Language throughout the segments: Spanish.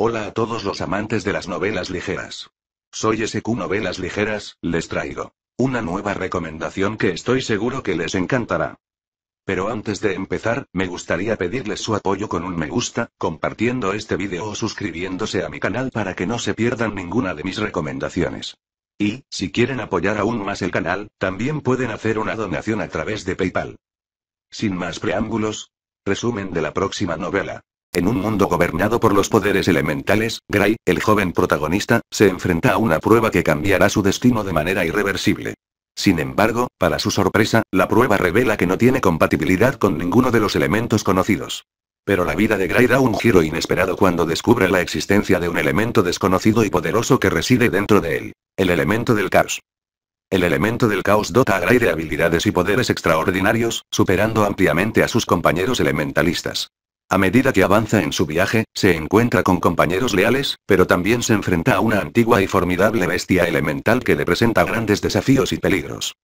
Hola a todos los amantes de las novelas ligeras. Soy SQ Novelas Ligeras, les traigo una nueva recomendación que estoy seguro que les encantará. Pero antes de empezar, me gustaría pedirles su apoyo con un me gusta, compartiendo este vídeo o suscribiéndose a mi canal para que no se pierdan ninguna de mis recomendaciones. Y, si quieren apoyar aún más el canal, también pueden hacer una donación a través de PayPal. Sin más preámbulos, resumen de la próxima novela. En un mundo gobernado por los poderes elementales, Gray, el joven protagonista, se enfrenta a una prueba que cambiará su destino de manera irreversible. Sin embargo, para su sorpresa, la prueba revela que no tiene compatibilidad con ninguno de los elementos conocidos. Pero la vida de Gray da un giro inesperado cuando descubre la existencia de un elemento desconocido y poderoso que reside dentro de él, el elemento del caos. El elemento del caos dota a Gray de habilidades y poderes extraordinarios, superando ampliamente a sus compañeros elementalistas. A medida que avanza en su viaje, se encuentra con compañeros leales, pero también se enfrenta a una antigua y formidable bestia elemental que le presenta grandes desafíos y peligros.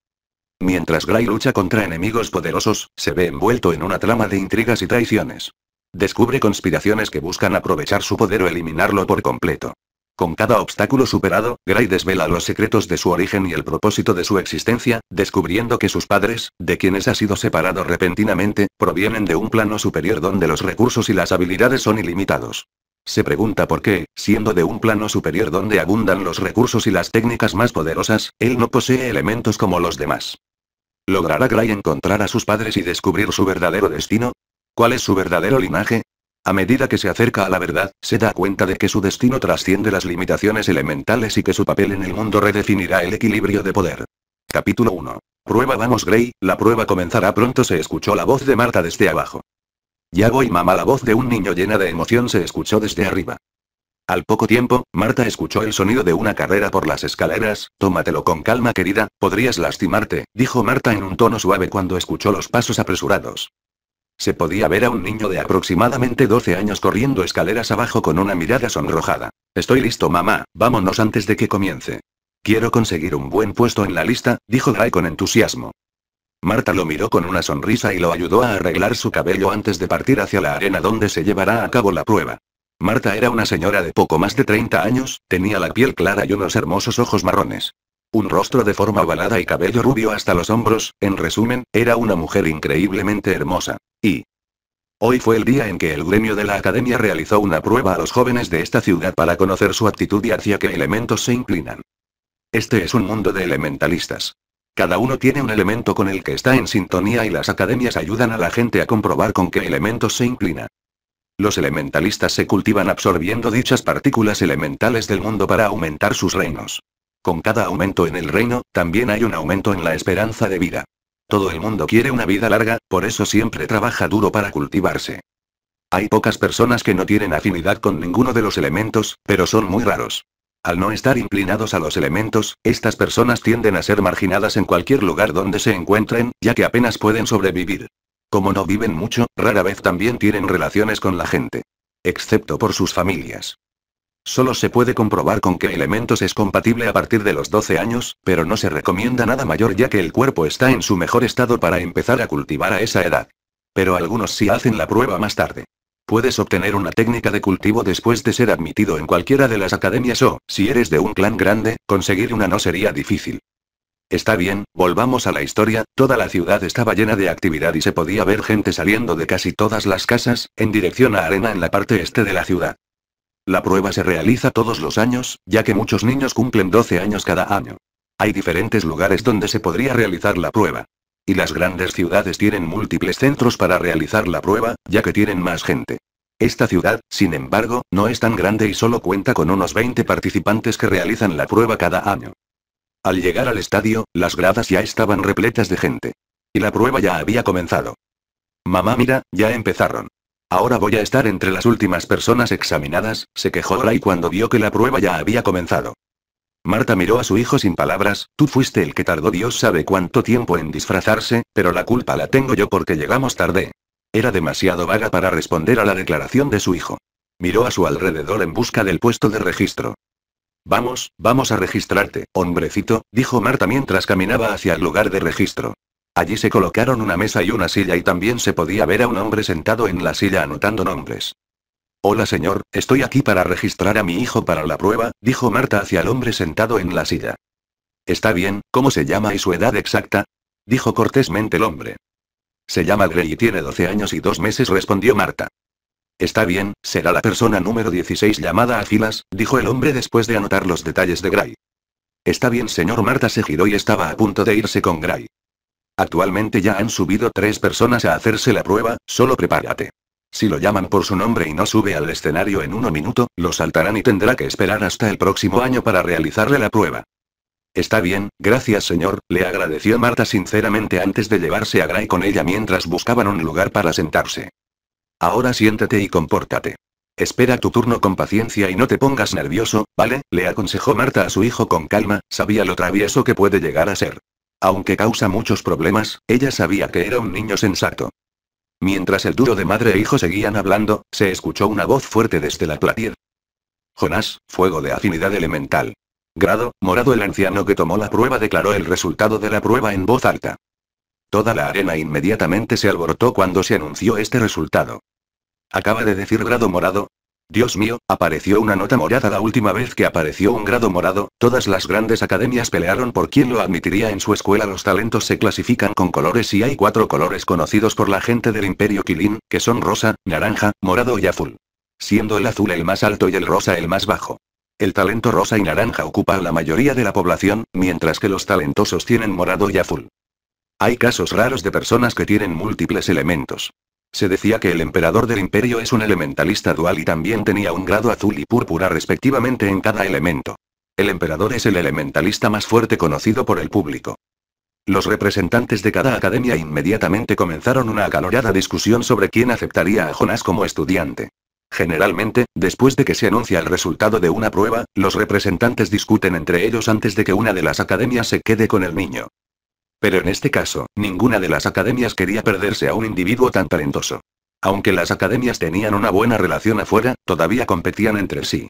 Mientras Gray lucha contra enemigos poderosos, se ve envuelto en una trama de intrigas y traiciones. Descubre conspiraciones que buscan aprovechar su poder o eliminarlo por completo. Con cada obstáculo superado, Gray desvela los secretos de su origen y el propósito de su existencia, descubriendo que sus padres, de quienes ha sido separado repentinamente, provienen de un plano superior donde los recursos y las habilidades son ilimitados. Se pregunta por qué, siendo de un plano superior donde abundan los recursos y las técnicas más poderosas, él no posee elementos como los demás. ¿Logrará Gray encontrar a sus padres y descubrir su verdadero destino? ¿Cuál es su verdadero linaje? A medida que se acerca a la verdad, se da cuenta de que su destino trasciende las limitaciones elementales y que su papel en el mundo redefinirá el equilibrio de poder. Capítulo 1. Prueba vamos Grey, la prueba comenzará pronto se escuchó la voz de Marta desde abajo. Ya voy mamá la voz de un niño llena de emoción se escuchó desde arriba. Al poco tiempo, Marta escuchó el sonido de una carrera por las escaleras, tómatelo con calma querida, podrías lastimarte, dijo Marta en un tono suave cuando escuchó los pasos apresurados. Se podía ver a un niño de aproximadamente 12 años corriendo escaleras abajo con una mirada sonrojada. Estoy listo, mamá, vámonos antes de que comience. Quiero conseguir un buen puesto en la lista, dijo Dry con entusiasmo. Marta lo miró con una sonrisa y lo ayudó a arreglar su cabello antes de partir hacia la arena donde se llevará a cabo la prueba. Marta era una señora de poco más de 30 años, tenía la piel clara y unos hermosos ojos marrones. Un rostro de forma ovalada y cabello rubio hasta los hombros, en resumen, era una mujer increíblemente hermosa. Y... Hoy fue el día en que el gremio de la academia realizó una prueba a los jóvenes de esta ciudad para conocer su actitud y hacia qué elementos se inclinan. Este es un mundo de elementalistas. Cada uno tiene un elemento con el que está en sintonía y las academias ayudan a la gente a comprobar con qué elementos se inclina. Los elementalistas se cultivan absorbiendo dichas partículas elementales del mundo para aumentar sus reinos. Con cada aumento en el reino, también hay un aumento en la esperanza de vida. Todo el mundo quiere una vida larga, por eso siempre trabaja duro para cultivarse. Hay pocas personas que no tienen afinidad con ninguno de los elementos, pero son muy raros. Al no estar inclinados a los elementos, estas personas tienden a ser marginadas en cualquier lugar donde se encuentren, ya que apenas pueden sobrevivir. Como no viven mucho, rara vez también tienen relaciones con la gente. Excepto por sus familias. Solo se puede comprobar con qué elementos es compatible a partir de los 12 años, pero no se recomienda nada mayor ya que el cuerpo está en su mejor estado para empezar a cultivar a esa edad. Pero algunos sí hacen la prueba más tarde. Puedes obtener una técnica de cultivo después de ser admitido en cualquiera de las academias o, si eres de un clan grande, conseguir una no sería difícil. Está bien, volvamos a la historia, toda la ciudad estaba llena de actividad y se podía ver gente saliendo de casi todas las casas, en dirección a Arena en la parte este de la ciudad. La prueba se realiza todos los años, ya que muchos niños cumplen 12 años cada año. Hay diferentes lugares donde se podría realizar la prueba. Y las grandes ciudades tienen múltiples centros para realizar la prueba, ya que tienen más gente. Esta ciudad, sin embargo, no es tan grande y solo cuenta con unos 20 participantes que realizan la prueba cada año. Al llegar al estadio, las gradas ya estaban repletas de gente. Y la prueba ya había comenzado. Mamá mira, ya empezaron. Ahora voy a estar entre las últimas personas examinadas, se quejó Ray cuando vio que la prueba ya había comenzado. Marta miró a su hijo sin palabras, tú fuiste el que tardó Dios sabe cuánto tiempo en disfrazarse, pero la culpa la tengo yo porque llegamos tarde. Era demasiado vaga para responder a la declaración de su hijo. Miró a su alrededor en busca del puesto de registro. Vamos, vamos a registrarte, hombrecito, dijo Marta mientras caminaba hacia el lugar de registro. Allí se colocaron una mesa y una silla y también se podía ver a un hombre sentado en la silla anotando nombres. Hola señor, estoy aquí para registrar a mi hijo para la prueba, dijo Marta hacia el hombre sentado en la silla. Está bien, ¿cómo se llama y su edad exacta? dijo cortésmente el hombre. Se llama Gray y tiene 12 años y dos meses, respondió Marta. Está bien, será la persona número 16 llamada a filas, dijo el hombre después de anotar los detalles de Gray. Está bien, señor Marta se giró y estaba a punto de irse con Gray. Actualmente ya han subido tres personas a hacerse la prueba, solo prepárate. Si lo llaman por su nombre y no sube al escenario en uno minuto, lo saltarán y tendrá que esperar hasta el próximo año para realizarle la prueba. Está bien, gracias señor, le agradeció Marta sinceramente antes de llevarse a Gray con ella mientras buscaban un lugar para sentarse. Ahora siéntate y compórtate. Espera tu turno con paciencia y no te pongas nervioso, ¿vale? Le aconsejó Marta a su hijo con calma, sabía lo travieso que puede llegar a ser. Aunque causa muchos problemas, ella sabía que era un niño sensato. Mientras el duro de madre e hijo seguían hablando, se escuchó una voz fuerte desde la platier. Jonás, fuego de afinidad elemental. Grado, morado el anciano que tomó la prueba declaró el resultado de la prueba en voz alta. Toda la arena inmediatamente se alborotó cuando se anunció este resultado. ¿Acaba de decir grado morado? Dios mío, apareció una nota morada la última vez que apareció un grado morado, todas las grandes academias pelearon por quién lo admitiría en su escuela los talentos se clasifican con colores y hay cuatro colores conocidos por la gente del imperio Kilin, que son rosa, naranja, morado y azul. Siendo el azul el más alto y el rosa el más bajo. El talento rosa y naranja ocupa la mayoría de la población, mientras que los talentosos tienen morado y azul. Hay casos raros de personas que tienen múltiples elementos. Se decía que el emperador del imperio es un elementalista dual y también tenía un grado azul y púrpura respectivamente en cada elemento. El emperador es el elementalista más fuerte conocido por el público. Los representantes de cada academia inmediatamente comenzaron una acalorada discusión sobre quién aceptaría a Jonás como estudiante. Generalmente, después de que se anuncia el resultado de una prueba, los representantes discuten entre ellos antes de que una de las academias se quede con el niño. Pero en este caso, ninguna de las academias quería perderse a un individuo tan talentoso. Aunque las academias tenían una buena relación afuera, todavía competían entre sí.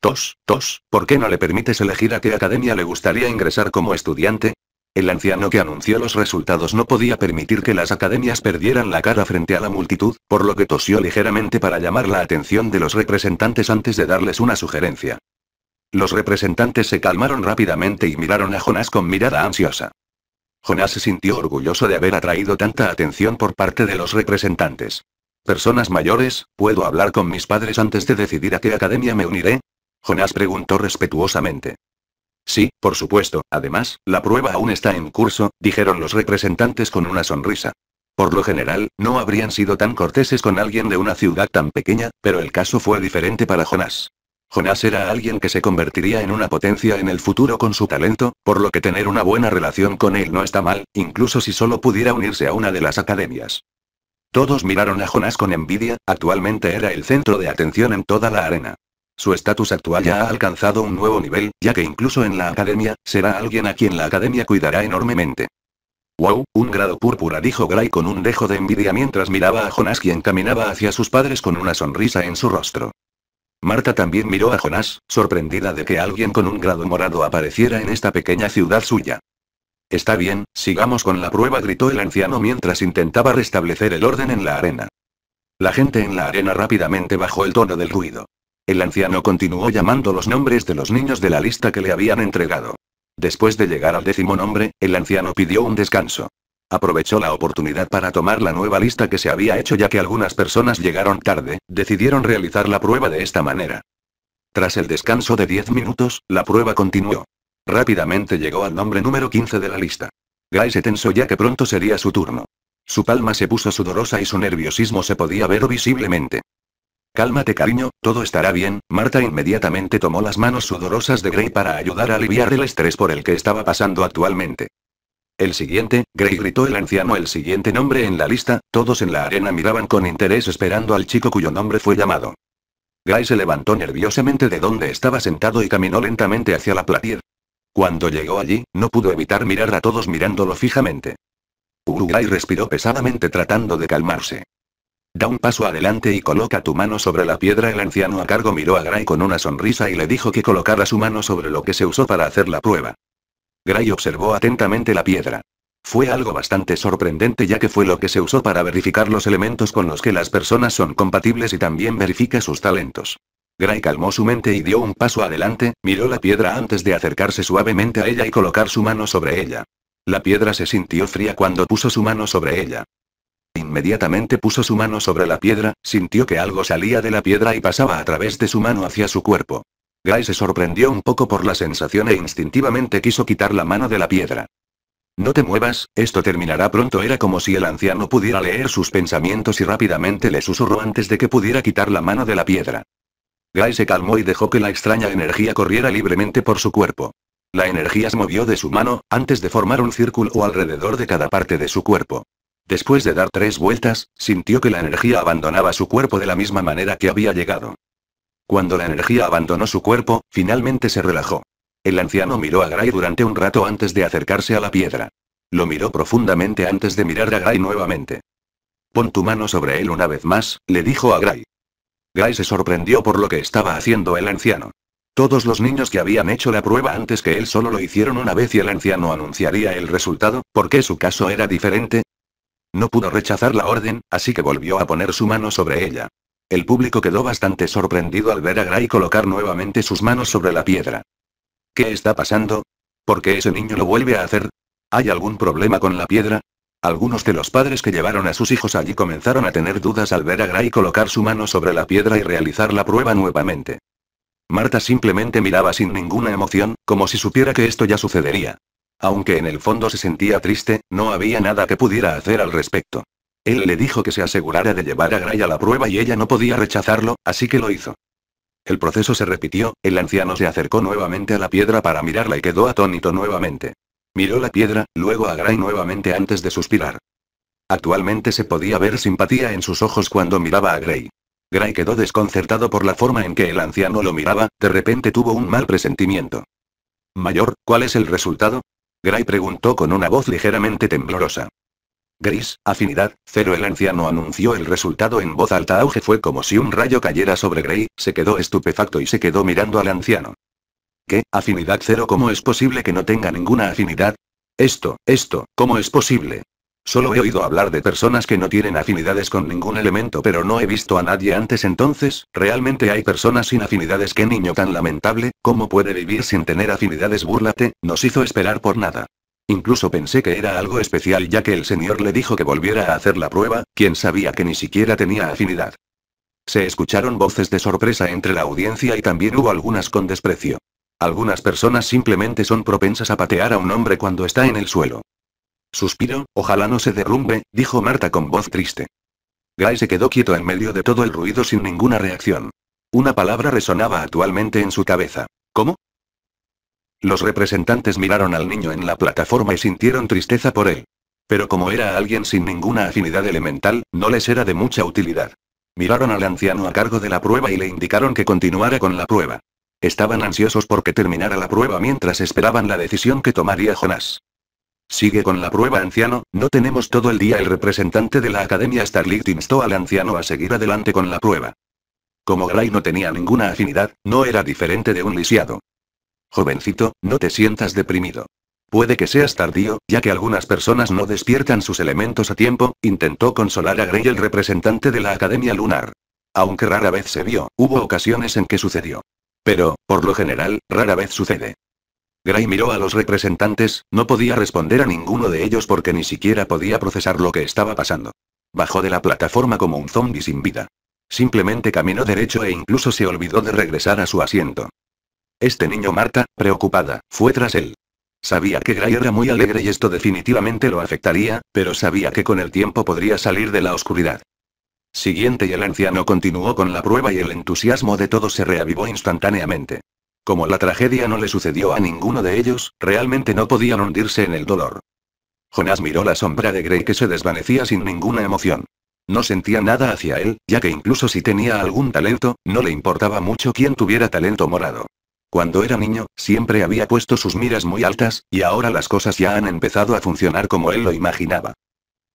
Tos, tos, ¿por qué no le permites elegir a qué academia le gustaría ingresar como estudiante? El anciano que anunció los resultados no podía permitir que las academias perdieran la cara frente a la multitud, por lo que tosió ligeramente para llamar la atención de los representantes antes de darles una sugerencia. Los representantes se calmaron rápidamente y miraron a Jonás con mirada ansiosa. Jonás se sintió orgulloso de haber atraído tanta atención por parte de los representantes. Personas mayores, ¿puedo hablar con mis padres antes de decidir a qué academia me uniré? Jonás preguntó respetuosamente. Sí, por supuesto, además, la prueba aún está en curso, dijeron los representantes con una sonrisa. Por lo general, no habrían sido tan corteses con alguien de una ciudad tan pequeña, pero el caso fue diferente para Jonás. Jonás era alguien que se convertiría en una potencia en el futuro con su talento, por lo que tener una buena relación con él no está mal, incluso si solo pudiera unirse a una de las academias. Todos miraron a Jonás con envidia, actualmente era el centro de atención en toda la arena. Su estatus actual ya ha alcanzado un nuevo nivel, ya que incluso en la academia, será alguien a quien la academia cuidará enormemente. Wow, un grado púrpura dijo Gray con un dejo de envidia mientras miraba a Jonás quien caminaba hacia sus padres con una sonrisa en su rostro. Marta también miró a Jonás, sorprendida de que alguien con un grado morado apareciera en esta pequeña ciudad suya. Está bien, sigamos con la prueba, gritó el anciano mientras intentaba restablecer el orden en la arena. La gente en la arena rápidamente bajó el tono del ruido. El anciano continuó llamando los nombres de los niños de la lista que le habían entregado. Después de llegar al décimo nombre, el anciano pidió un descanso aprovechó la oportunidad para tomar la nueva lista que se había hecho ya que algunas personas llegaron tarde, decidieron realizar la prueba de esta manera. Tras el descanso de 10 minutos, la prueba continuó. Rápidamente llegó al nombre número 15 de la lista. Guy se tensó ya que pronto sería su turno. Su palma se puso sudorosa y su nerviosismo se podía ver visiblemente. Cálmate cariño, todo estará bien, Marta inmediatamente tomó las manos sudorosas de Gray para ayudar a aliviar el estrés por el que estaba pasando actualmente. El siguiente, Grey gritó el anciano el siguiente nombre en la lista, todos en la arena miraban con interés esperando al chico cuyo nombre fue llamado. Gray se levantó nerviosamente de donde estaba sentado y caminó lentamente hacia la platier. Cuando llegó allí, no pudo evitar mirar a todos mirándolo fijamente. Uruguay respiró pesadamente tratando de calmarse. Da un paso adelante y coloca tu mano sobre la piedra. El anciano a cargo miró a Gray con una sonrisa y le dijo que colocara su mano sobre lo que se usó para hacer la prueba. Gray observó atentamente la piedra. Fue algo bastante sorprendente ya que fue lo que se usó para verificar los elementos con los que las personas son compatibles y también verifica sus talentos. Gray calmó su mente y dio un paso adelante, miró la piedra antes de acercarse suavemente a ella y colocar su mano sobre ella. La piedra se sintió fría cuando puso su mano sobre ella. Inmediatamente puso su mano sobre la piedra, sintió que algo salía de la piedra y pasaba a través de su mano hacia su cuerpo. Guy se sorprendió un poco por la sensación e instintivamente quiso quitar la mano de la piedra. No te muevas, esto terminará pronto. Era como si el anciano pudiera leer sus pensamientos y rápidamente le susurró antes de que pudiera quitar la mano de la piedra. Guy se calmó y dejó que la extraña energía corriera libremente por su cuerpo. La energía se movió de su mano, antes de formar un círculo alrededor de cada parte de su cuerpo. Después de dar tres vueltas, sintió que la energía abandonaba su cuerpo de la misma manera que había llegado. Cuando la energía abandonó su cuerpo, finalmente se relajó. El anciano miró a Gray durante un rato antes de acercarse a la piedra. Lo miró profundamente antes de mirar a Gray nuevamente. Pon tu mano sobre él una vez más, le dijo a Gray. Gray se sorprendió por lo que estaba haciendo el anciano. Todos los niños que habían hecho la prueba antes que él solo lo hicieron una vez y el anciano anunciaría el resultado, porque su caso era diferente? No pudo rechazar la orden, así que volvió a poner su mano sobre ella. El público quedó bastante sorprendido al ver a Gray colocar nuevamente sus manos sobre la piedra. ¿Qué está pasando? ¿Por qué ese niño lo vuelve a hacer? ¿Hay algún problema con la piedra? Algunos de los padres que llevaron a sus hijos allí comenzaron a tener dudas al ver a Gray colocar su mano sobre la piedra y realizar la prueba nuevamente. Marta simplemente miraba sin ninguna emoción, como si supiera que esto ya sucedería. Aunque en el fondo se sentía triste, no había nada que pudiera hacer al respecto. Él le dijo que se asegurara de llevar a Gray a la prueba y ella no podía rechazarlo, así que lo hizo. El proceso se repitió, el anciano se acercó nuevamente a la piedra para mirarla y quedó atónito nuevamente. Miró la piedra, luego a Gray nuevamente antes de suspirar. Actualmente se podía ver simpatía en sus ojos cuando miraba a Gray. Gray quedó desconcertado por la forma en que el anciano lo miraba, de repente tuvo un mal presentimiento. Mayor, ¿cuál es el resultado? Gray preguntó con una voz ligeramente temblorosa. Gris, afinidad, cero El anciano anunció el resultado en voz alta auge fue como si un rayo cayera sobre Grey, se quedó estupefacto y se quedó mirando al anciano. ¿Qué? Afinidad cero ¿Cómo es posible que no tenga ninguna afinidad? Esto, esto, ¿cómo es posible? Solo he oído hablar de personas que no tienen afinidades con ningún elemento pero no he visto a nadie antes entonces, realmente hay personas sin afinidades qué niño tan lamentable, ¿cómo puede vivir sin tener afinidades? Burlate, nos hizo esperar por nada. Incluso pensé que era algo especial ya que el señor le dijo que volviera a hacer la prueba, quien sabía que ni siquiera tenía afinidad. Se escucharon voces de sorpresa entre la audiencia y también hubo algunas con desprecio. Algunas personas simplemente son propensas a patear a un hombre cuando está en el suelo. Suspiro, ojalá no se derrumbe, dijo Marta con voz triste. Guy se quedó quieto en medio de todo el ruido sin ninguna reacción. Una palabra resonaba actualmente en su cabeza. ¿Cómo? Los representantes miraron al niño en la plataforma y sintieron tristeza por él. Pero como era alguien sin ninguna afinidad elemental, no les era de mucha utilidad. Miraron al anciano a cargo de la prueba y le indicaron que continuara con la prueba. Estaban ansiosos porque terminara la prueba mientras esperaban la decisión que tomaría Jonás. Sigue con la prueba anciano, no tenemos todo el día el representante de la Academia Starlight instó al anciano a seguir adelante con la prueba. Como Gray no tenía ninguna afinidad, no era diferente de un lisiado. Jovencito, no te sientas deprimido. Puede que seas tardío, ya que algunas personas no despiertan sus elementos a tiempo, intentó consolar a Grey el representante de la Academia Lunar. Aunque rara vez se vio, hubo ocasiones en que sucedió. Pero, por lo general, rara vez sucede. Gray miró a los representantes, no podía responder a ninguno de ellos porque ni siquiera podía procesar lo que estaba pasando. Bajó de la plataforma como un zombie sin vida. Simplemente caminó derecho e incluso se olvidó de regresar a su asiento. Este niño Marta, preocupada, fue tras él. Sabía que Gray era muy alegre y esto definitivamente lo afectaría, pero sabía que con el tiempo podría salir de la oscuridad. Siguiente y el anciano continuó con la prueba y el entusiasmo de todos se reavivó instantáneamente. Como la tragedia no le sucedió a ninguno de ellos, realmente no podían hundirse en el dolor. Jonás miró la sombra de Grey que se desvanecía sin ninguna emoción. No sentía nada hacia él, ya que incluso si tenía algún talento, no le importaba mucho quién tuviera talento morado. Cuando era niño, siempre había puesto sus miras muy altas, y ahora las cosas ya han empezado a funcionar como él lo imaginaba.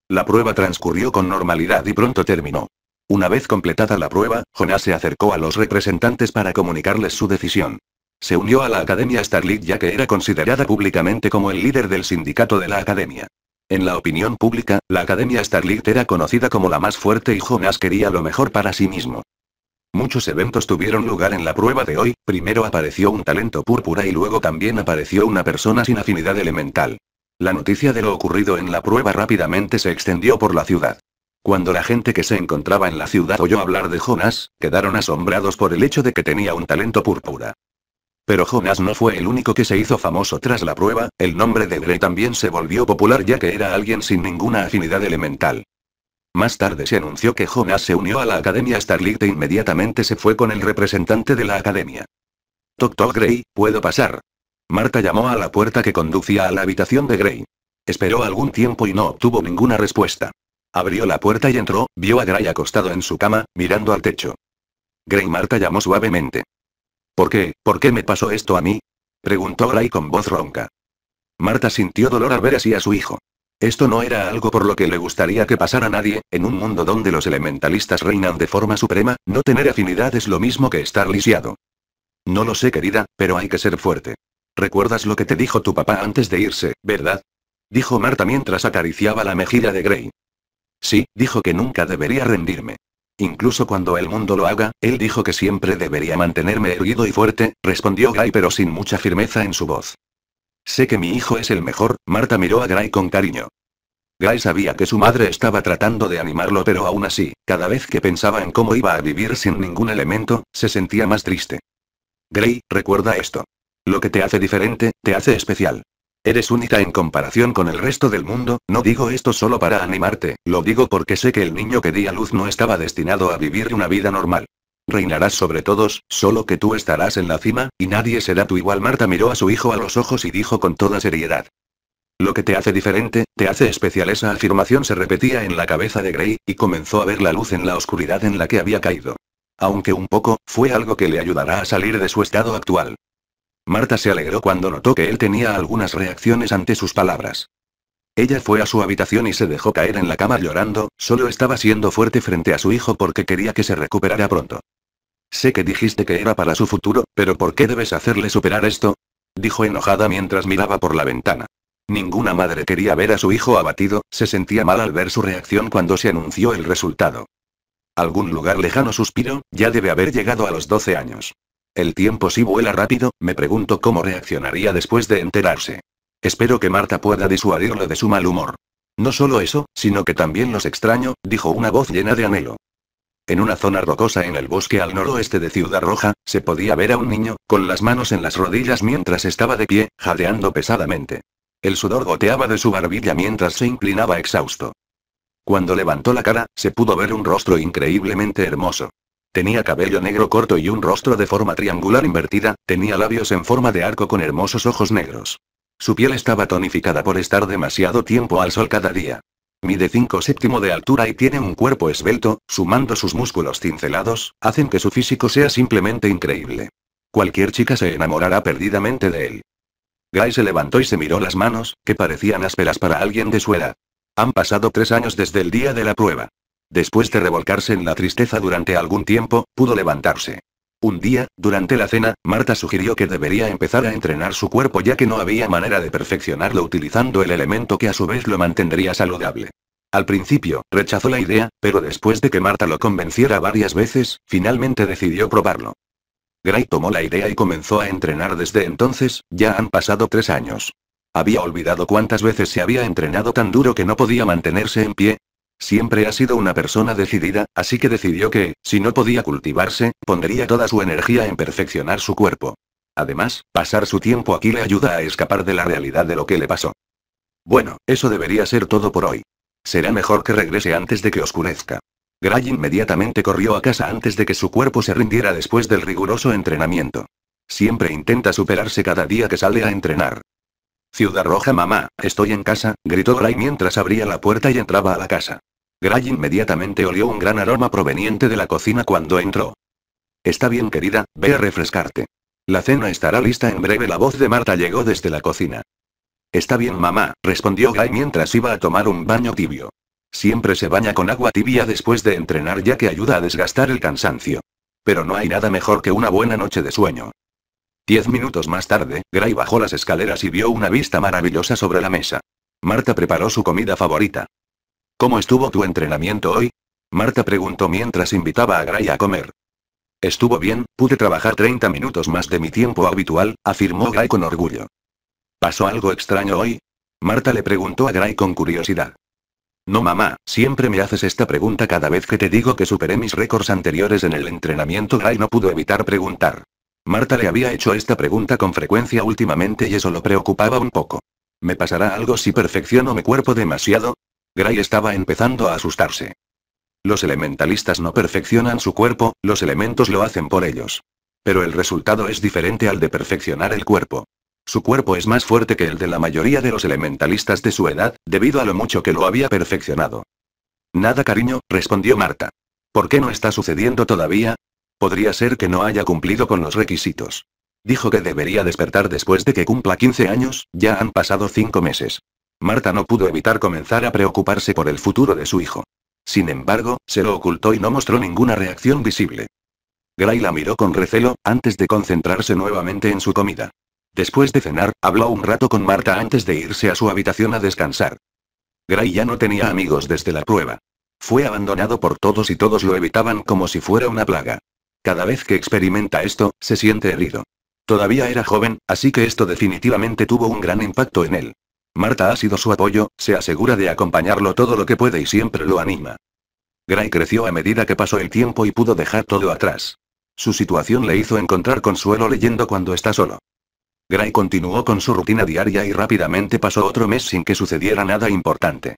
La prueba transcurrió con normalidad y pronto terminó. Una vez completada la prueba, Jonás se acercó a los representantes para comunicarles su decisión. Se unió a la Academia Starlit ya que era considerada públicamente como el líder del sindicato de la Academia. En la opinión pública, la Academia Starlit era conocida como la más fuerte y Jonas quería lo mejor para sí mismo. Muchos eventos tuvieron lugar en la prueba de hoy, primero apareció un talento púrpura y luego también apareció una persona sin afinidad elemental. La noticia de lo ocurrido en la prueba rápidamente se extendió por la ciudad. Cuando la gente que se encontraba en la ciudad oyó hablar de Jonas, quedaron asombrados por el hecho de que tenía un talento púrpura. Pero Jonas no fue el único que se hizo famoso tras la prueba, el nombre de Grey también se volvió popular ya que era alguien sin ninguna afinidad elemental. Más tarde se anunció que Jonas se unió a la Academia Starlight e inmediatamente se fue con el representante de la Academia. Doctor Gray, ¿puedo pasar? Marta llamó a la puerta que conducía a la habitación de Gray. Esperó algún tiempo y no obtuvo ninguna respuesta. Abrió la puerta y entró, vio a Gray acostado en su cama, mirando al techo. Gray Marta llamó suavemente. ¿Por qué? ¿Por qué me pasó esto a mí? Preguntó Gray con voz ronca. Marta sintió dolor al ver así a su hijo. Esto no era algo por lo que le gustaría que pasara nadie, en un mundo donde los elementalistas reinan de forma suprema, no tener afinidad es lo mismo que estar lisiado. No lo sé querida, pero hay que ser fuerte. ¿Recuerdas lo que te dijo tu papá antes de irse, verdad? Dijo Marta mientras acariciaba la mejilla de Grey. Sí, dijo que nunca debería rendirme. Incluso cuando el mundo lo haga, él dijo que siempre debería mantenerme erguido y fuerte, respondió Guy pero sin mucha firmeza en su voz. Sé que mi hijo es el mejor, Marta miró a Gray con cariño. Gray sabía que su madre estaba tratando de animarlo, pero aún así, cada vez que pensaba en cómo iba a vivir sin ningún elemento, se sentía más triste. Gray, recuerda esto. Lo que te hace diferente, te hace especial. Eres única en comparación con el resto del mundo, no digo esto solo para animarte, lo digo porque sé que el niño que di a luz no estaba destinado a vivir una vida normal. Reinarás sobre todos, solo que tú estarás en la cima, y nadie será tu igual. Marta miró a su hijo a los ojos y dijo con toda seriedad. Lo que te hace diferente, te hace especial. Esa afirmación se repetía en la cabeza de Grey, y comenzó a ver la luz en la oscuridad en la que había caído. Aunque un poco, fue algo que le ayudará a salir de su estado actual. Marta se alegró cuando notó que él tenía algunas reacciones ante sus palabras. Ella fue a su habitación y se dejó caer en la cama llorando, solo estaba siendo fuerte frente a su hijo porque quería que se recuperara pronto. Sé que dijiste que era para su futuro, pero ¿por qué debes hacerle superar esto? Dijo enojada mientras miraba por la ventana. Ninguna madre quería ver a su hijo abatido, se sentía mal al ver su reacción cuando se anunció el resultado. Algún lugar lejano suspiro, ya debe haber llegado a los 12 años. El tiempo sí vuela rápido, me pregunto cómo reaccionaría después de enterarse. Espero que Marta pueda disuadirlo de su mal humor. No solo eso, sino que también los extraño, dijo una voz llena de anhelo. En una zona rocosa en el bosque al noroeste de Ciudad Roja, se podía ver a un niño, con las manos en las rodillas mientras estaba de pie, jadeando pesadamente. El sudor goteaba de su barbilla mientras se inclinaba exhausto. Cuando levantó la cara, se pudo ver un rostro increíblemente hermoso. Tenía cabello negro corto y un rostro de forma triangular invertida, tenía labios en forma de arco con hermosos ojos negros. Su piel estaba tonificada por estar demasiado tiempo al sol cada día. Mide 5 séptimo de altura y tiene un cuerpo esbelto, sumando sus músculos cincelados, hacen que su físico sea simplemente increíble. Cualquier chica se enamorará perdidamente de él. Guy se levantó y se miró las manos, que parecían ásperas para alguien de su edad. Han pasado tres años desde el día de la prueba. Después de revolcarse en la tristeza durante algún tiempo, pudo levantarse. Un día, durante la cena, Marta sugirió que debería empezar a entrenar su cuerpo ya que no había manera de perfeccionarlo utilizando el elemento que a su vez lo mantendría saludable. Al principio, rechazó la idea, pero después de que Marta lo convenciera varias veces, finalmente decidió probarlo. Gray tomó la idea y comenzó a entrenar desde entonces, ya han pasado tres años. Había olvidado cuántas veces se había entrenado tan duro que no podía mantenerse en pie, Siempre ha sido una persona decidida, así que decidió que, si no podía cultivarse, pondría toda su energía en perfeccionar su cuerpo. Además, pasar su tiempo aquí le ayuda a escapar de la realidad de lo que le pasó. Bueno, eso debería ser todo por hoy. Será mejor que regrese antes de que oscurezca. Gray inmediatamente corrió a casa antes de que su cuerpo se rindiera después del riguroso entrenamiento. Siempre intenta superarse cada día que sale a entrenar. Ciudad Roja mamá, estoy en casa, gritó Gray mientras abría la puerta y entraba a la casa. Gray inmediatamente olió un gran aroma proveniente de la cocina cuando entró. Está bien querida, ve a refrescarte. La cena estará lista en breve. La voz de Marta llegó desde la cocina. Está bien mamá, respondió Gray mientras iba a tomar un baño tibio. Siempre se baña con agua tibia después de entrenar ya que ayuda a desgastar el cansancio. Pero no hay nada mejor que una buena noche de sueño. Diez minutos más tarde, Gray bajó las escaleras y vio una vista maravillosa sobre la mesa. Marta preparó su comida favorita. ¿Cómo estuvo tu entrenamiento hoy? Marta preguntó mientras invitaba a Gray a comer. Estuvo bien, pude trabajar 30 minutos más de mi tiempo habitual, afirmó Gray con orgullo. ¿Pasó algo extraño hoy? Marta le preguntó a Gray con curiosidad. No mamá, siempre me haces esta pregunta cada vez que te digo que superé mis récords anteriores en el entrenamiento. Gray no pudo evitar preguntar. Marta le había hecho esta pregunta con frecuencia últimamente y eso lo preocupaba un poco. ¿Me pasará algo si perfecciono mi cuerpo demasiado? Gray estaba empezando a asustarse. Los elementalistas no perfeccionan su cuerpo, los elementos lo hacen por ellos. Pero el resultado es diferente al de perfeccionar el cuerpo. Su cuerpo es más fuerte que el de la mayoría de los elementalistas de su edad, debido a lo mucho que lo había perfeccionado. Nada cariño, respondió Marta. ¿Por qué no está sucediendo todavía? Podría ser que no haya cumplido con los requisitos. Dijo que debería despertar después de que cumpla 15 años, ya han pasado 5 meses. Marta no pudo evitar comenzar a preocuparse por el futuro de su hijo. Sin embargo, se lo ocultó y no mostró ninguna reacción visible. Gray la miró con recelo, antes de concentrarse nuevamente en su comida. Después de cenar, habló un rato con Marta antes de irse a su habitación a descansar. Gray ya no tenía amigos desde la prueba. Fue abandonado por todos y todos lo evitaban como si fuera una plaga. Cada vez que experimenta esto, se siente herido. Todavía era joven, así que esto definitivamente tuvo un gran impacto en él. Marta ha sido su apoyo, se asegura de acompañarlo todo lo que puede y siempre lo anima. Gray creció a medida que pasó el tiempo y pudo dejar todo atrás. Su situación le hizo encontrar consuelo leyendo cuando está solo. Gray continuó con su rutina diaria y rápidamente pasó otro mes sin que sucediera nada importante.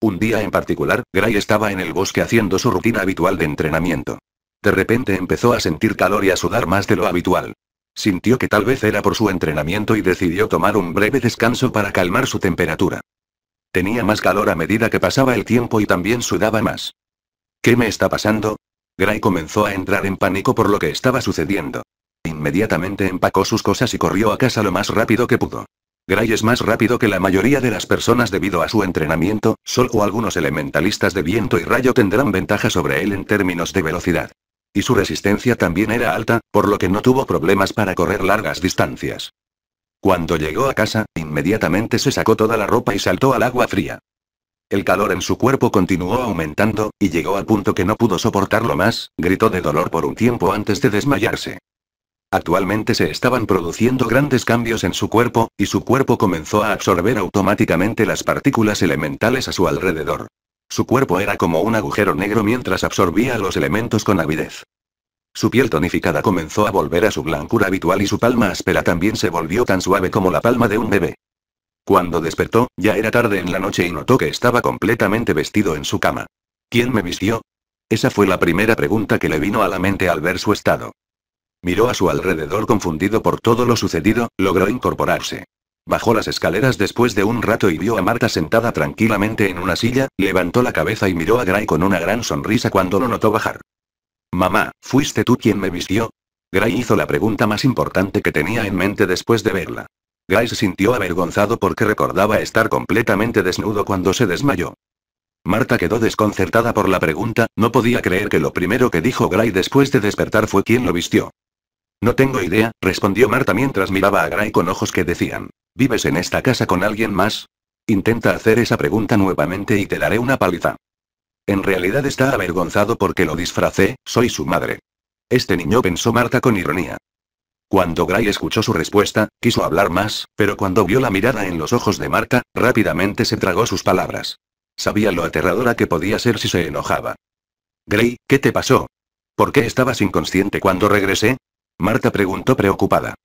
Un día en particular, Gray estaba en el bosque haciendo su rutina habitual de entrenamiento. De repente empezó a sentir calor y a sudar más de lo habitual. Sintió que tal vez era por su entrenamiento y decidió tomar un breve descanso para calmar su temperatura. Tenía más calor a medida que pasaba el tiempo y también sudaba más. ¿Qué me está pasando? Gray comenzó a entrar en pánico por lo que estaba sucediendo. Inmediatamente empacó sus cosas y corrió a casa lo más rápido que pudo. Gray es más rápido que la mayoría de las personas debido a su entrenamiento, solo algunos elementalistas de viento y rayo tendrán ventaja sobre él en términos de velocidad. Y su resistencia también era alta, por lo que no tuvo problemas para correr largas distancias. Cuando llegó a casa, inmediatamente se sacó toda la ropa y saltó al agua fría. El calor en su cuerpo continuó aumentando, y llegó al punto que no pudo soportarlo más, gritó de dolor por un tiempo antes de desmayarse. Actualmente se estaban produciendo grandes cambios en su cuerpo, y su cuerpo comenzó a absorber automáticamente las partículas elementales a su alrededor. Su cuerpo era como un agujero negro mientras absorbía los elementos con avidez. Su piel tonificada comenzó a volver a su blancura habitual y su palma áspera también se volvió tan suave como la palma de un bebé. Cuando despertó, ya era tarde en la noche y notó que estaba completamente vestido en su cama. ¿Quién me vistió? Esa fue la primera pregunta que le vino a la mente al ver su estado. Miró a su alrededor confundido por todo lo sucedido, logró incorporarse. Bajó las escaleras después de un rato y vio a Marta sentada tranquilamente en una silla, levantó la cabeza y miró a Gray con una gran sonrisa cuando lo notó bajar. Mamá, ¿fuiste tú quien me vistió? Gray hizo la pregunta más importante que tenía en mente después de verla. Gray se sintió avergonzado porque recordaba estar completamente desnudo cuando se desmayó. Marta quedó desconcertada por la pregunta, no podía creer que lo primero que dijo Gray después de despertar fue quien lo vistió. No tengo idea, respondió Marta mientras miraba a Gray con ojos que decían, ¿Vives en esta casa con alguien más? Intenta hacer esa pregunta nuevamente y te daré una paliza. En realidad está avergonzado porque lo disfracé, soy su madre. Este niño pensó Marta con ironía. Cuando Gray escuchó su respuesta, quiso hablar más, pero cuando vio la mirada en los ojos de Marta, rápidamente se tragó sus palabras. Sabía lo aterradora que podía ser si se enojaba. Gray, ¿qué te pasó? ¿Por qué estabas inconsciente cuando regresé? Marta preguntó preocupada.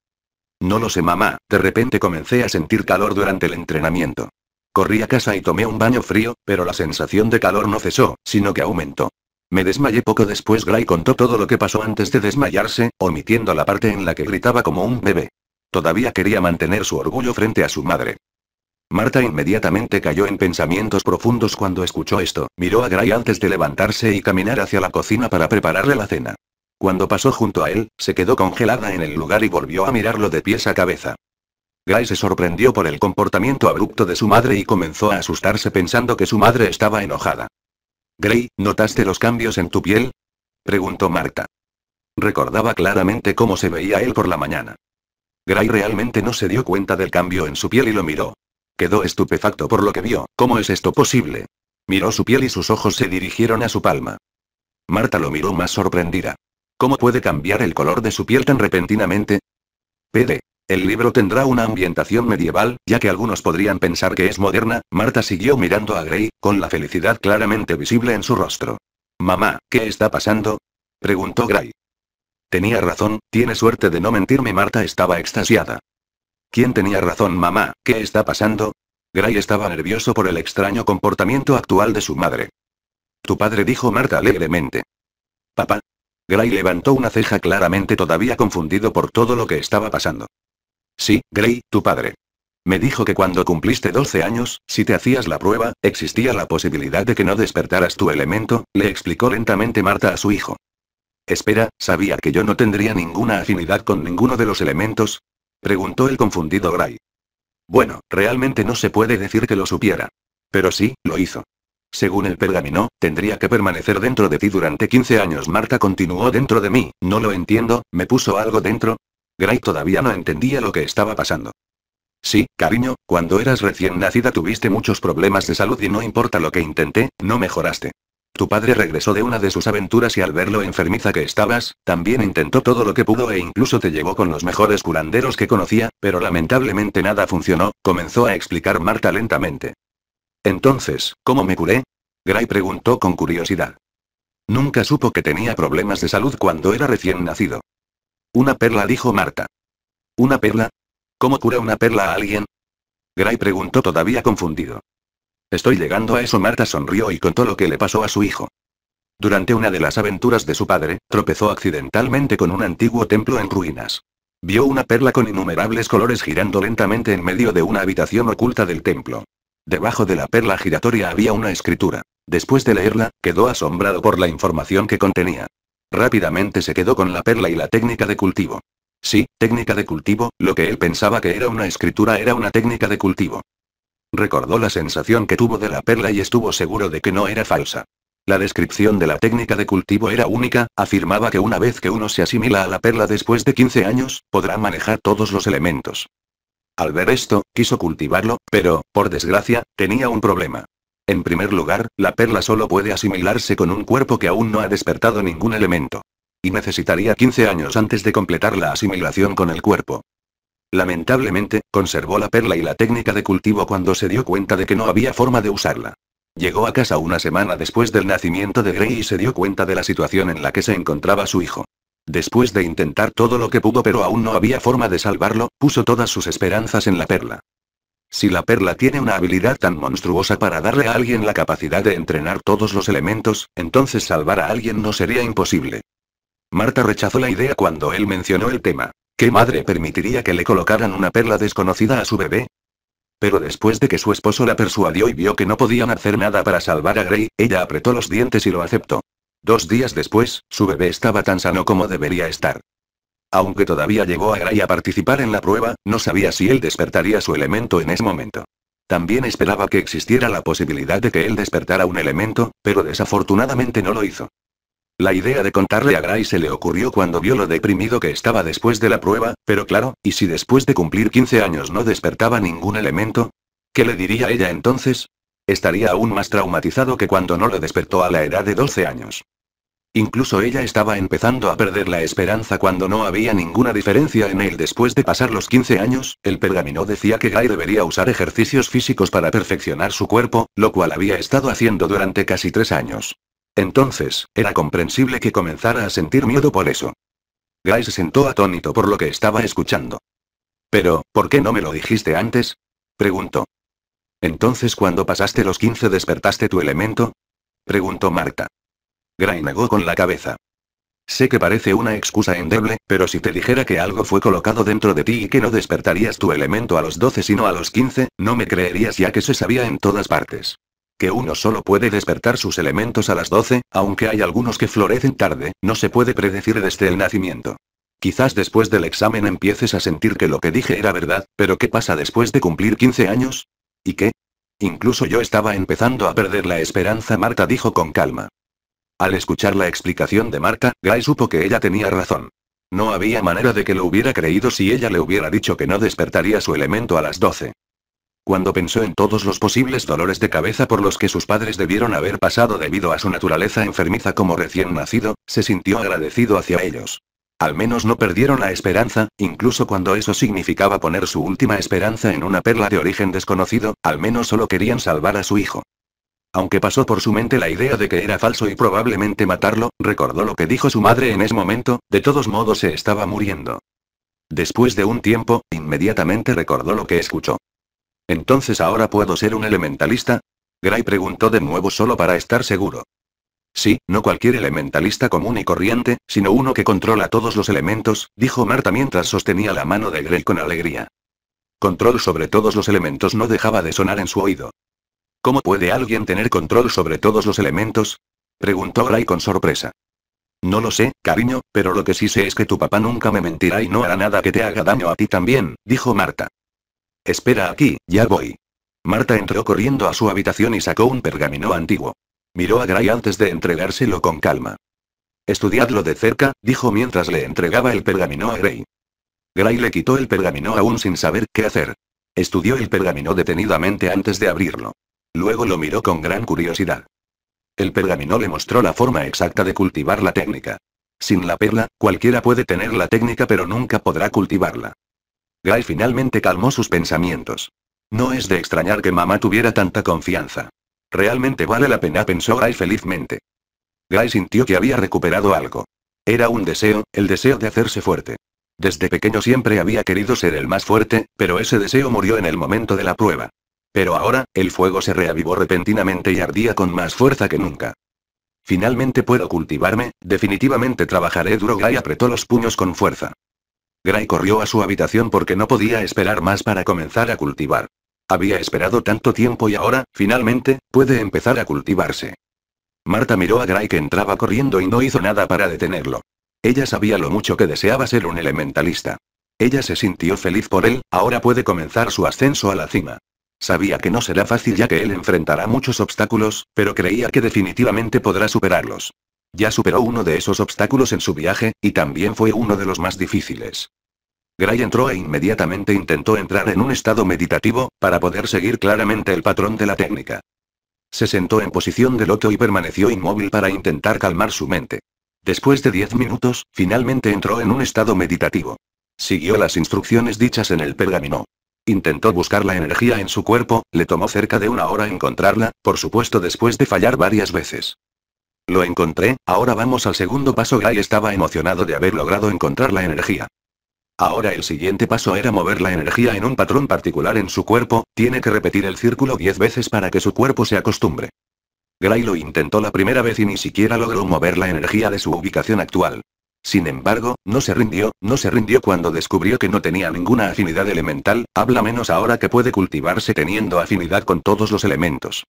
No lo sé mamá, de repente comencé a sentir calor durante el entrenamiento. Corrí a casa y tomé un baño frío, pero la sensación de calor no cesó, sino que aumentó. Me desmayé poco después Gray contó todo lo que pasó antes de desmayarse, omitiendo la parte en la que gritaba como un bebé. Todavía quería mantener su orgullo frente a su madre. Marta inmediatamente cayó en pensamientos profundos cuando escuchó esto, miró a Gray antes de levantarse y caminar hacia la cocina para prepararle la cena. Cuando pasó junto a él, se quedó congelada en el lugar y volvió a mirarlo de pies a cabeza. Gray se sorprendió por el comportamiento abrupto de su madre y comenzó a asustarse pensando que su madre estaba enojada. Gray, ¿notaste los cambios en tu piel? preguntó Marta. Recordaba claramente cómo se veía él por la mañana. Gray realmente no se dio cuenta del cambio en su piel y lo miró. Quedó estupefacto por lo que vio, ¿cómo es esto posible? Miró su piel y sus ojos se dirigieron a su palma. Marta lo miró más sorprendida. ¿Cómo puede cambiar el color de su piel tan repentinamente? PD. El libro tendrá una ambientación medieval, ya que algunos podrían pensar que es moderna, Marta siguió mirando a Grey, con la felicidad claramente visible en su rostro. Mamá, ¿qué está pasando? preguntó Grey. Tenía razón, tiene suerte de no mentirme, Marta estaba extasiada. ¿Quién tenía razón, mamá? ¿Qué está pasando? Gray estaba nervioso por el extraño comportamiento actual de su madre. Tu padre dijo Marta alegremente. Papá, Gray levantó una ceja claramente todavía confundido por todo lo que estaba pasando. Sí, Gray, tu padre. Me dijo que cuando cumpliste 12 años, si te hacías la prueba, existía la posibilidad de que no despertaras tu elemento, le explicó lentamente Marta a su hijo. Espera, ¿sabía que yo no tendría ninguna afinidad con ninguno de los elementos? Preguntó el confundido Gray. Bueno, realmente no se puede decir que lo supiera. Pero sí, lo hizo. Según el pergamino, tendría que permanecer dentro de ti durante 15 años. Marta continuó dentro de mí, no lo entiendo, me puso algo dentro. Gray todavía no entendía lo que estaba pasando. Sí, cariño, cuando eras recién nacida tuviste muchos problemas de salud y no importa lo que intenté, no mejoraste. Tu padre regresó de una de sus aventuras y al ver lo enfermiza que estabas, también intentó todo lo que pudo e incluso te llevó con los mejores curanderos que conocía, pero lamentablemente nada funcionó, comenzó a explicar Marta lentamente. Entonces, ¿cómo me curé? Gray preguntó con curiosidad. Nunca supo que tenía problemas de salud cuando era recién nacido. Una perla dijo Marta. ¿Una perla? ¿Cómo cura una perla a alguien? Gray preguntó todavía confundido. Estoy llegando a eso. Marta sonrió y contó lo que le pasó a su hijo. Durante una de las aventuras de su padre, tropezó accidentalmente con un antiguo templo en ruinas. Vio una perla con innumerables colores girando lentamente en medio de una habitación oculta del templo. Debajo de la perla giratoria había una escritura. Después de leerla, quedó asombrado por la información que contenía. Rápidamente se quedó con la perla y la técnica de cultivo. Sí, técnica de cultivo, lo que él pensaba que era una escritura era una técnica de cultivo. Recordó la sensación que tuvo de la perla y estuvo seguro de que no era falsa. La descripción de la técnica de cultivo era única, afirmaba que una vez que uno se asimila a la perla después de 15 años, podrá manejar todos los elementos. Al ver esto, quiso cultivarlo, pero, por desgracia, tenía un problema. En primer lugar, la perla solo puede asimilarse con un cuerpo que aún no ha despertado ningún elemento. Y necesitaría 15 años antes de completar la asimilación con el cuerpo. Lamentablemente, conservó la perla y la técnica de cultivo cuando se dio cuenta de que no había forma de usarla. Llegó a casa una semana después del nacimiento de Grey y se dio cuenta de la situación en la que se encontraba su hijo. Después de intentar todo lo que pudo pero aún no había forma de salvarlo, puso todas sus esperanzas en la perla. Si la perla tiene una habilidad tan monstruosa para darle a alguien la capacidad de entrenar todos los elementos, entonces salvar a alguien no sería imposible. Marta rechazó la idea cuando él mencionó el tema. ¿Qué madre permitiría que le colocaran una perla desconocida a su bebé? Pero después de que su esposo la persuadió y vio que no podían hacer nada para salvar a Grey, ella apretó los dientes y lo aceptó. Dos días después, su bebé estaba tan sano como debería estar. Aunque todavía llegó a Gray a participar en la prueba, no sabía si él despertaría su elemento en ese momento. También esperaba que existiera la posibilidad de que él despertara un elemento, pero desafortunadamente no lo hizo. La idea de contarle a Gray se le ocurrió cuando vio lo deprimido que estaba después de la prueba, pero claro, ¿y si después de cumplir 15 años no despertaba ningún elemento? ¿Qué le diría ella entonces? Estaría aún más traumatizado que cuando no lo despertó a la edad de 12 años. Incluso ella estaba empezando a perder la esperanza cuando no había ninguna diferencia en él después de pasar los 15 años, el pergamino decía que Guy debería usar ejercicios físicos para perfeccionar su cuerpo, lo cual había estado haciendo durante casi tres años. Entonces, era comprensible que comenzara a sentir miedo por eso. Guy se sentó atónito por lo que estaba escuchando. Pero, ¿por qué no me lo dijiste antes? preguntó. Entonces cuando pasaste los 15 despertaste tu elemento? Preguntó Marta. Gray negó con la cabeza. Sé que parece una excusa endeble, pero si te dijera que algo fue colocado dentro de ti y que no despertarías tu elemento a los 12 sino a los 15, no me creerías ya que se sabía en todas partes. Que uno solo puede despertar sus elementos a las 12, aunque hay algunos que florecen tarde, no se puede predecir desde el nacimiento. Quizás después del examen empieces a sentir que lo que dije era verdad, pero ¿qué pasa después de cumplir 15 años? ¿Y qué? Incluso yo estaba empezando a perder la esperanza, Marta dijo con calma. Al escuchar la explicación de Marta, Guy supo que ella tenía razón. No había manera de que lo hubiera creído si ella le hubiera dicho que no despertaría su elemento a las 12. Cuando pensó en todos los posibles dolores de cabeza por los que sus padres debieron haber pasado debido a su naturaleza enfermiza como recién nacido, se sintió agradecido hacia ellos. Al menos no perdieron la esperanza, incluso cuando eso significaba poner su última esperanza en una perla de origen desconocido, al menos solo querían salvar a su hijo. Aunque pasó por su mente la idea de que era falso y probablemente matarlo, recordó lo que dijo su madre en ese momento, de todos modos se estaba muriendo. Después de un tiempo, inmediatamente recordó lo que escuchó. ¿Entonces ahora puedo ser un elementalista? Gray preguntó de nuevo solo para estar seguro. Sí, no cualquier elementalista común y corriente, sino uno que controla todos los elementos, dijo Marta mientras sostenía la mano de Grey con alegría. Control sobre todos los elementos no dejaba de sonar en su oído. ¿Cómo puede alguien tener control sobre todos los elementos? preguntó Grey con sorpresa. No lo sé, cariño, pero lo que sí sé es que tu papá nunca me mentirá y no hará nada que te haga daño a ti también, dijo Marta. Espera aquí, ya voy. Marta entró corriendo a su habitación y sacó un pergamino antiguo. Miró a Gray antes de entregárselo con calma. Estudiadlo de cerca, dijo mientras le entregaba el pergamino a Gray. Gray le quitó el pergamino aún sin saber qué hacer. Estudió el pergamino detenidamente antes de abrirlo. Luego lo miró con gran curiosidad. El pergamino le mostró la forma exacta de cultivar la técnica. Sin la perla, cualquiera puede tener la técnica pero nunca podrá cultivarla. Gray finalmente calmó sus pensamientos. No es de extrañar que mamá tuviera tanta confianza. Realmente vale la pena, pensó Gray felizmente. Gray sintió que había recuperado algo. Era un deseo, el deseo de hacerse fuerte. Desde pequeño siempre había querido ser el más fuerte, pero ese deseo murió en el momento de la prueba. Pero ahora, el fuego se reavivó repentinamente y ardía con más fuerza que nunca. Finalmente puedo cultivarme, definitivamente trabajaré duro. Gray apretó los puños con fuerza. Gray corrió a su habitación porque no podía esperar más para comenzar a cultivar. Había esperado tanto tiempo y ahora, finalmente, puede empezar a cultivarse. Marta miró a Gray que entraba corriendo y no hizo nada para detenerlo. Ella sabía lo mucho que deseaba ser un elementalista. Ella se sintió feliz por él, ahora puede comenzar su ascenso a la cima. Sabía que no será fácil ya que él enfrentará muchos obstáculos, pero creía que definitivamente podrá superarlos. Ya superó uno de esos obstáculos en su viaje, y también fue uno de los más difíciles. Gray entró e inmediatamente intentó entrar en un estado meditativo, para poder seguir claramente el patrón de la técnica. Se sentó en posición de loto y permaneció inmóvil para intentar calmar su mente. Después de diez minutos, finalmente entró en un estado meditativo. Siguió las instrucciones dichas en el pergamino. Intentó buscar la energía en su cuerpo, le tomó cerca de una hora encontrarla, por supuesto después de fallar varias veces. Lo encontré, ahora vamos al segundo paso. Gray estaba emocionado de haber logrado encontrar la energía. Ahora el siguiente paso era mover la energía en un patrón particular en su cuerpo, tiene que repetir el círculo 10 veces para que su cuerpo se acostumbre. Gray lo intentó la primera vez y ni siquiera logró mover la energía de su ubicación actual. Sin embargo, no se rindió, no se rindió cuando descubrió que no tenía ninguna afinidad elemental, habla menos ahora que puede cultivarse teniendo afinidad con todos los elementos.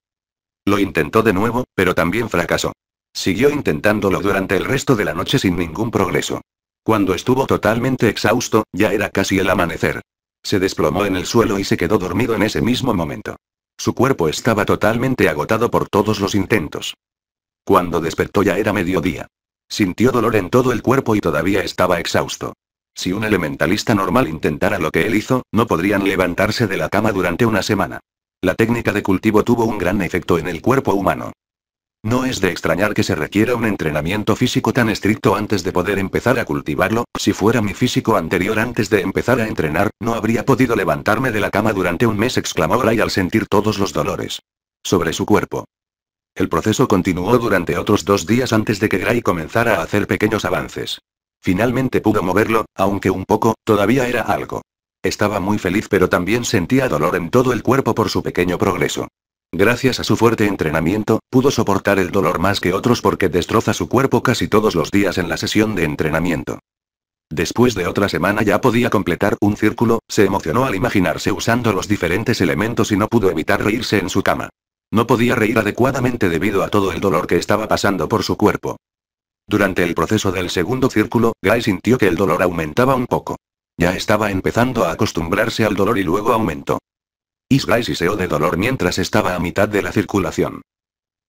Lo intentó de nuevo, pero también fracasó. Siguió intentándolo durante el resto de la noche sin ningún progreso. Cuando estuvo totalmente exhausto, ya era casi el amanecer. Se desplomó en el suelo y se quedó dormido en ese mismo momento. Su cuerpo estaba totalmente agotado por todos los intentos. Cuando despertó ya era mediodía. Sintió dolor en todo el cuerpo y todavía estaba exhausto. Si un elementalista normal intentara lo que él hizo, no podrían levantarse de la cama durante una semana. La técnica de cultivo tuvo un gran efecto en el cuerpo humano. No es de extrañar que se requiera un entrenamiento físico tan estricto antes de poder empezar a cultivarlo, si fuera mi físico anterior antes de empezar a entrenar, no habría podido levantarme de la cama durante un mes, exclamó Gray al sentir todos los dolores. Sobre su cuerpo. El proceso continuó durante otros dos días antes de que Gray comenzara a hacer pequeños avances. Finalmente pudo moverlo, aunque un poco, todavía era algo. Estaba muy feliz pero también sentía dolor en todo el cuerpo por su pequeño progreso. Gracias a su fuerte entrenamiento, pudo soportar el dolor más que otros porque destroza su cuerpo casi todos los días en la sesión de entrenamiento. Después de otra semana ya podía completar un círculo, se emocionó al imaginarse usando los diferentes elementos y no pudo evitar reírse en su cama. No podía reír adecuadamente debido a todo el dolor que estaba pasando por su cuerpo. Durante el proceso del segundo círculo, Guy sintió que el dolor aumentaba un poco. Ya estaba empezando a acostumbrarse al dolor y luego aumentó se siseó de dolor mientras estaba a mitad de la circulación.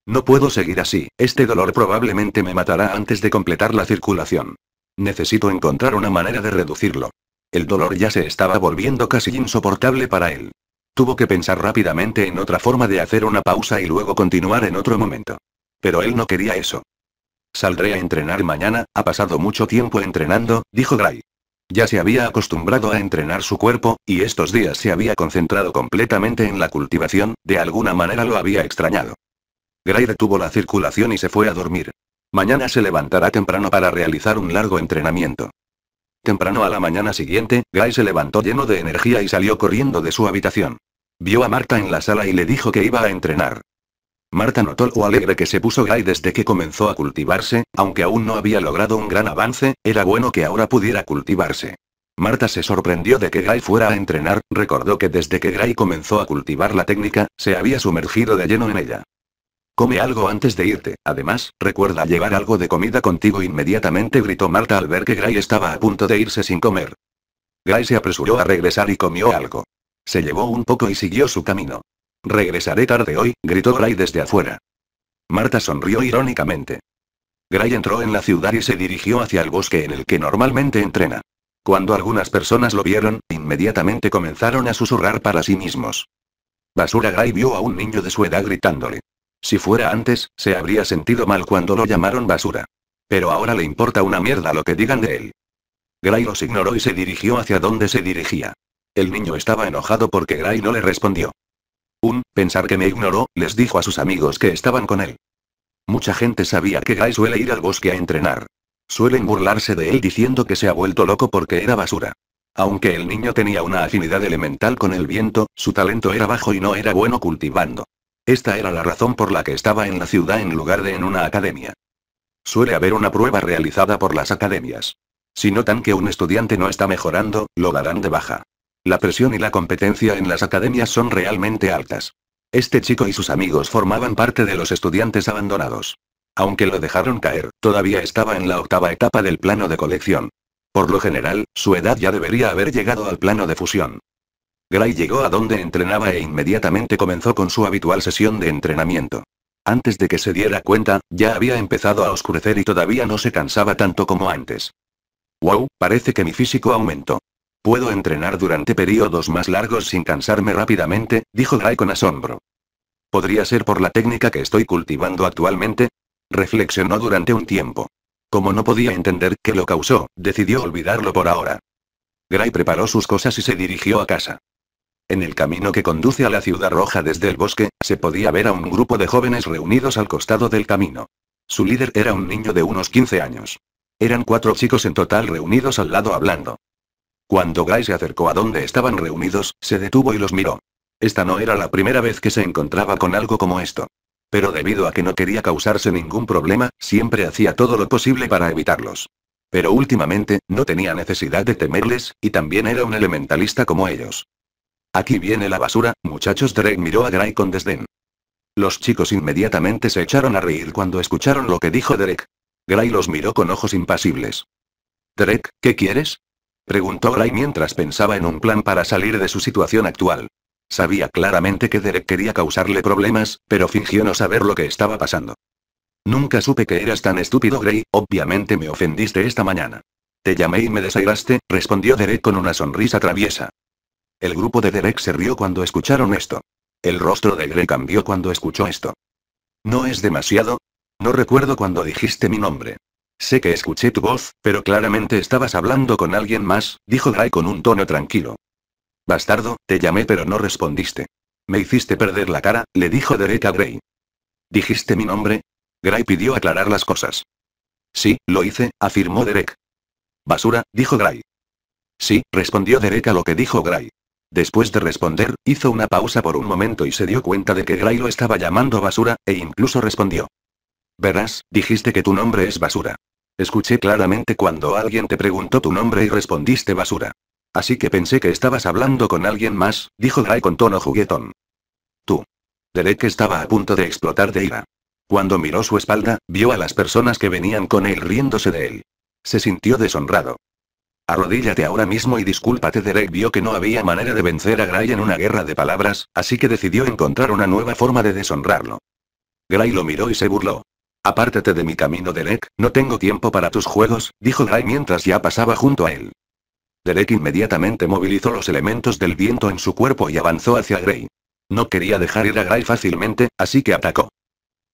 No puedo seguir así, este dolor probablemente me matará antes de completar la circulación. Necesito encontrar una manera de reducirlo. El dolor ya se estaba volviendo casi insoportable para él. Tuvo que pensar rápidamente en otra forma de hacer una pausa y luego continuar en otro momento. Pero él no quería eso. Saldré a entrenar mañana, ha pasado mucho tiempo entrenando, dijo Gray. Ya se había acostumbrado a entrenar su cuerpo, y estos días se había concentrado completamente en la cultivación, de alguna manera lo había extrañado. Gray detuvo la circulación y se fue a dormir. Mañana se levantará temprano para realizar un largo entrenamiento. Temprano a la mañana siguiente, Gray se levantó lleno de energía y salió corriendo de su habitación. Vio a Marta en la sala y le dijo que iba a entrenar. Marta notó lo alegre que se puso Guy desde que comenzó a cultivarse, aunque aún no había logrado un gran avance, era bueno que ahora pudiera cultivarse. Marta se sorprendió de que Guy fuera a entrenar, recordó que desde que Gray comenzó a cultivar la técnica, se había sumergido de lleno en ella. Come algo antes de irte, además, recuerda llevar algo de comida contigo inmediatamente, gritó Marta al ver que Gray estaba a punto de irse sin comer. Guy se apresuró a regresar y comió algo. Se llevó un poco y siguió su camino. Regresaré tarde hoy, gritó Gray desde afuera. Marta sonrió irónicamente. Gray entró en la ciudad y se dirigió hacia el bosque en el que normalmente entrena. Cuando algunas personas lo vieron, inmediatamente comenzaron a susurrar para sí mismos. Basura Gray vio a un niño de su edad gritándole. Si fuera antes, se habría sentido mal cuando lo llamaron basura. Pero ahora le importa una mierda lo que digan de él. Gray los ignoró y se dirigió hacia donde se dirigía. El niño estaba enojado porque Gray no le respondió. Un, pensar que me ignoró, les dijo a sus amigos que estaban con él. Mucha gente sabía que Guy suele ir al bosque a entrenar. Suelen burlarse de él diciendo que se ha vuelto loco porque era basura. Aunque el niño tenía una afinidad elemental con el viento, su talento era bajo y no era bueno cultivando. Esta era la razón por la que estaba en la ciudad en lugar de en una academia. Suele haber una prueba realizada por las academias. Si notan que un estudiante no está mejorando, lo darán de baja. La presión y la competencia en las academias son realmente altas. Este chico y sus amigos formaban parte de los estudiantes abandonados. Aunque lo dejaron caer, todavía estaba en la octava etapa del plano de colección. Por lo general, su edad ya debería haber llegado al plano de fusión. Gray llegó a donde entrenaba e inmediatamente comenzó con su habitual sesión de entrenamiento. Antes de que se diera cuenta, ya había empezado a oscurecer y todavía no se cansaba tanto como antes. Wow, parece que mi físico aumentó. Puedo entrenar durante periodos más largos sin cansarme rápidamente, dijo Gray con asombro. ¿Podría ser por la técnica que estoy cultivando actualmente? Reflexionó durante un tiempo. Como no podía entender qué lo causó, decidió olvidarlo por ahora. Gray preparó sus cosas y se dirigió a casa. En el camino que conduce a la ciudad roja desde el bosque, se podía ver a un grupo de jóvenes reunidos al costado del camino. Su líder era un niño de unos 15 años. Eran cuatro chicos en total reunidos al lado hablando. Cuando Guy se acercó a donde estaban reunidos, se detuvo y los miró. Esta no era la primera vez que se encontraba con algo como esto. Pero debido a que no quería causarse ningún problema, siempre hacía todo lo posible para evitarlos. Pero últimamente, no tenía necesidad de temerles, y también era un elementalista como ellos. Aquí viene la basura, muchachos. Drake miró a Gray con desdén. Los chicos inmediatamente se echaron a reír cuando escucharon lo que dijo Derek. Gray los miró con ojos impasibles. Derek, ¿qué quieres? Preguntó Gray mientras pensaba en un plan para salir de su situación actual. Sabía claramente que Derek quería causarle problemas, pero fingió no saber lo que estaba pasando. Nunca supe que eras tan estúpido, Gray, obviamente me ofendiste esta mañana. Te llamé y me desairaste, respondió Derek con una sonrisa traviesa. El grupo de Derek se rió cuando escucharon esto. El rostro de Gray cambió cuando escuchó esto. ¿No es demasiado? No recuerdo cuando dijiste mi nombre. Sé que escuché tu voz, pero claramente estabas hablando con alguien más, dijo Gray con un tono tranquilo. Bastardo, te llamé pero no respondiste. Me hiciste perder la cara, le dijo Derek a Gray. ¿Dijiste mi nombre? Gray pidió aclarar las cosas. Sí, lo hice, afirmó Derek. Basura, dijo Gray. Sí, respondió Derek a lo que dijo Gray. Después de responder, hizo una pausa por un momento y se dio cuenta de que Gray lo estaba llamando basura, e incluso respondió. Verás, dijiste que tu nombre es basura. Escuché claramente cuando alguien te preguntó tu nombre y respondiste basura. Así que pensé que estabas hablando con alguien más, dijo Gray con tono juguetón. Tú. Derek estaba a punto de explotar de ira. Cuando miró su espalda, vio a las personas que venían con él riéndose de él. Se sintió deshonrado. Arrodíllate ahora mismo y discúlpate. Derek vio que no había manera de vencer a Gray en una guerra de palabras, así que decidió encontrar una nueva forma de deshonrarlo. Gray lo miró y se burló. Apártate de mi camino, Derek, no tengo tiempo para tus juegos, dijo Gray mientras ya pasaba junto a él. Derek inmediatamente movilizó los elementos del viento en su cuerpo y avanzó hacia Gray. No quería dejar ir a Gray fácilmente, así que atacó.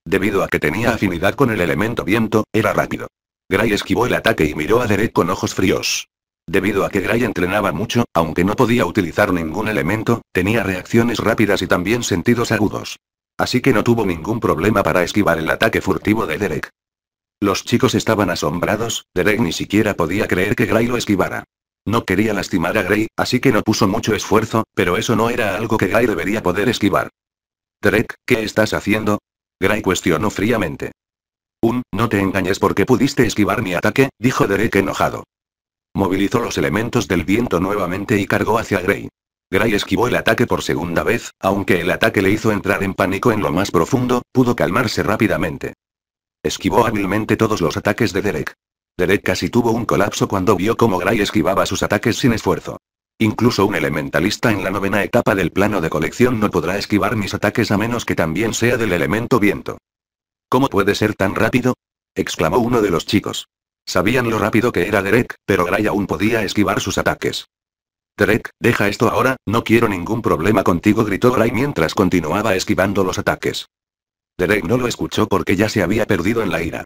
Debido a que tenía afinidad con el elemento viento, era rápido. Gray esquivó el ataque y miró a Derek con ojos fríos. Debido a que Gray entrenaba mucho, aunque no podía utilizar ningún elemento, tenía reacciones rápidas y también sentidos agudos. Así que no tuvo ningún problema para esquivar el ataque furtivo de Derek. Los chicos estaban asombrados, Derek ni siquiera podía creer que Gray lo esquivara. No quería lastimar a Gray, así que no puso mucho esfuerzo, pero eso no era algo que Gray debería poder esquivar. Derek, ¿qué estás haciendo? Gray cuestionó fríamente. Un, no te engañes porque pudiste esquivar mi ataque, dijo Derek enojado. Movilizó los elementos del viento nuevamente y cargó hacia Gray. Gray esquivó el ataque por segunda vez, aunque el ataque le hizo entrar en pánico en lo más profundo, pudo calmarse rápidamente. Esquivó hábilmente todos los ataques de Derek. Derek casi tuvo un colapso cuando vio cómo Gray esquivaba sus ataques sin esfuerzo. Incluso un elementalista en la novena etapa del plano de colección no podrá esquivar mis ataques a menos que también sea del elemento viento. ¿Cómo puede ser tan rápido? exclamó uno de los chicos. Sabían lo rápido que era Derek, pero Gray aún podía esquivar sus ataques. Derek, deja esto ahora, no quiero ningún problema contigo, gritó Gray mientras continuaba esquivando los ataques. Derek no lo escuchó porque ya se había perdido en la ira.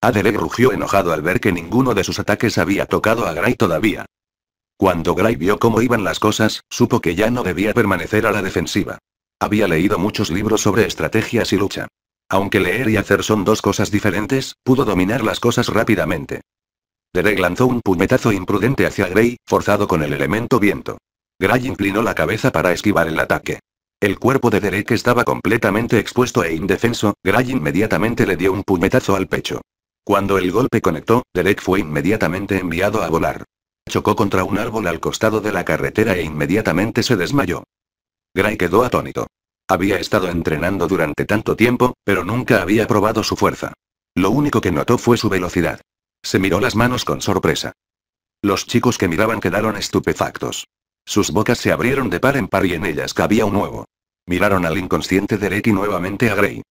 A ah, Derek rugió enojado al ver que ninguno de sus ataques había tocado a Gray todavía. Cuando Gray vio cómo iban las cosas, supo que ya no debía permanecer a la defensiva. Había leído muchos libros sobre estrategias y lucha. Aunque leer y hacer son dos cosas diferentes, pudo dominar las cosas rápidamente. Derek lanzó un puñetazo imprudente hacia Gray, forzado con el elemento viento. Gray inclinó la cabeza para esquivar el ataque. El cuerpo de Derek estaba completamente expuesto e indefenso, Gray inmediatamente le dio un puñetazo al pecho. Cuando el golpe conectó, Derek fue inmediatamente enviado a volar. Chocó contra un árbol al costado de la carretera e inmediatamente se desmayó. Gray quedó atónito. Había estado entrenando durante tanto tiempo, pero nunca había probado su fuerza. Lo único que notó fue su velocidad. Se miró las manos con sorpresa. Los chicos que miraban quedaron estupefactos. Sus bocas se abrieron de par en par y en ellas cabía un huevo. Miraron al inconsciente Derek y nuevamente a Gray.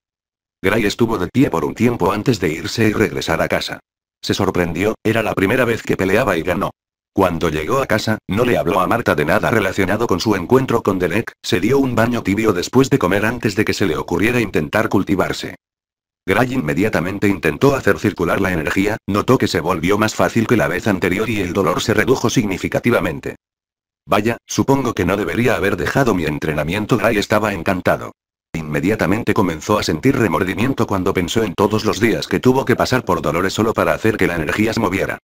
Gray estuvo de pie por un tiempo antes de irse y regresar a casa. Se sorprendió, era la primera vez que peleaba y ganó. Cuando llegó a casa, no le habló a Marta de nada relacionado con su encuentro con Derek, se dio un baño tibio después de comer antes de que se le ocurriera intentar cultivarse. Gray inmediatamente intentó hacer circular la energía, notó que se volvió más fácil que la vez anterior y el dolor se redujo significativamente. Vaya, supongo que no debería haber dejado mi entrenamiento. Gray estaba encantado. Inmediatamente comenzó a sentir remordimiento cuando pensó en todos los días que tuvo que pasar por dolores solo para hacer que la energía se moviera.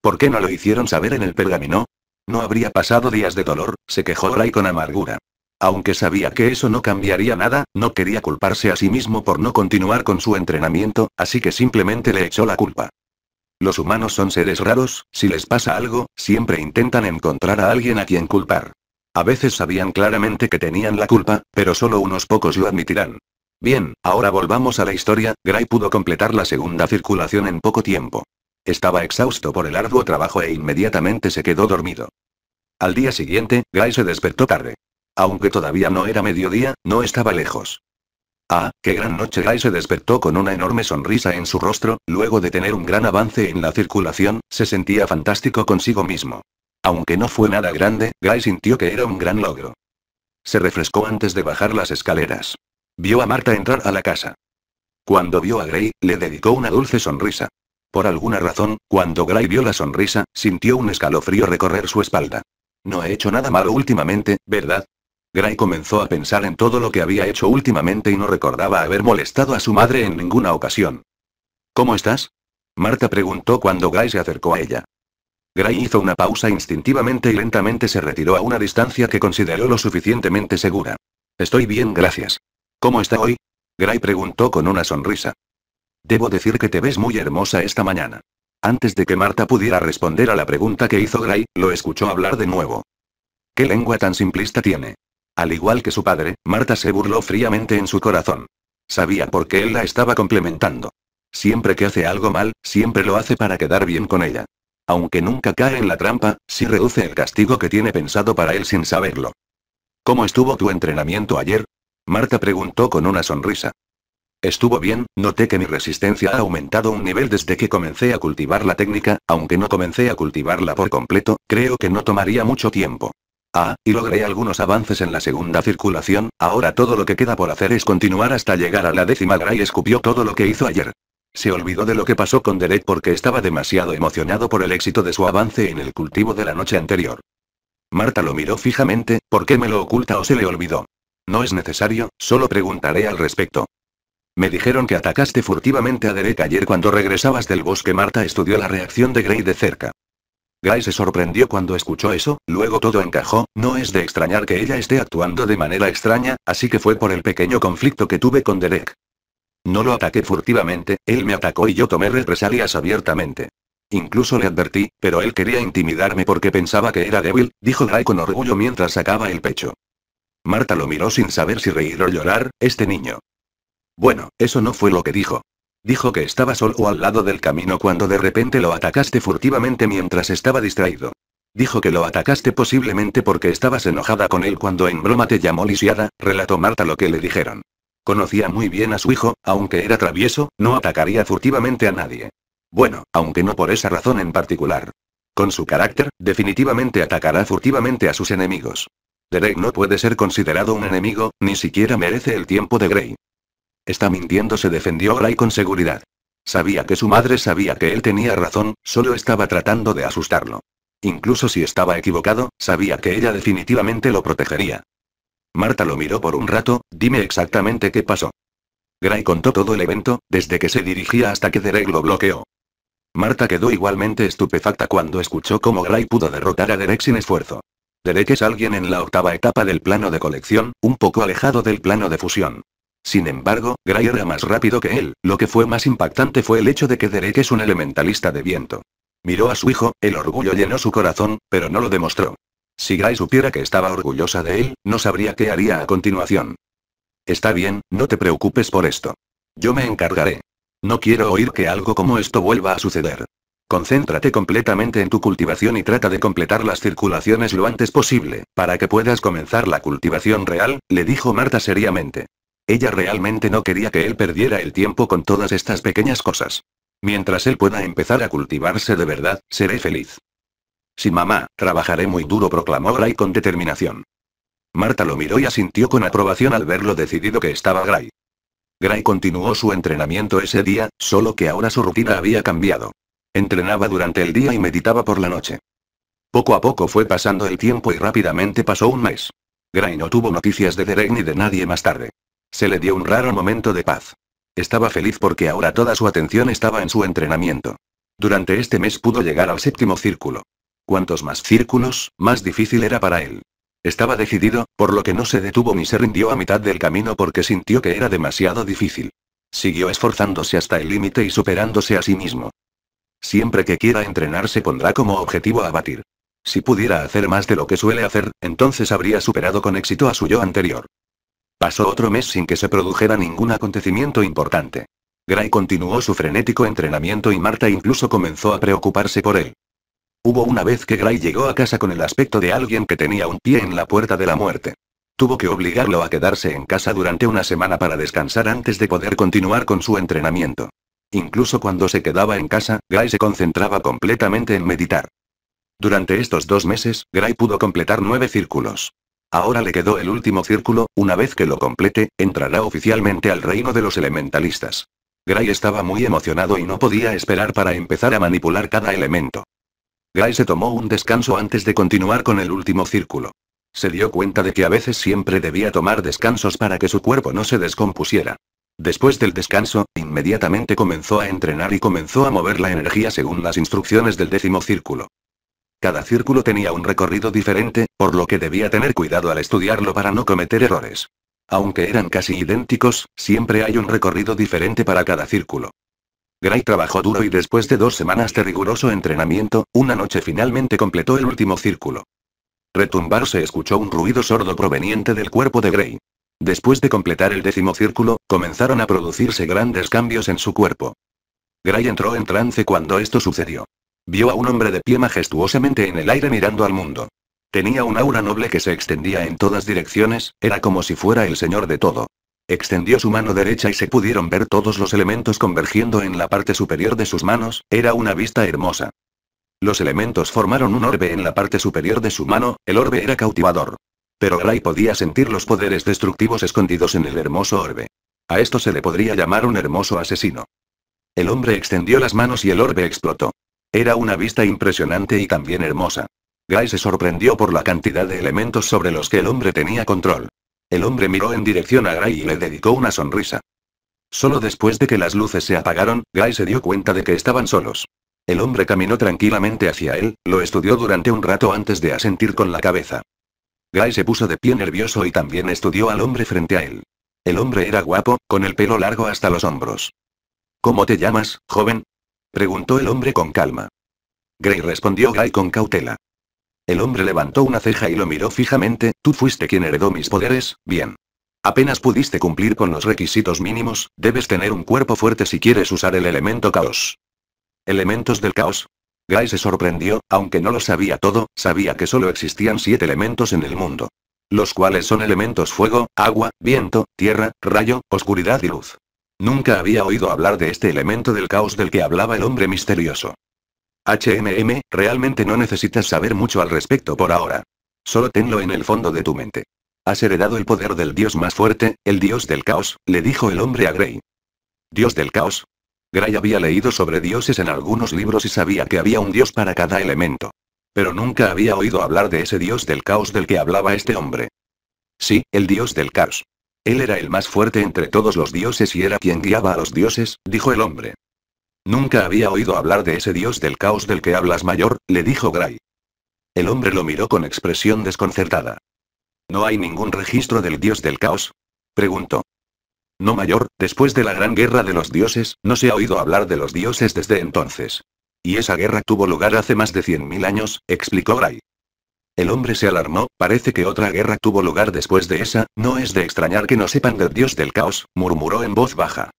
¿Por qué no lo hicieron saber en el pergamino? No habría pasado días de dolor, se quejó Gray con amargura. Aunque sabía que eso no cambiaría nada, no quería culparse a sí mismo por no continuar con su entrenamiento, así que simplemente le echó la culpa. Los humanos son seres raros, si les pasa algo, siempre intentan encontrar a alguien a quien culpar. A veces sabían claramente que tenían la culpa, pero solo unos pocos lo admitirán. Bien, ahora volvamos a la historia, Gray pudo completar la segunda circulación en poco tiempo. Estaba exhausto por el arduo trabajo e inmediatamente se quedó dormido. Al día siguiente, Gray se despertó tarde. Aunque todavía no era mediodía, no estaba lejos. Ah, qué gran noche. Guy se despertó con una enorme sonrisa en su rostro, luego de tener un gran avance en la circulación, se sentía fantástico consigo mismo. Aunque no fue nada grande, Guy sintió que era un gran logro. Se refrescó antes de bajar las escaleras. Vio a Marta entrar a la casa. Cuando vio a Gray, le dedicó una dulce sonrisa. Por alguna razón, cuando Gray vio la sonrisa, sintió un escalofrío recorrer su espalda. No he hecho nada malo últimamente, ¿verdad? Gray comenzó a pensar en todo lo que había hecho últimamente y no recordaba haber molestado a su madre en ninguna ocasión. ¿Cómo estás? Marta preguntó cuando Gray se acercó a ella. Gray hizo una pausa instintivamente y lentamente se retiró a una distancia que consideró lo suficientemente segura. Estoy bien, gracias. ¿Cómo está hoy? Gray preguntó con una sonrisa. Debo decir que te ves muy hermosa esta mañana. Antes de que Marta pudiera responder a la pregunta que hizo Gray, lo escuchó hablar de nuevo. ¿Qué lengua tan simplista tiene? Al igual que su padre, Marta se burló fríamente en su corazón. Sabía por qué él la estaba complementando. Siempre que hace algo mal, siempre lo hace para quedar bien con ella. Aunque nunca cae en la trampa, si reduce el castigo que tiene pensado para él sin saberlo. ¿Cómo estuvo tu entrenamiento ayer? Marta preguntó con una sonrisa. Estuvo bien, noté que mi resistencia ha aumentado un nivel desde que comencé a cultivar la técnica, aunque no comencé a cultivarla por completo, creo que no tomaría mucho tiempo. Ah, y logré algunos avances en la segunda circulación, ahora todo lo que queda por hacer es continuar hasta llegar a la décima Gray escupió todo lo que hizo ayer. Se olvidó de lo que pasó con Derek porque estaba demasiado emocionado por el éxito de su avance en el cultivo de la noche anterior. Marta lo miró fijamente, ¿por qué me lo oculta o se le olvidó? No es necesario, solo preguntaré al respecto. Me dijeron que atacaste furtivamente a Derek ayer cuando regresabas del bosque. Marta estudió la reacción de Grey de cerca. Guy se sorprendió cuando escuchó eso, luego todo encajó, no es de extrañar que ella esté actuando de manera extraña, así que fue por el pequeño conflicto que tuve con Derek. No lo ataqué furtivamente, él me atacó y yo tomé represalias abiertamente. Incluso le advertí, pero él quería intimidarme porque pensaba que era débil, dijo Guy con orgullo mientras sacaba el pecho. Marta lo miró sin saber si reír o llorar, este niño. Bueno, eso no fue lo que dijo. Dijo que estaba solo al lado del camino cuando de repente lo atacaste furtivamente mientras estaba distraído. Dijo que lo atacaste posiblemente porque estabas enojada con él cuando en broma te llamó lisiada, relató Marta lo que le dijeron. Conocía muy bien a su hijo, aunque era travieso, no atacaría furtivamente a nadie. Bueno, aunque no por esa razón en particular. Con su carácter, definitivamente atacará furtivamente a sus enemigos. Derek no puede ser considerado un enemigo, ni siquiera merece el tiempo de Grey. Está mintiendo, se defendió Gray con seguridad. Sabía que su madre sabía que él tenía razón, solo estaba tratando de asustarlo. Incluso si estaba equivocado, sabía que ella definitivamente lo protegería. Marta lo miró por un rato, dime exactamente qué pasó. Gray contó todo el evento, desde que se dirigía hasta que Derek lo bloqueó. Marta quedó igualmente estupefacta cuando escuchó cómo Gray pudo derrotar a Derek sin esfuerzo. Derek es alguien en la octava etapa del plano de colección, un poco alejado del plano de fusión. Sin embargo, Gray era más rápido que él, lo que fue más impactante fue el hecho de que Derek es un elementalista de viento. Miró a su hijo, el orgullo llenó su corazón, pero no lo demostró. Si Gray supiera que estaba orgullosa de él, no sabría qué haría a continuación. Está bien, no te preocupes por esto. Yo me encargaré. No quiero oír que algo como esto vuelva a suceder. Concéntrate completamente en tu cultivación y trata de completar las circulaciones lo antes posible, para que puedas comenzar la cultivación real, le dijo Marta seriamente. Ella realmente no quería que él perdiera el tiempo con todas estas pequeñas cosas. Mientras él pueda empezar a cultivarse de verdad, seré feliz. Si, mamá, trabajaré muy duro, proclamó Gray con determinación. Marta lo miró y asintió con aprobación al ver lo decidido que estaba Gray. Gray continuó su entrenamiento ese día, solo que ahora su rutina había cambiado. Entrenaba durante el día y meditaba por la noche. Poco a poco fue pasando el tiempo y rápidamente pasó un mes. Gray no tuvo noticias de Derek ni de nadie más tarde. Se le dio un raro momento de paz. Estaba feliz porque ahora toda su atención estaba en su entrenamiento. Durante este mes pudo llegar al séptimo círculo. Cuantos más círculos, más difícil era para él. Estaba decidido, por lo que no se detuvo ni se rindió a mitad del camino porque sintió que era demasiado difícil. Siguió esforzándose hasta el límite y superándose a sí mismo. Siempre que quiera entrenarse pondrá como objetivo abatir. Si pudiera hacer más de lo que suele hacer, entonces habría superado con éxito a su yo anterior. Pasó otro mes sin que se produjera ningún acontecimiento importante. Gray continuó su frenético entrenamiento y Marta incluso comenzó a preocuparse por él. Hubo una vez que Gray llegó a casa con el aspecto de alguien que tenía un pie en la puerta de la muerte. Tuvo que obligarlo a quedarse en casa durante una semana para descansar antes de poder continuar con su entrenamiento. Incluso cuando se quedaba en casa, Gray se concentraba completamente en meditar. Durante estos dos meses, Gray pudo completar nueve círculos. Ahora le quedó el último círculo, una vez que lo complete, entrará oficialmente al reino de los elementalistas. Gray estaba muy emocionado y no podía esperar para empezar a manipular cada elemento. Gray se tomó un descanso antes de continuar con el último círculo. Se dio cuenta de que a veces siempre debía tomar descansos para que su cuerpo no se descompusiera. Después del descanso, inmediatamente comenzó a entrenar y comenzó a mover la energía según las instrucciones del décimo círculo. Cada círculo tenía un recorrido diferente, por lo que debía tener cuidado al estudiarlo para no cometer errores. Aunque eran casi idénticos, siempre hay un recorrido diferente para cada círculo. Gray trabajó duro y después de dos semanas de riguroso entrenamiento, una noche finalmente completó el último círculo. Retumbar se escuchó un ruido sordo proveniente del cuerpo de Gray. Después de completar el décimo círculo, comenzaron a producirse grandes cambios en su cuerpo. Gray entró en trance cuando esto sucedió. Vio a un hombre de pie majestuosamente en el aire mirando al mundo. Tenía un aura noble que se extendía en todas direcciones, era como si fuera el señor de todo. Extendió su mano derecha y se pudieron ver todos los elementos convergiendo en la parte superior de sus manos, era una vista hermosa. Los elementos formaron un orbe en la parte superior de su mano, el orbe era cautivador. Pero Gray podía sentir los poderes destructivos escondidos en el hermoso orbe. A esto se le podría llamar un hermoso asesino. El hombre extendió las manos y el orbe explotó. Era una vista impresionante y también hermosa. Guy se sorprendió por la cantidad de elementos sobre los que el hombre tenía control. El hombre miró en dirección a Guy y le dedicó una sonrisa. Solo después de que las luces se apagaron, Guy se dio cuenta de que estaban solos. El hombre caminó tranquilamente hacia él, lo estudió durante un rato antes de asentir con la cabeza. Guy se puso de pie nervioso y también estudió al hombre frente a él. El hombre era guapo, con el pelo largo hasta los hombros. ¿Cómo te llamas, joven? Preguntó el hombre con calma. Gray respondió Gray con cautela. El hombre levantó una ceja y lo miró fijamente, tú fuiste quien heredó mis poderes, bien. Apenas pudiste cumplir con los requisitos mínimos, debes tener un cuerpo fuerte si quieres usar el elemento caos. ¿Elementos del caos? Gray se sorprendió, aunque no lo sabía todo, sabía que solo existían siete elementos en el mundo. Los cuales son elementos fuego, agua, viento, tierra, rayo, oscuridad y luz. Nunca había oído hablar de este elemento del caos del que hablaba el hombre misterioso. HMM, realmente no necesitas saber mucho al respecto por ahora. Solo tenlo en el fondo de tu mente. Has heredado el poder del dios más fuerte, el dios del caos, le dijo el hombre a Gray. ¿Dios del caos? Gray había leído sobre dioses en algunos libros y sabía que había un dios para cada elemento. Pero nunca había oído hablar de ese dios del caos del que hablaba este hombre. Sí, el dios del caos. Él era el más fuerte entre todos los dioses y era quien guiaba a los dioses, dijo el hombre. Nunca había oído hablar de ese dios del caos del que hablas mayor, le dijo Gray. El hombre lo miró con expresión desconcertada. ¿No hay ningún registro del dios del caos? preguntó. No mayor, después de la gran guerra de los dioses, no se ha oído hablar de los dioses desde entonces. Y esa guerra tuvo lugar hace más de 100.000 años, explicó Gray. El hombre se alarmó, parece que otra guerra tuvo lugar después de esa, no es de extrañar que no sepan del dios del caos, murmuró en voz baja.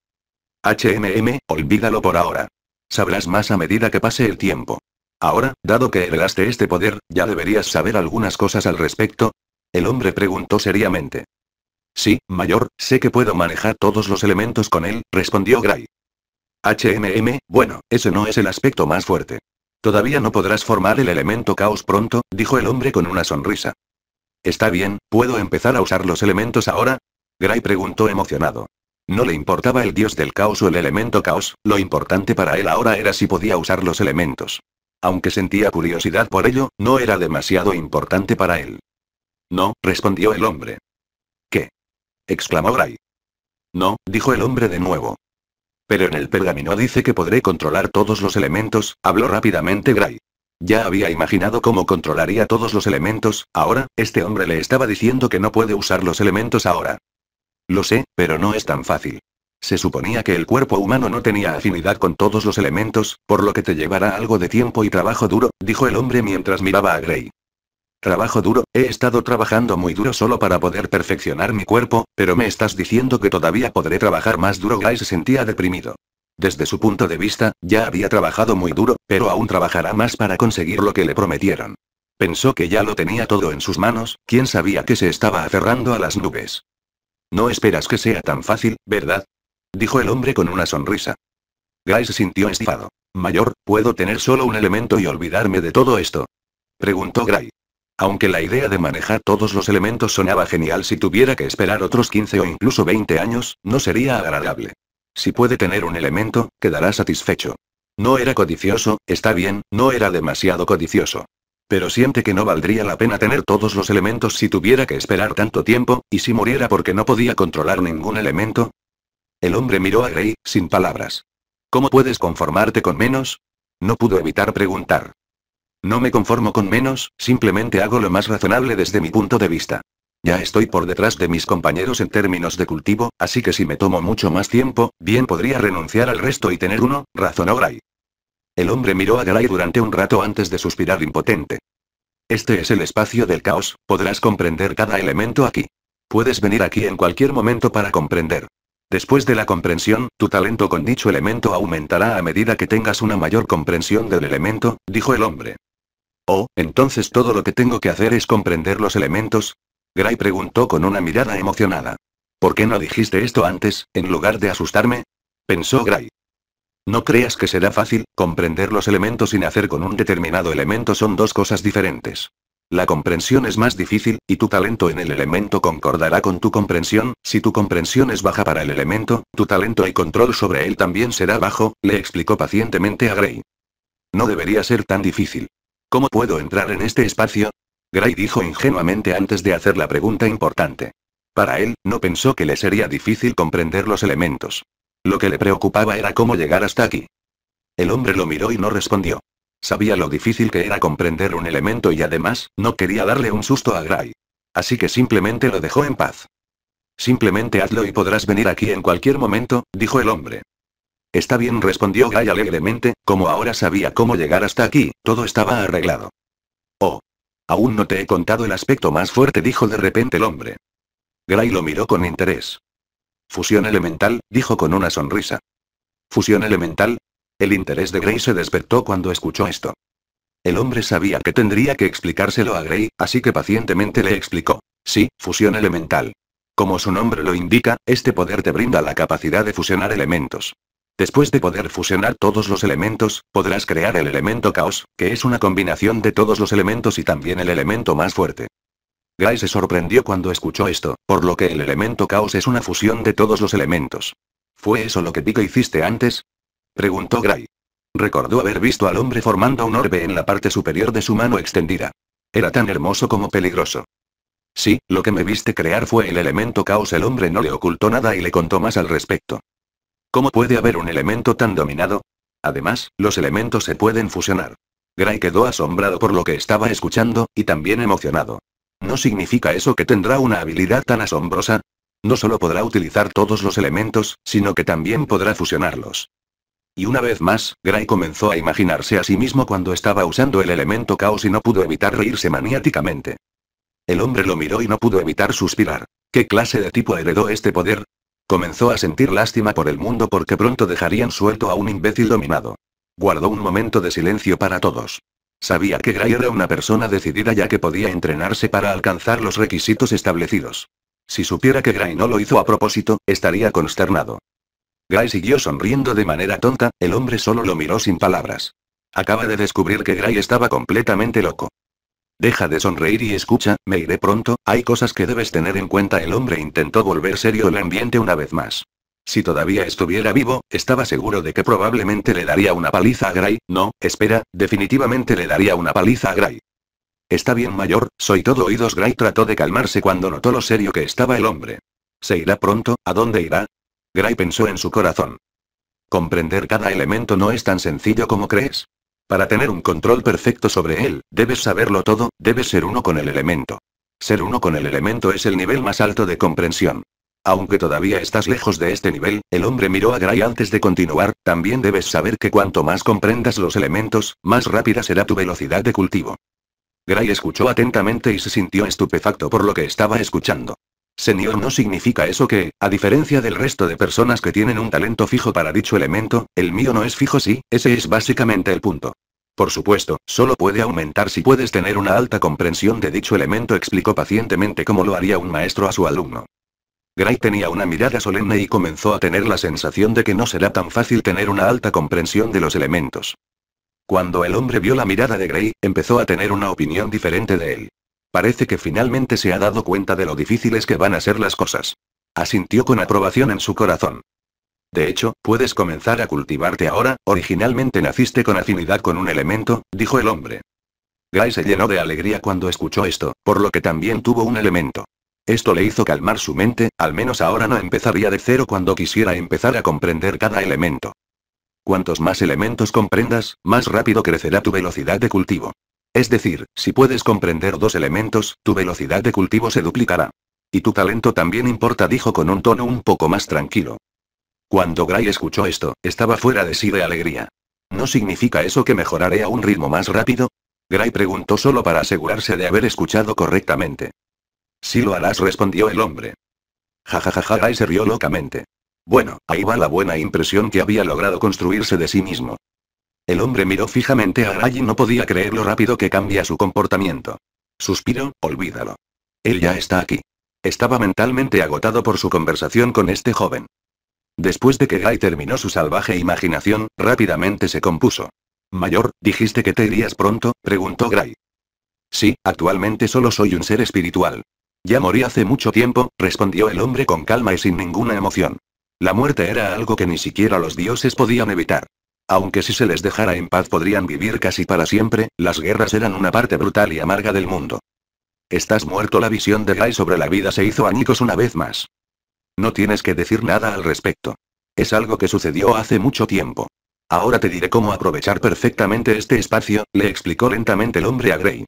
HMM, olvídalo por ahora. Sabrás más a medida que pase el tiempo. Ahora, dado que heredaste este poder, ya deberías saber algunas cosas al respecto. El hombre preguntó seriamente. Sí, mayor, sé que puedo manejar todos los elementos con él, respondió Gray. HMM, bueno, ese no es el aspecto más fuerte. Todavía no podrás formar el elemento caos pronto, dijo el hombre con una sonrisa. Está bien, ¿puedo empezar a usar los elementos ahora? Gray preguntó emocionado. No le importaba el dios del caos o el elemento caos, lo importante para él ahora era si podía usar los elementos. Aunque sentía curiosidad por ello, no era demasiado importante para él. No, respondió el hombre. ¿Qué? exclamó Gray. No, dijo el hombre de nuevo. Pero en el pergamino dice que podré controlar todos los elementos, habló rápidamente Gray. Ya había imaginado cómo controlaría todos los elementos, ahora, este hombre le estaba diciendo que no puede usar los elementos ahora. Lo sé, pero no es tan fácil. Se suponía que el cuerpo humano no tenía afinidad con todos los elementos, por lo que te llevará algo de tiempo y trabajo duro, dijo el hombre mientras miraba a Gray. Trabajo duro, he estado trabajando muy duro solo para poder perfeccionar mi cuerpo, pero me estás diciendo que todavía podré trabajar más duro. Guy se sentía deprimido. Desde su punto de vista, ya había trabajado muy duro, pero aún trabajará más para conseguir lo que le prometieron. Pensó que ya lo tenía todo en sus manos, quién sabía que se estaba aferrando a las nubes. No esperas que sea tan fácil, ¿verdad? Dijo el hombre con una sonrisa. Guy se sintió estifado. Mayor, ¿puedo tener solo un elemento y olvidarme de todo esto? Preguntó Gray. Aunque la idea de manejar todos los elementos sonaba genial si tuviera que esperar otros 15 o incluso 20 años, no sería agradable. Si puede tener un elemento, quedará satisfecho. No era codicioso, está bien, no era demasiado codicioso. Pero siente que no valdría la pena tener todos los elementos si tuviera que esperar tanto tiempo, y si muriera porque no podía controlar ningún elemento. El hombre miró a Rey, sin palabras. ¿Cómo puedes conformarte con menos? No pudo evitar preguntar. No me conformo con menos, simplemente hago lo más razonable desde mi punto de vista. Ya estoy por detrás de mis compañeros en términos de cultivo, así que si me tomo mucho más tiempo, bien podría renunciar al resto y tener uno, razonó Gray. El hombre miró a Gray durante un rato antes de suspirar impotente. Este es el espacio del caos, podrás comprender cada elemento aquí. Puedes venir aquí en cualquier momento para comprender. Después de la comprensión, tu talento con dicho elemento aumentará a medida que tengas una mayor comprensión del elemento, dijo el hombre. Oh, entonces todo lo que tengo que hacer es comprender los elementos. Gray preguntó con una mirada emocionada. ¿Por qué no dijiste esto antes, en lugar de asustarme? pensó Gray. No creas que será fácil, comprender los elementos sin hacer con un determinado elemento son dos cosas diferentes. La comprensión es más difícil, y tu talento en el elemento concordará con tu comprensión, si tu comprensión es baja para el elemento, tu talento y control sobre él también será bajo, le explicó pacientemente a Gray. No debería ser tan difícil. ¿Cómo puedo entrar en este espacio? Gray dijo ingenuamente antes de hacer la pregunta importante. Para él, no pensó que le sería difícil comprender los elementos. Lo que le preocupaba era cómo llegar hasta aquí. El hombre lo miró y no respondió. Sabía lo difícil que era comprender un elemento y además, no quería darle un susto a Gray. Así que simplemente lo dejó en paz. Simplemente hazlo y podrás venir aquí en cualquier momento, dijo el hombre. Está bien, respondió Gray alegremente, como ahora sabía cómo llegar hasta aquí, todo estaba arreglado. Oh. Aún no te he contado el aspecto más fuerte, dijo de repente el hombre. Gray lo miró con interés. Fusión elemental, dijo con una sonrisa. Fusión elemental. El interés de Gray se despertó cuando escuchó esto. El hombre sabía que tendría que explicárselo a Gray, así que pacientemente le explicó. Sí, fusión elemental. Como su nombre lo indica, este poder te brinda la capacidad de fusionar elementos. Después de poder fusionar todos los elementos, podrás crear el elemento caos, que es una combinación de todos los elementos y también el elemento más fuerte. Gray se sorprendió cuando escuchó esto, por lo que el elemento caos es una fusión de todos los elementos. ¿Fue eso lo que Pico hiciste antes? Preguntó Gray. Recordó haber visto al hombre formando un orbe en la parte superior de su mano extendida. Era tan hermoso como peligroso. Sí, lo que me viste crear fue el elemento caos. El hombre no le ocultó nada y le contó más al respecto. ¿Cómo puede haber un elemento tan dominado? Además, los elementos se pueden fusionar. Gray quedó asombrado por lo que estaba escuchando, y también emocionado. ¿No significa eso que tendrá una habilidad tan asombrosa? No solo podrá utilizar todos los elementos, sino que también podrá fusionarlos. Y una vez más, Gray comenzó a imaginarse a sí mismo cuando estaba usando el elemento caos y no pudo evitar reírse maniáticamente. El hombre lo miró y no pudo evitar suspirar. ¿Qué clase de tipo heredó este poder? Comenzó a sentir lástima por el mundo porque pronto dejarían suelto a un imbécil dominado. Guardó un momento de silencio para todos. Sabía que Gray era una persona decidida ya que podía entrenarse para alcanzar los requisitos establecidos. Si supiera que Gray no lo hizo a propósito, estaría consternado. Gray siguió sonriendo de manera tonta, el hombre solo lo miró sin palabras. Acaba de descubrir que Gray estaba completamente loco. Deja de sonreír y escucha, me iré pronto, hay cosas que debes tener en cuenta. El hombre intentó volver serio el ambiente una vez más. Si todavía estuviera vivo, estaba seguro de que probablemente le daría una paliza a Gray, no, espera, definitivamente le daría una paliza a Gray. Está bien mayor, soy todo oídos. Gray trató de calmarse cuando notó lo serio que estaba el hombre. ¿Se irá pronto? ¿A dónde irá? Gray pensó en su corazón. Comprender cada elemento no es tan sencillo como crees. Para tener un control perfecto sobre él, debes saberlo todo, debes ser uno con el elemento. Ser uno con el elemento es el nivel más alto de comprensión. Aunque todavía estás lejos de este nivel, el hombre miró a Gray antes de continuar, también debes saber que cuanto más comprendas los elementos, más rápida será tu velocidad de cultivo. Gray escuchó atentamente y se sintió estupefacto por lo que estaba escuchando. Señor no significa eso que, a diferencia del resto de personas que tienen un talento fijo para dicho elemento, el mío no es fijo sí, ese es básicamente el punto. Por supuesto, solo puede aumentar si puedes tener una alta comprensión de dicho elemento explicó pacientemente cómo lo haría un maestro a su alumno. Gray tenía una mirada solemne y comenzó a tener la sensación de que no será tan fácil tener una alta comprensión de los elementos. Cuando el hombre vio la mirada de Gray, empezó a tener una opinión diferente de él. Parece que finalmente se ha dado cuenta de lo difíciles que van a ser las cosas. Asintió con aprobación en su corazón. De hecho, puedes comenzar a cultivarte ahora, originalmente naciste con afinidad con un elemento, dijo el hombre. Guy se llenó de alegría cuando escuchó esto, por lo que también tuvo un elemento. Esto le hizo calmar su mente, al menos ahora no empezaría de cero cuando quisiera empezar a comprender cada elemento. Cuantos más elementos comprendas, más rápido crecerá tu velocidad de cultivo. Es decir, si puedes comprender dos elementos, tu velocidad de cultivo se duplicará. Y tu talento también importa, dijo con un tono un poco más tranquilo. Cuando Gray escuchó esto, estaba fuera de sí de alegría. ¿No significa eso que mejoraré a un ritmo más rápido? Gray preguntó solo para asegurarse de haber escuchado correctamente. Sí lo harás, respondió el hombre. Ja ja, ja, Gray se rió locamente. Bueno, ahí va la buena impresión que había logrado construirse de sí mismo. El hombre miró fijamente a Ray y no podía creer lo rápido que cambia su comportamiento. Suspiro, olvídalo. Él ya está aquí. Estaba mentalmente agotado por su conversación con este joven. Después de que Gray terminó su salvaje imaginación, rápidamente se compuso. Mayor, dijiste que te irías pronto, preguntó Gray. Sí, actualmente solo soy un ser espiritual. Ya morí hace mucho tiempo, respondió el hombre con calma y sin ninguna emoción. La muerte era algo que ni siquiera los dioses podían evitar. Aunque si se les dejara en paz podrían vivir casi para siempre, las guerras eran una parte brutal y amarga del mundo. Estás muerto la visión de Gray sobre la vida se hizo añicos una vez más. No tienes que decir nada al respecto. Es algo que sucedió hace mucho tiempo. Ahora te diré cómo aprovechar perfectamente este espacio, le explicó lentamente el hombre a Gray.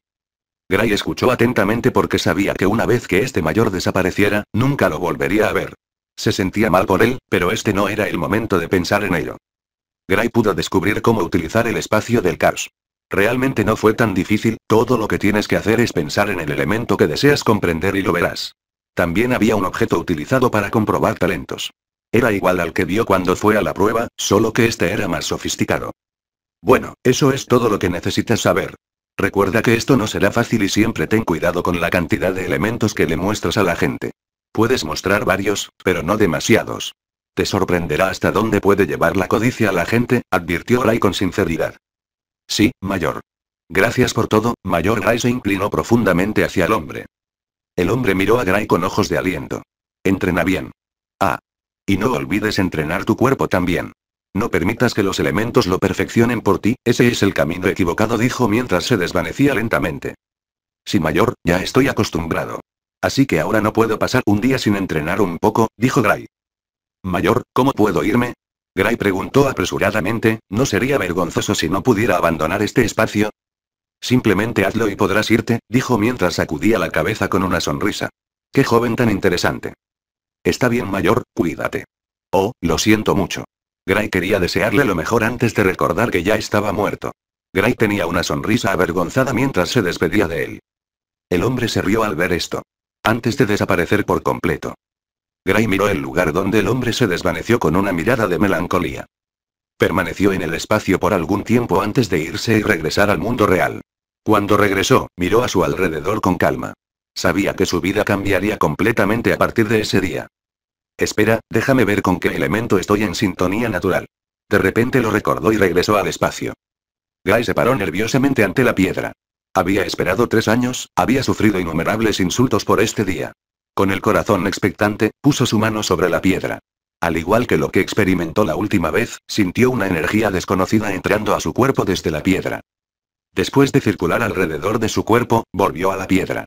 Gray escuchó atentamente porque sabía que una vez que este mayor desapareciera, nunca lo volvería a ver. Se sentía mal por él, pero este no era el momento de pensar en ello. Gray pudo descubrir cómo utilizar el espacio del caos. Realmente no fue tan difícil, todo lo que tienes que hacer es pensar en el elemento que deseas comprender y lo verás. También había un objeto utilizado para comprobar talentos. Era igual al que vio cuando fue a la prueba, solo que este era más sofisticado. Bueno, eso es todo lo que necesitas saber. Recuerda que esto no será fácil y siempre ten cuidado con la cantidad de elementos que le muestras a la gente. Puedes mostrar varios, pero no demasiados. Te sorprenderá hasta dónde puede llevar la codicia a la gente, advirtió Gray con sinceridad. Sí, mayor. Gracias por todo, mayor Gray se inclinó profundamente hacia el hombre. El hombre miró a Gray con ojos de aliento. Entrena bien. Ah. Y no olvides entrenar tu cuerpo también. No permitas que los elementos lo perfeccionen por ti, ese es el camino equivocado, dijo mientras se desvanecía lentamente. Sí, mayor, ya estoy acostumbrado. Así que ahora no puedo pasar un día sin entrenar un poco, dijo Gray. Mayor, ¿cómo puedo irme? Gray preguntó apresuradamente, ¿no sería vergonzoso si no pudiera abandonar este espacio? Simplemente hazlo y podrás irte, dijo mientras sacudía la cabeza con una sonrisa. Qué joven tan interesante. Está bien mayor, cuídate. Oh, lo siento mucho. Gray quería desearle lo mejor antes de recordar que ya estaba muerto. Gray tenía una sonrisa avergonzada mientras se despedía de él. El hombre se rió al ver esto. Antes de desaparecer por completo. Gray miró el lugar donde el hombre se desvaneció con una mirada de melancolía. Permaneció en el espacio por algún tiempo antes de irse y regresar al mundo real. Cuando regresó, miró a su alrededor con calma. Sabía que su vida cambiaría completamente a partir de ese día. Espera, déjame ver con qué elemento estoy en sintonía natural. De repente lo recordó y regresó al espacio. Gray se paró nerviosamente ante la piedra. Había esperado tres años, había sufrido innumerables insultos por este día. Con el corazón expectante, puso su mano sobre la piedra. Al igual que lo que experimentó la última vez, sintió una energía desconocida entrando a su cuerpo desde la piedra. Después de circular alrededor de su cuerpo, volvió a la piedra.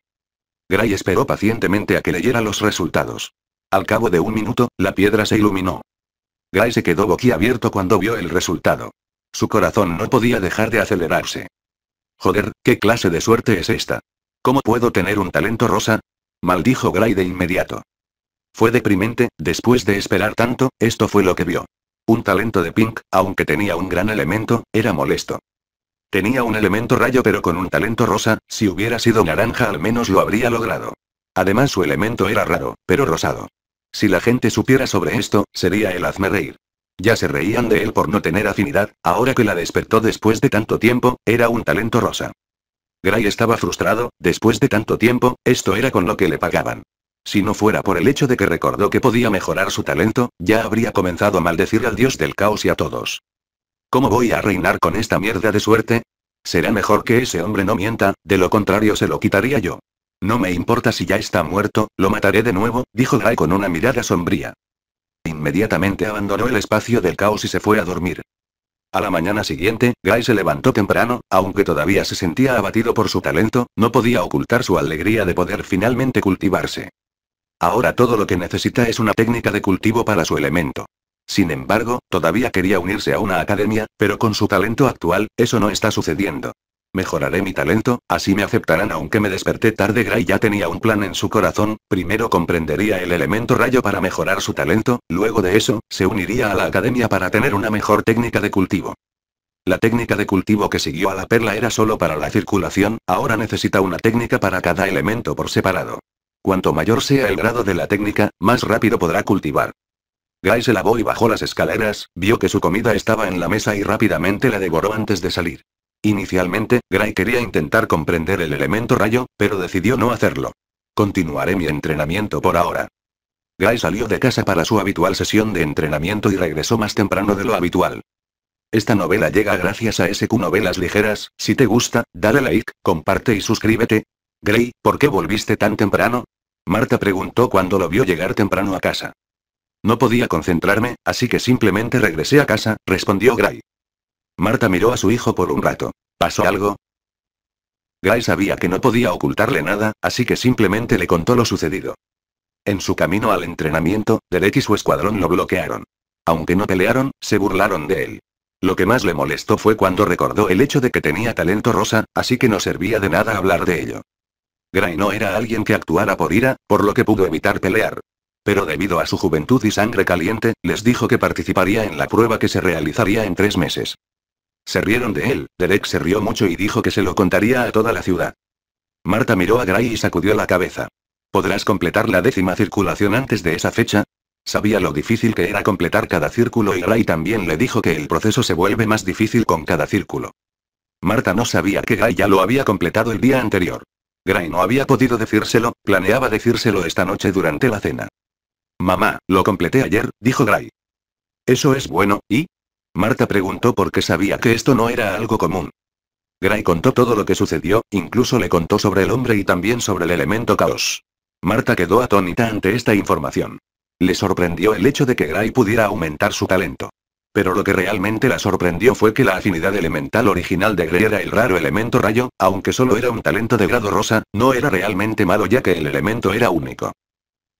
Gray esperó pacientemente a que leyera los resultados. Al cabo de un minuto, la piedra se iluminó. Gray se quedó boquiabierto cuando vio el resultado. Su corazón no podía dejar de acelerarse. Joder, ¿qué clase de suerte es esta? ¿Cómo puedo tener un talento rosa? maldijo Gray de inmediato. Fue deprimente, después de esperar tanto, esto fue lo que vio. Un talento de Pink, aunque tenía un gran elemento, era molesto. Tenía un elemento rayo pero con un talento rosa, si hubiera sido naranja al menos lo habría logrado. Además su elemento era raro, pero rosado. Si la gente supiera sobre esto, sería el hazme reír. Ya se reían de él por no tener afinidad, ahora que la despertó después de tanto tiempo, era un talento rosa. Gray estaba frustrado, después de tanto tiempo, esto era con lo que le pagaban. Si no fuera por el hecho de que recordó que podía mejorar su talento, ya habría comenzado a maldecir al dios del caos y a todos. ¿Cómo voy a reinar con esta mierda de suerte? Será mejor que ese hombre no mienta, de lo contrario se lo quitaría yo. No me importa si ya está muerto, lo mataré de nuevo, dijo Gray con una mirada sombría. Inmediatamente abandonó el espacio del caos y se fue a dormir. A la mañana siguiente, Guy se levantó temprano, aunque todavía se sentía abatido por su talento, no podía ocultar su alegría de poder finalmente cultivarse. Ahora todo lo que necesita es una técnica de cultivo para su elemento. Sin embargo, todavía quería unirse a una academia, pero con su talento actual, eso no está sucediendo. Mejoraré mi talento, así me aceptarán aunque me desperté tarde. Gray ya tenía un plan en su corazón, primero comprendería el elemento rayo para mejorar su talento, luego de eso, se uniría a la academia para tener una mejor técnica de cultivo. La técnica de cultivo que siguió a la perla era solo para la circulación, ahora necesita una técnica para cada elemento por separado. Cuanto mayor sea el grado de la técnica, más rápido podrá cultivar. Gray se lavó y bajó las escaleras, vio que su comida estaba en la mesa y rápidamente la devoró antes de salir. Inicialmente, Gray quería intentar comprender el elemento rayo, pero decidió no hacerlo. Continuaré mi entrenamiento por ahora. Gray salió de casa para su habitual sesión de entrenamiento y regresó más temprano de lo habitual. Esta novela llega gracias a SQ Novelas Ligeras, si te gusta, dale like, comparte y suscríbete. Gray, ¿por qué volviste tan temprano? Marta preguntó cuando lo vio llegar temprano a casa. No podía concentrarme, así que simplemente regresé a casa, respondió Gray. Marta miró a su hijo por un rato. ¿Pasó algo? Gray sabía que no podía ocultarle nada, así que simplemente le contó lo sucedido. En su camino al entrenamiento, Derek y su escuadrón lo bloquearon. Aunque no pelearon, se burlaron de él. Lo que más le molestó fue cuando recordó el hecho de que tenía talento rosa, así que no servía de nada hablar de ello. Gray no era alguien que actuara por ira, por lo que pudo evitar pelear. Pero debido a su juventud y sangre caliente, les dijo que participaría en la prueba que se realizaría en tres meses. Se rieron de él, Derek se rió mucho y dijo que se lo contaría a toda la ciudad. Marta miró a Gray y sacudió la cabeza. ¿Podrás completar la décima circulación antes de esa fecha? Sabía lo difícil que era completar cada círculo y Gray también le dijo que el proceso se vuelve más difícil con cada círculo. Marta no sabía que Gray ya lo había completado el día anterior. Gray no había podido decírselo, planeaba decírselo esta noche durante la cena. Mamá, lo completé ayer, dijo Gray. Eso es bueno, ¿y? Marta preguntó porque sabía que esto no era algo común. Gray contó todo lo que sucedió, incluso le contó sobre el hombre y también sobre el elemento caos. Marta quedó atónita ante esta información. Le sorprendió el hecho de que Gray pudiera aumentar su talento. Pero lo que realmente la sorprendió fue que la afinidad elemental original de Gray era el raro elemento rayo, aunque solo era un talento de grado rosa, no era realmente malo ya que el elemento era único.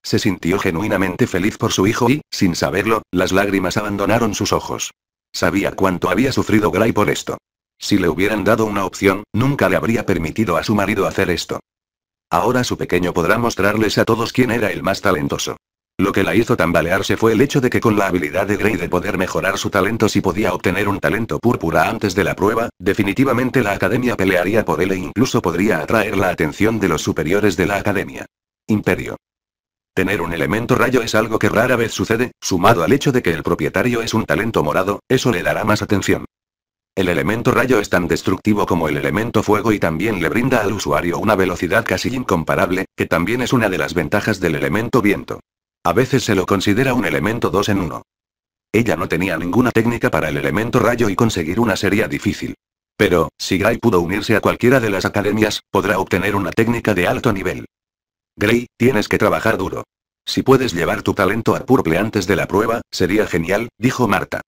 Se sintió genuinamente feliz por su hijo y, sin saberlo, las lágrimas abandonaron sus ojos. Sabía cuánto había sufrido Gray por esto. Si le hubieran dado una opción, nunca le habría permitido a su marido hacer esto. Ahora su pequeño podrá mostrarles a todos quién era el más talentoso. Lo que la hizo tambalearse fue el hecho de que con la habilidad de Gray de poder mejorar su talento si podía obtener un talento púrpura antes de la prueba, definitivamente la academia pelearía por él e incluso podría atraer la atención de los superiores de la academia. Imperio. Tener un elemento rayo es algo que rara vez sucede, sumado al hecho de que el propietario es un talento morado, eso le dará más atención. El elemento rayo es tan destructivo como el elemento fuego y también le brinda al usuario una velocidad casi incomparable, que también es una de las ventajas del elemento viento. A veces se lo considera un elemento 2 en 1. Ella no tenía ninguna técnica para el elemento rayo y conseguir una sería difícil. Pero, si Gray pudo unirse a cualquiera de las academias, podrá obtener una técnica de alto nivel. Gray, tienes que trabajar duro. Si puedes llevar tu talento a Purple antes de la prueba, sería genial, dijo Marta.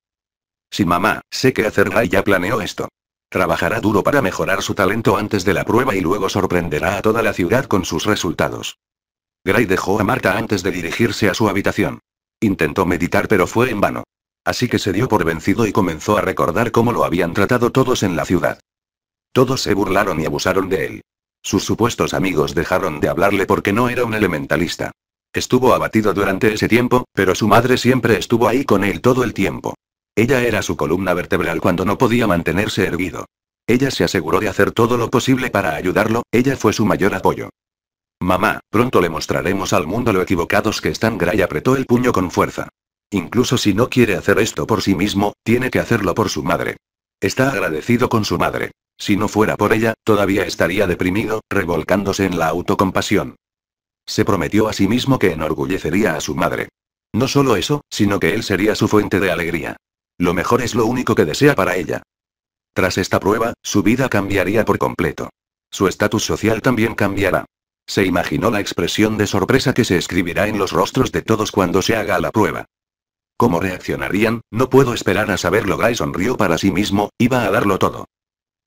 Si mamá, sé que hacer Gray ya planeó esto. Trabajará duro para mejorar su talento antes de la prueba y luego sorprenderá a toda la ciudad con sus resultados. Gray dejó a Marta antes de dirigirse a su habitación. Intentó meditar pero fue en vano. Así que se dio por vencido y comenzó a recordar cómo lo habían tratado todos en la ciudad. Todos se burlaron y abusaron de él. Sus supuestos amigos dejaron de hablarle porque no era un elementalista. Estuvo abatido durante ese tiempo, pero su madre siempre estuvo ahí con él todo el tiempo. Ella era su columna vertebral cuando no podía mantenerse erguido. Ella se aseguró de hacer todo lo posible para ayudarlo, ella fue su mayor apoyo. Mamá, pronto le mostraremos al mundo lo equivocados que están. Gray apretó el puño con fuerza. Incluso si no quiere hacer esto por sí mismo, tiene que hacerlo por su madre. Está agradecido con su madre. Si no fuera por ella, todavía estaría deprimido, revolcándose en la autocompasión. Se prometió a sí mismo que enorgullecería a su madre. No solo eso, sino que él sería su fuente de alegría. Lo mejor es lo único que desea para ella. Tras esta prueba, su vida cambiaría por completo. Su estatus social también cambiará. Se imaginó la expresión de sorpresa que se escribirá en los rostros de todos cuando se haga la prueba. ¿Cómo reaccionarían? No puedo esperar a saberlo. Guy sonrió para sí mismo, iba a darlo todo.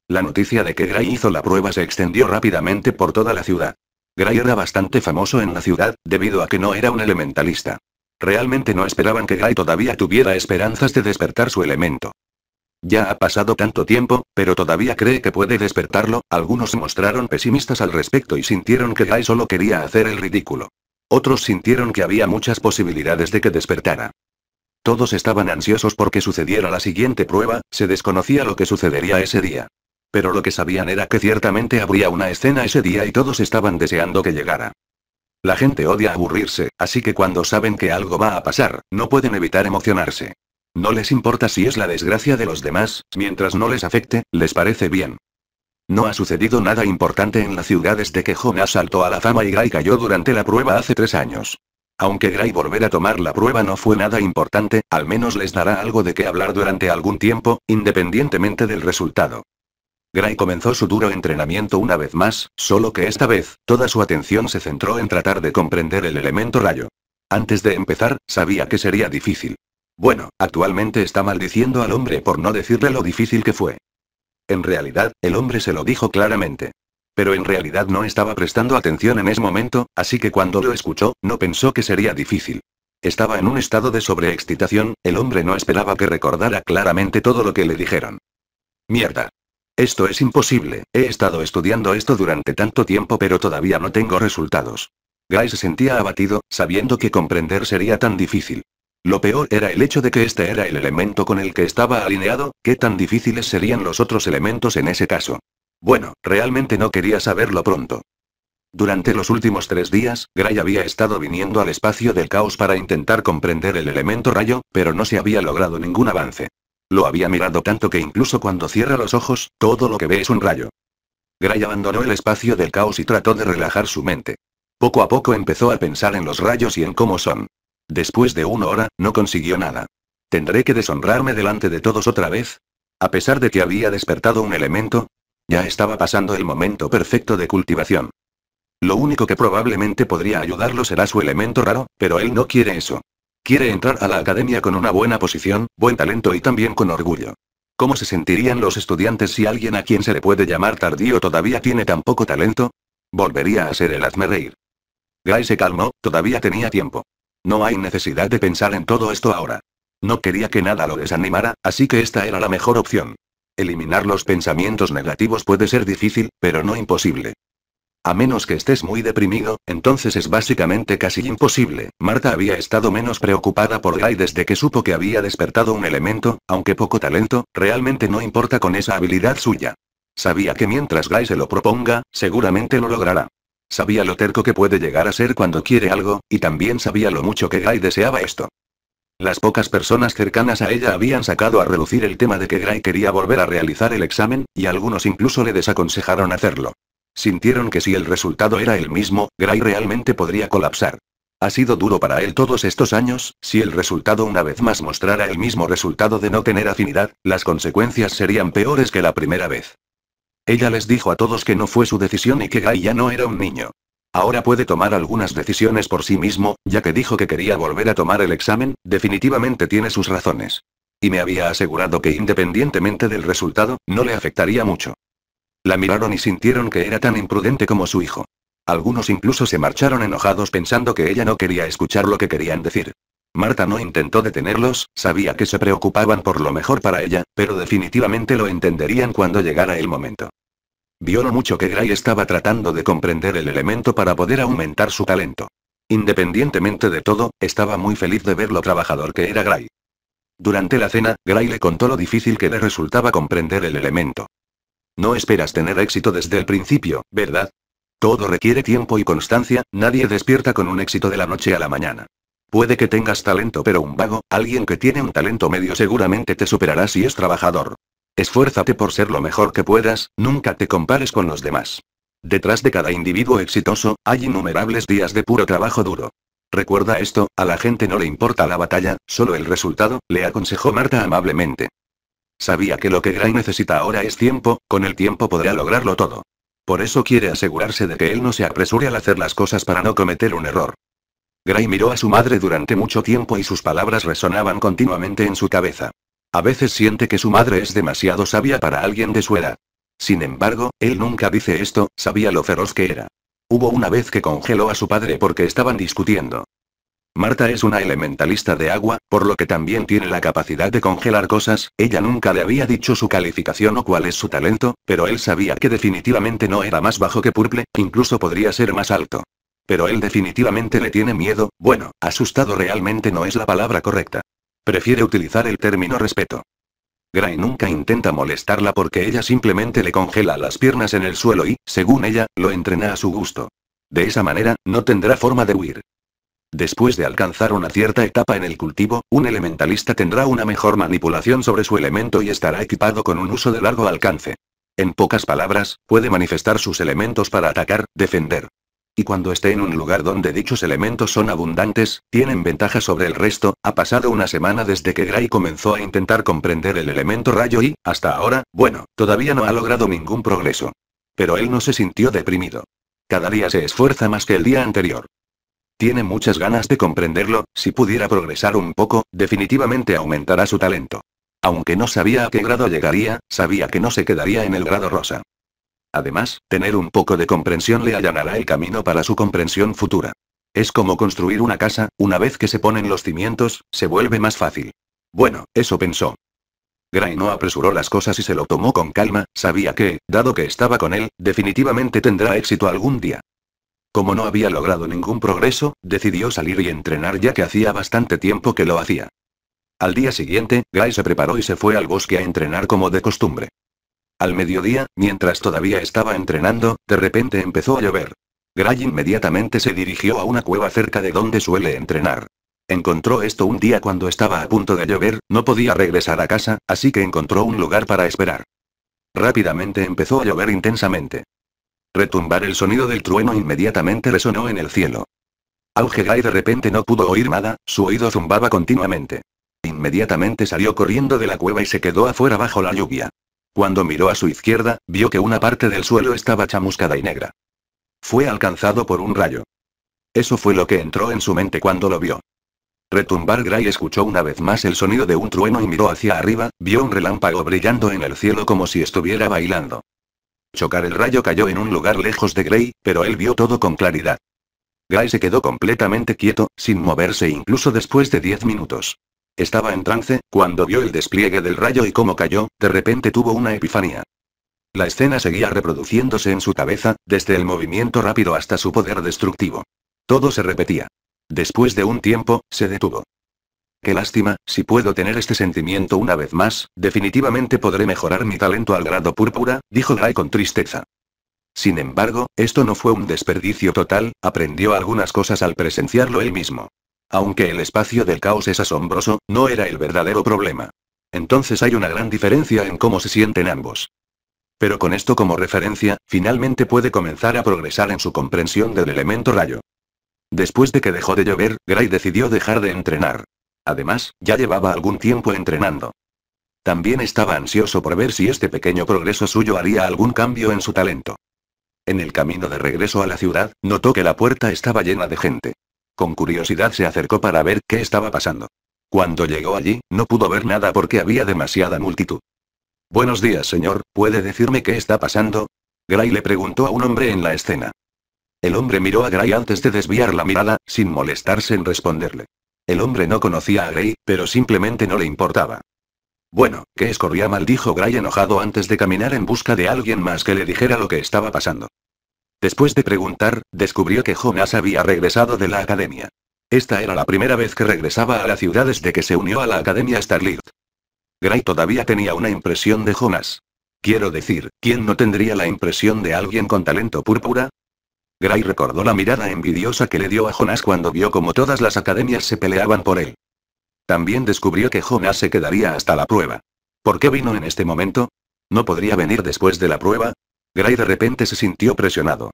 La noticia de que Gray hizo la prueba se extendió rápidamente por toda la ciudad. Gray era bastante famoso en la ciudad, debido a que no era un elementalista. Realmente no esperaban que Gray todavía tuviera esperanzas de despertar su elemento. Ya ha pasado tanto tiempo, pero todavía cree que puede despertarlo, algunos se mostraron pesimistas al respecto y sintieron que Gray solo quería hacer el ridículo. Otros sintieron que había muchas posibilidades de que despertara. Todos estaban ansiosos porque sucediera la siguiente prueba, se desconocía lo que sucedería ese día. Pero lo que sabían era que ciertamente habría una escena ese día y todos estaban deseando que llegara. La gente odia aburrirse, así que cuando saben que algo va a pasar, no pueden evitar emocionarse. No les importa si es la desgracia de los demás, mientras no les afecte, les parece bien. No ha sucedido nada importante en la ciudad desde que Jonas saltó a la fama y Gray cayó durante la prueba hace tres años. Aunque Gray volver a tomar la prueba no fue nada importante, al menos les dará algo de qué hablar durante algún tiempo, independientemente del resultado. Gray comenzó su duro entrenamiento una vez más, solo que esta vez, toda su atención se centró en tratar de comprender el elemento rayo. Antes de empezar, sabía que sería difícil. Bueno, actualmente está maldiciendo al hombre por no decirle lo difícil que fue. En realidad, el hombre se lo dijo claramente. Pero en realidad no estaba prestando atención en ese momento, así que cuando lo escuchó, no pensó que sería difícil. Estaba en un estado de sobreexcitación, el hombre no esperaba que recordara claramente todo lo que le dijeron. Mierda. Esto es imposible, he estado estudiando esto durante tanto tiempo pero todavía no tengo resultados. Guy se sentía abatido, sabiendo que comprender sería tan difícil. Lo peor era el hecho de que este era el elemento con el que estaba alineado, qué tan difíciles serían los otros elementos en ese caso. Bueno, realmente no quería saberlo pronto. Durante los últimos tres días, Gray había estado viniendo al espacio del caos para intentar comprender el elemento rayo, pero no se había logrado ningún avance. Lo había mirado tanto que incluso cuando cierra los ojos, todo lo que ve es un rayo. Gray abandonó el espacio del caos y trató de relajar su mente. Poco a poco empezó a pensar en los rayos y en cómo son. Después de una hora, no consiguió nada. ¿Tendré que deshonrarme delante de todos otra vez? A pesar de que había despertado un elemento, ya estaba pasando el momento perfecto de cultivación. Lo único que probablemente podría ayudarlo será su elemento raro, pero él no quiere eso. Quiere entrar a la academia con una buena posición, buen talento y también con orgullo. ¿Cómo se sentirían los estudiantes si alguien a quien se le puede llamar tardío todavía tiene tan poco talento? Volvería a ser el hazme reír. Guy se calmó, todavía tenía tiempo. No hay necesidad de pensar en todo esto ahora. No quería que nada lo desanimara, así que esta era la mejor opción. Eliminar los pensamientos negativos puede ser difícil, pero no imposible. A menos que estés muy deprimido, entonces es básicamente casi imposible. Marta había estado menos preocupada por Guy desde que supo que había despertado un elemento, aunque poco talento, realmente no importa con esa habilidad suya. Sabía que mientras Guy se lo proponga, seguramente lo logrará. Sabía lo terco que puede llegar a ser cuando quiere algo, y también sabía lo mucho que Guy deseaba esto. Las pocas personas cercanas a ella habían sacado a relucir el tema de que Gray quería volver a realizar el examen, y algunos incluso le desaconsejaron hacerlo. Sintieron que si el resultado era el mismo, Gray realmente podría colapsar. Ha sido duro para él todos estos años, si el resultado una vez más mostrara el mismo resultado de no tener afinidad, las consecuencias serían peores que la primera vez. Ella les dijo a todos que no fue su decisión y que Gray ya no era un niño. Ahora puede tomar algunas decisiones por sí mismo, ya que dijo que quería volver a tomar el examen, definitivamente tiene sus razones. Y me había asegurado que independientemente del resultado, no le afectaría mucho. La miraron y sintieron que era tan imprudente como su hijo. Algunos incluso se marcharon enojados pensando que ella no quería escuchar lo que querían decir. Marta no intentó detenerlos, sabía que se preocupaban por lo mejor para ella, pero definitivamente lo entenderían cuando llegara el momento. Vio lo mucho que Gray estaba tratando de comprender el elemento para poder aumentar su talento. Independientemente de todo, estaba muy feliz de ver lo trabajador que era Gray. Durante la cena, Gray le contó lo difícil que le resultaba comprender el elemento. No esperas tener éxito desde el principio, ¿verdad? Todo requiere tiempo y constancia, nadie despierta con un éxito de la noche a la mañana. Puede que tengas talento pero un vago, alguien que tiene un talento medio seguramente te superará si es trabajador. Esfuérzate por ser lo mejor que puedas, nunca te compares con los demás. Detrás de cada individuo exitoso, hay innumerables días de puro trabajo duro. Recuerda esto, a la gente no le importa la batalla, solo el resultado, le aconsejó Marta amablemente. Sabía que lo que Gray necesita ahora es tiempo, con el tiempo podrá lograrlo todo. Por eso quiere asegurarse de que él no se apresure al hacer las cosas para no cometer un error. Gray miró a su madre durante mucho tiempo y sus palabras resonaban continuamente en su cabeza. A veces siente que su madre es demasiado sabia para alguien de su edad. Sin embargo, él nunca dice esto, sabía lo feroz que era. Hubo una vez que congeló a su padre porque estaban discutiendo. Marta es una elementalista de agua, por lo que también tiene la capacidad de congelar cosas, ella nunca le había dicho su calificación o cuál es su talento, pero él sabía que definitivamente no era más bajo que Purple, incluso podría ser más alto. Pero él definitivamente le tiene miedo, bueno, asustado realmente no es la palabra correcta. Prefiere utilizar el término respeto. Gray nunca intenta molestarla porque ella simplemente le congela las piernas en el suelo y, según ella, lo entrena a su gusto. De esa manera, no tendrá forma de huir. Después de alcanzar una cierta etapa en el cultivo, un elementalista tendrá una mejor manipulación sobre su elemento y estará equipado con un uso de largo alcance. En pocas palabras, puede manifestar sus elementos para atacar, defender. Y cuando esté en un lugar donde dichos elementos son abundantes, tienen ventaja sobre el resto, ha pasado una semana desde que Gray comenzó a intentar comprender el elemento rayo y, hasta ahora, bueno, todavía no ha logrado ningún progreso. Pero él no se sintió deprimido. Cada día se esfuerza más que el día anterior. Tiene muchas ganas de comprenderlo, si pudiera progresar un poco, definitivamente aumentará su talento. Aunque no sabía a qué grado llegaría, sabía que no se quedaría en el grado rosa. Además, tener un poco de comprensión le allanará el camino para su comprensión futura. Es como construir una casa, una vez que se ponen los cimientos, se vuelve más fácil. Bueno, eso pensó. Gray no apresuró las cosas y se lo tomó con calma, sabía que, dado que estaba con él, definitivamente tendrá éxito algún día. Como no había logrado ningún progreso, decidió salir y entrenar ya que hacía bastante tiempo que lo hacía. Al día siguiente, Gray se preparó y se fue al bosque a entrenar como de costumbre. Al mediodía, mientras todavía estaba entrenando, de repente empezó a llover. Gray inmediatamente se dirigió a una cueva cerca de donde suele entrenar. Encontró esto un día cuando estaba a punto de llover, no podía regresar a casa, así que encontró un lugar para esperar. Rápidamente empezó a llover intensamente. Retumbar el sonido del trueno inmediatamente resonó en el cielo. Gray de repente no pudo oír nada, su oído zumbaba continuamente. Inmediatamente salió corriendo de la cueva y se quedó afuera bajo la lluvia. Cuando miró a su izquierda, vio que una parte del suelo estaba chamuscada y negra. Fue alcanzado por un rayo. Eso fue lo que entró en su mente cuando lo vio. Retumbar Gray escuchó una vez más el sonido de un trueno y miró hacia arriba, vio un relámpago brillando en el cielo como si estuviera bailando chocar el rayo cayó en un lugar lejos de Gray, pero él vio todo con claridad. Gray se quedó completamente quieto, sin moverse incluso después de diez minutos. Estaba en trance, cuando vio el despliegue del rayo y cómo cayó, de repente tuvo una epifanía. La escena seguía reproduciéndose en su cabeza, desde el movimiento rápido hasta su poder destructivo. Todo se repetía. Después de un tiempo, se detuvo. Qué lástima, si puedo tener este sentimiento una vez más, definitivamente podré mejorar mi talento al grado púrpura, dijo Gray con tristeza. Sin embargo, esto no fue un desperdicio total, aprendió algunas cosas al presenciarlo él mismo. Aunque el espacio del caos es asombroso, no era el verdadero problema. Entonces hay una gran diferencia en cómo se sienten ambos. Pero con esto como referencia, finalmente puede comenzar a progresar en su comprensión del elemento rayo. Después de que dejó de llover, Gray decidió dejar de entrenar. Además, ya llevaba algún tiempo entrenando. También estaba ansioso por ver si este pequeño progreso suyo haría algún cambio en su talento. En el camino de regreso a la ciudad, notó que la puerta estaba llena de gente. Con curiosidad se acercó para ver qué estaba pasando. Cuando llegó allí, no pudo ver nada porque había demasiada multitud. Buenos días, señor, ¿puede decirme qué está pasando? Gray le preguntó a un hombre en la escena. El hombre miró a Gray antes de desviar la mirada, sin molestarse en responderle. El hombre no conocía a Grey, pero simplemente no le importaba. Bueno, que escorría mal, dijo Gray enojado antes de caminar en busca de alguien más que le dijera lo que estaba pasando. Después de preguntar, descubrió que Jonas había regresado de la academia. Esta era la primera vez que regresaba a la ciudad desde que se unió a la academia Starlight. Gray todavía tenía una impresión de Jonas. Quiero decir, ¿quién no tendría la impresión de alguien con talento púrpura? Gray recordó la mirada envidiosa que le dio a Jonas cuando vio como todas las academias se peleaban por él. También descubrió que Jonas se quedaría hasta la prueba. ¿Por qué vino en este momento? ¿No podría venir después de la prueba? Gray de repente se sintió presionado.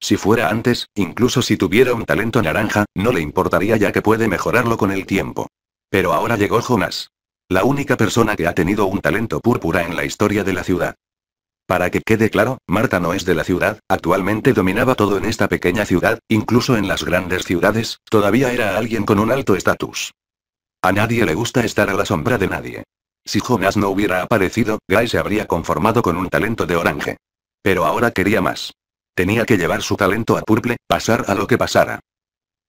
Si fuera antes, incluso si tuviera un talento naranja, no le importaría ya que puede mejorarlo con el tiempo. Pero ahora llegó Jonas. La única persona que ha tenido un talento púrpura en la historia de la ciudad. Para que quede claro, Marta no es de la ciudad, actualmente dominaba todo en esta pequeña ciudad, incluso en las grandes ciudades, todavía era alguien con un alto estatus. A nadie le gusta estar a la sombra de nadie. Si Jonas no hubiera aparecido, Guy se habría conformado con un talento de orange. Pero ahora quería más. Tenía que llevar su talento a Purple, pasar a lo que pasara.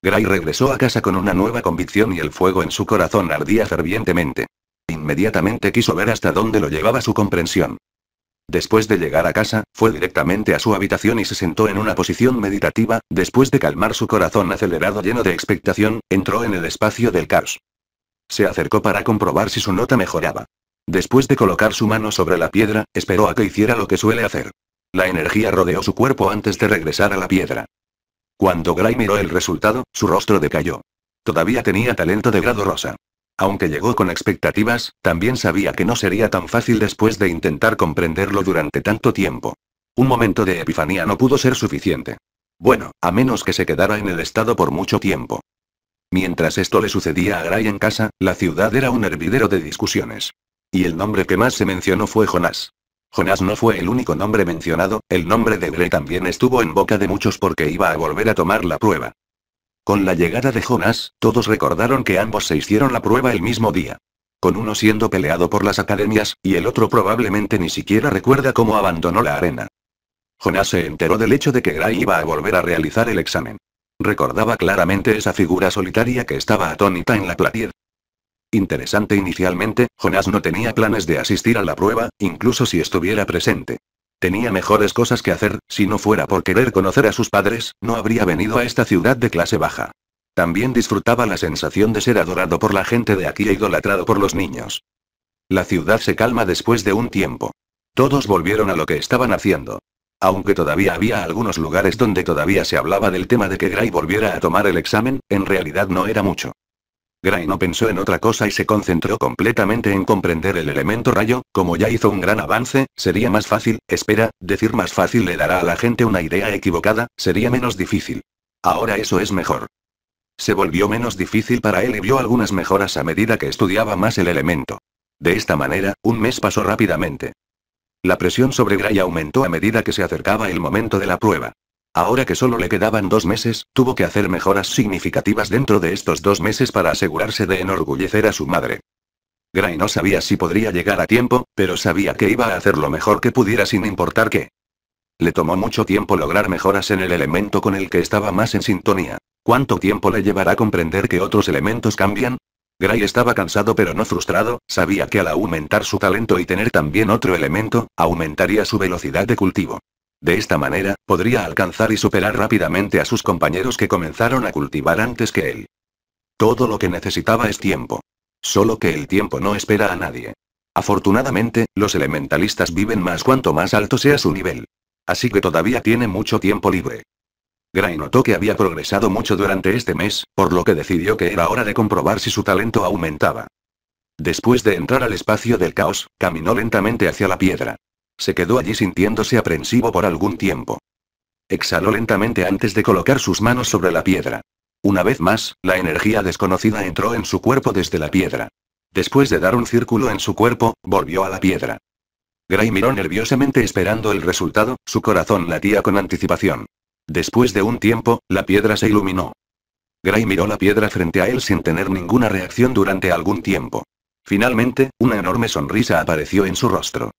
Gray regresó a casa con una nueva convicción y el fuego en su corazón ardía fervientemente. Inmediatamente quiso ver hasta dónde lo llevaba su comprensión. Después de llegar a casa, fue directamente a su habitación y se sentó en una posición meditativa, después de calmar su corazón acelerado lleno de expectación, entró en el espacio del caos. Se acercó para comprobar si su nota mejoraba. Después de colocar su mano sobre la piedra, esperó a que hiciera lo que suele hacer. La energía rodeó su cuerpo antes de regresar a la piedra. Cuando Gray miró el resultado, su rostro decayó. Todavía tenía talento de grado rosa. Aunque llegó con expectativas, también sabía que no sería tan fácil después de intentar comprenderlo durante tanto tiempo. Un momento de epifanía no pudo ser suficiente. Bueno, a menos que se quedara en el estado por mucho tiempo. Mientras esto le sucedía a Gray en casa, la ciudad era un hervidero de discusiones. Y el nombre que más se mencionó fue Jonás. Jonás no fue el único nombre mencionado, el nombre de Gray también estuvo en boca de muchos porque iba a volver a tomar la prueba. Con la llegada de Jonas, todos recordaron que ambos se hicieron la prueba el mismo día. Con uno siendo peleado por las academias, y el otro probablemente ni siquiera recuerda cómo abandonó la arena. Jonas se enteró del hecho de que Gray iba a volver a realizar el examen. Recordaba claramente esa figura solitaria que estaba atónita en la platier. Interesante inicialmente, Jonas no tenía planes de asistir a la prueba, incluso si estuviera presente. Tenía mejores cosas que hacer, si no fuera por querer conocer a sus padres, no habría venido a esta ciudad de clase baja. También disfrutaba la sensación de ser adorado por la gente de aquí e idolatrado por los niños. La ciudad se calma después de un tiempo. Todos volvieron a lo que estaban haciendo. Aunque todavía había algunos lugares donde todavía se hablaba del tema de que Gray volviera a tomar el examen, en realidad no era mucho. Gray no pensó en otra cosa y se concentró completamente en comprender el elemento rayo, como ya hizo un gran avance, sería más fácil, espera, decir más fácil le dará a la gente una idea equivocada, sería menos difícil. Ahora eso es mejor. Se volvió menos difícil para él y vio algunas mejoras a medida que estudiaba más el elemento. De esta manera, un mes pasó rápidamente. La presión sobre Gray aumentó a medida que se acercaba el momento de la prueba. Ahora que solo le quedaban dos meses, tuvo que hacer mejoras significativas dentro de estos dos meses para asegurarse de enorgullecer a su madre. Gray no sabía si podría llegar a tiempo, pero sabía que iba a hacer lo mejor que pudiera sin importar qué. Le tomó mucho tiempo lograr mejoras en el elemento con el que estaba más en sintonía. ¿Cuánto tiempo le llevará a comprender que otros elementos cambian? Gray estaba cansado pero no frustrado, sabía que al aumentar su talento y tener también otro elemento, aumentaría su velocidad de cultivo. De esta manera, podría alcanzar y superar rápidamente a sus compañeros que comenzaron a cultivar antes que él. Todo lo que necesitaba es tiempo. Solo que el tiempo no espera a nadie. Afortunadamente, los elementalistas viven más cuanto más alto sea su nivel. Así que todavía tiene mucho tiempo libre. Gray notó que había progresado mucho durante este mes, por lo que decidió que era hora de comprobar si su talento aumentaba. Después de entrar al espacio del caos, caminó lentamente hacia la piedra. Se quedó allí sintiéndose aprensivo por algún tiempo. Exhaló lentamente antes de colocar sus manos sobre la piedra. Una vez más, la energía desconocida entró en su cuerpo desde la piedra. Después de dar un círculo en su cuerpo, volvió a la piedra. Gray miró nerviosamente esperando el resultado, su corazón latía con anticipación. Después de un tiempo, la piedra se iluminó. Gray miró la piedra frente a él sin tener ninguna reacción durante algún tiempo. Finalmente, una enorme sonrisa apareció en su rostro.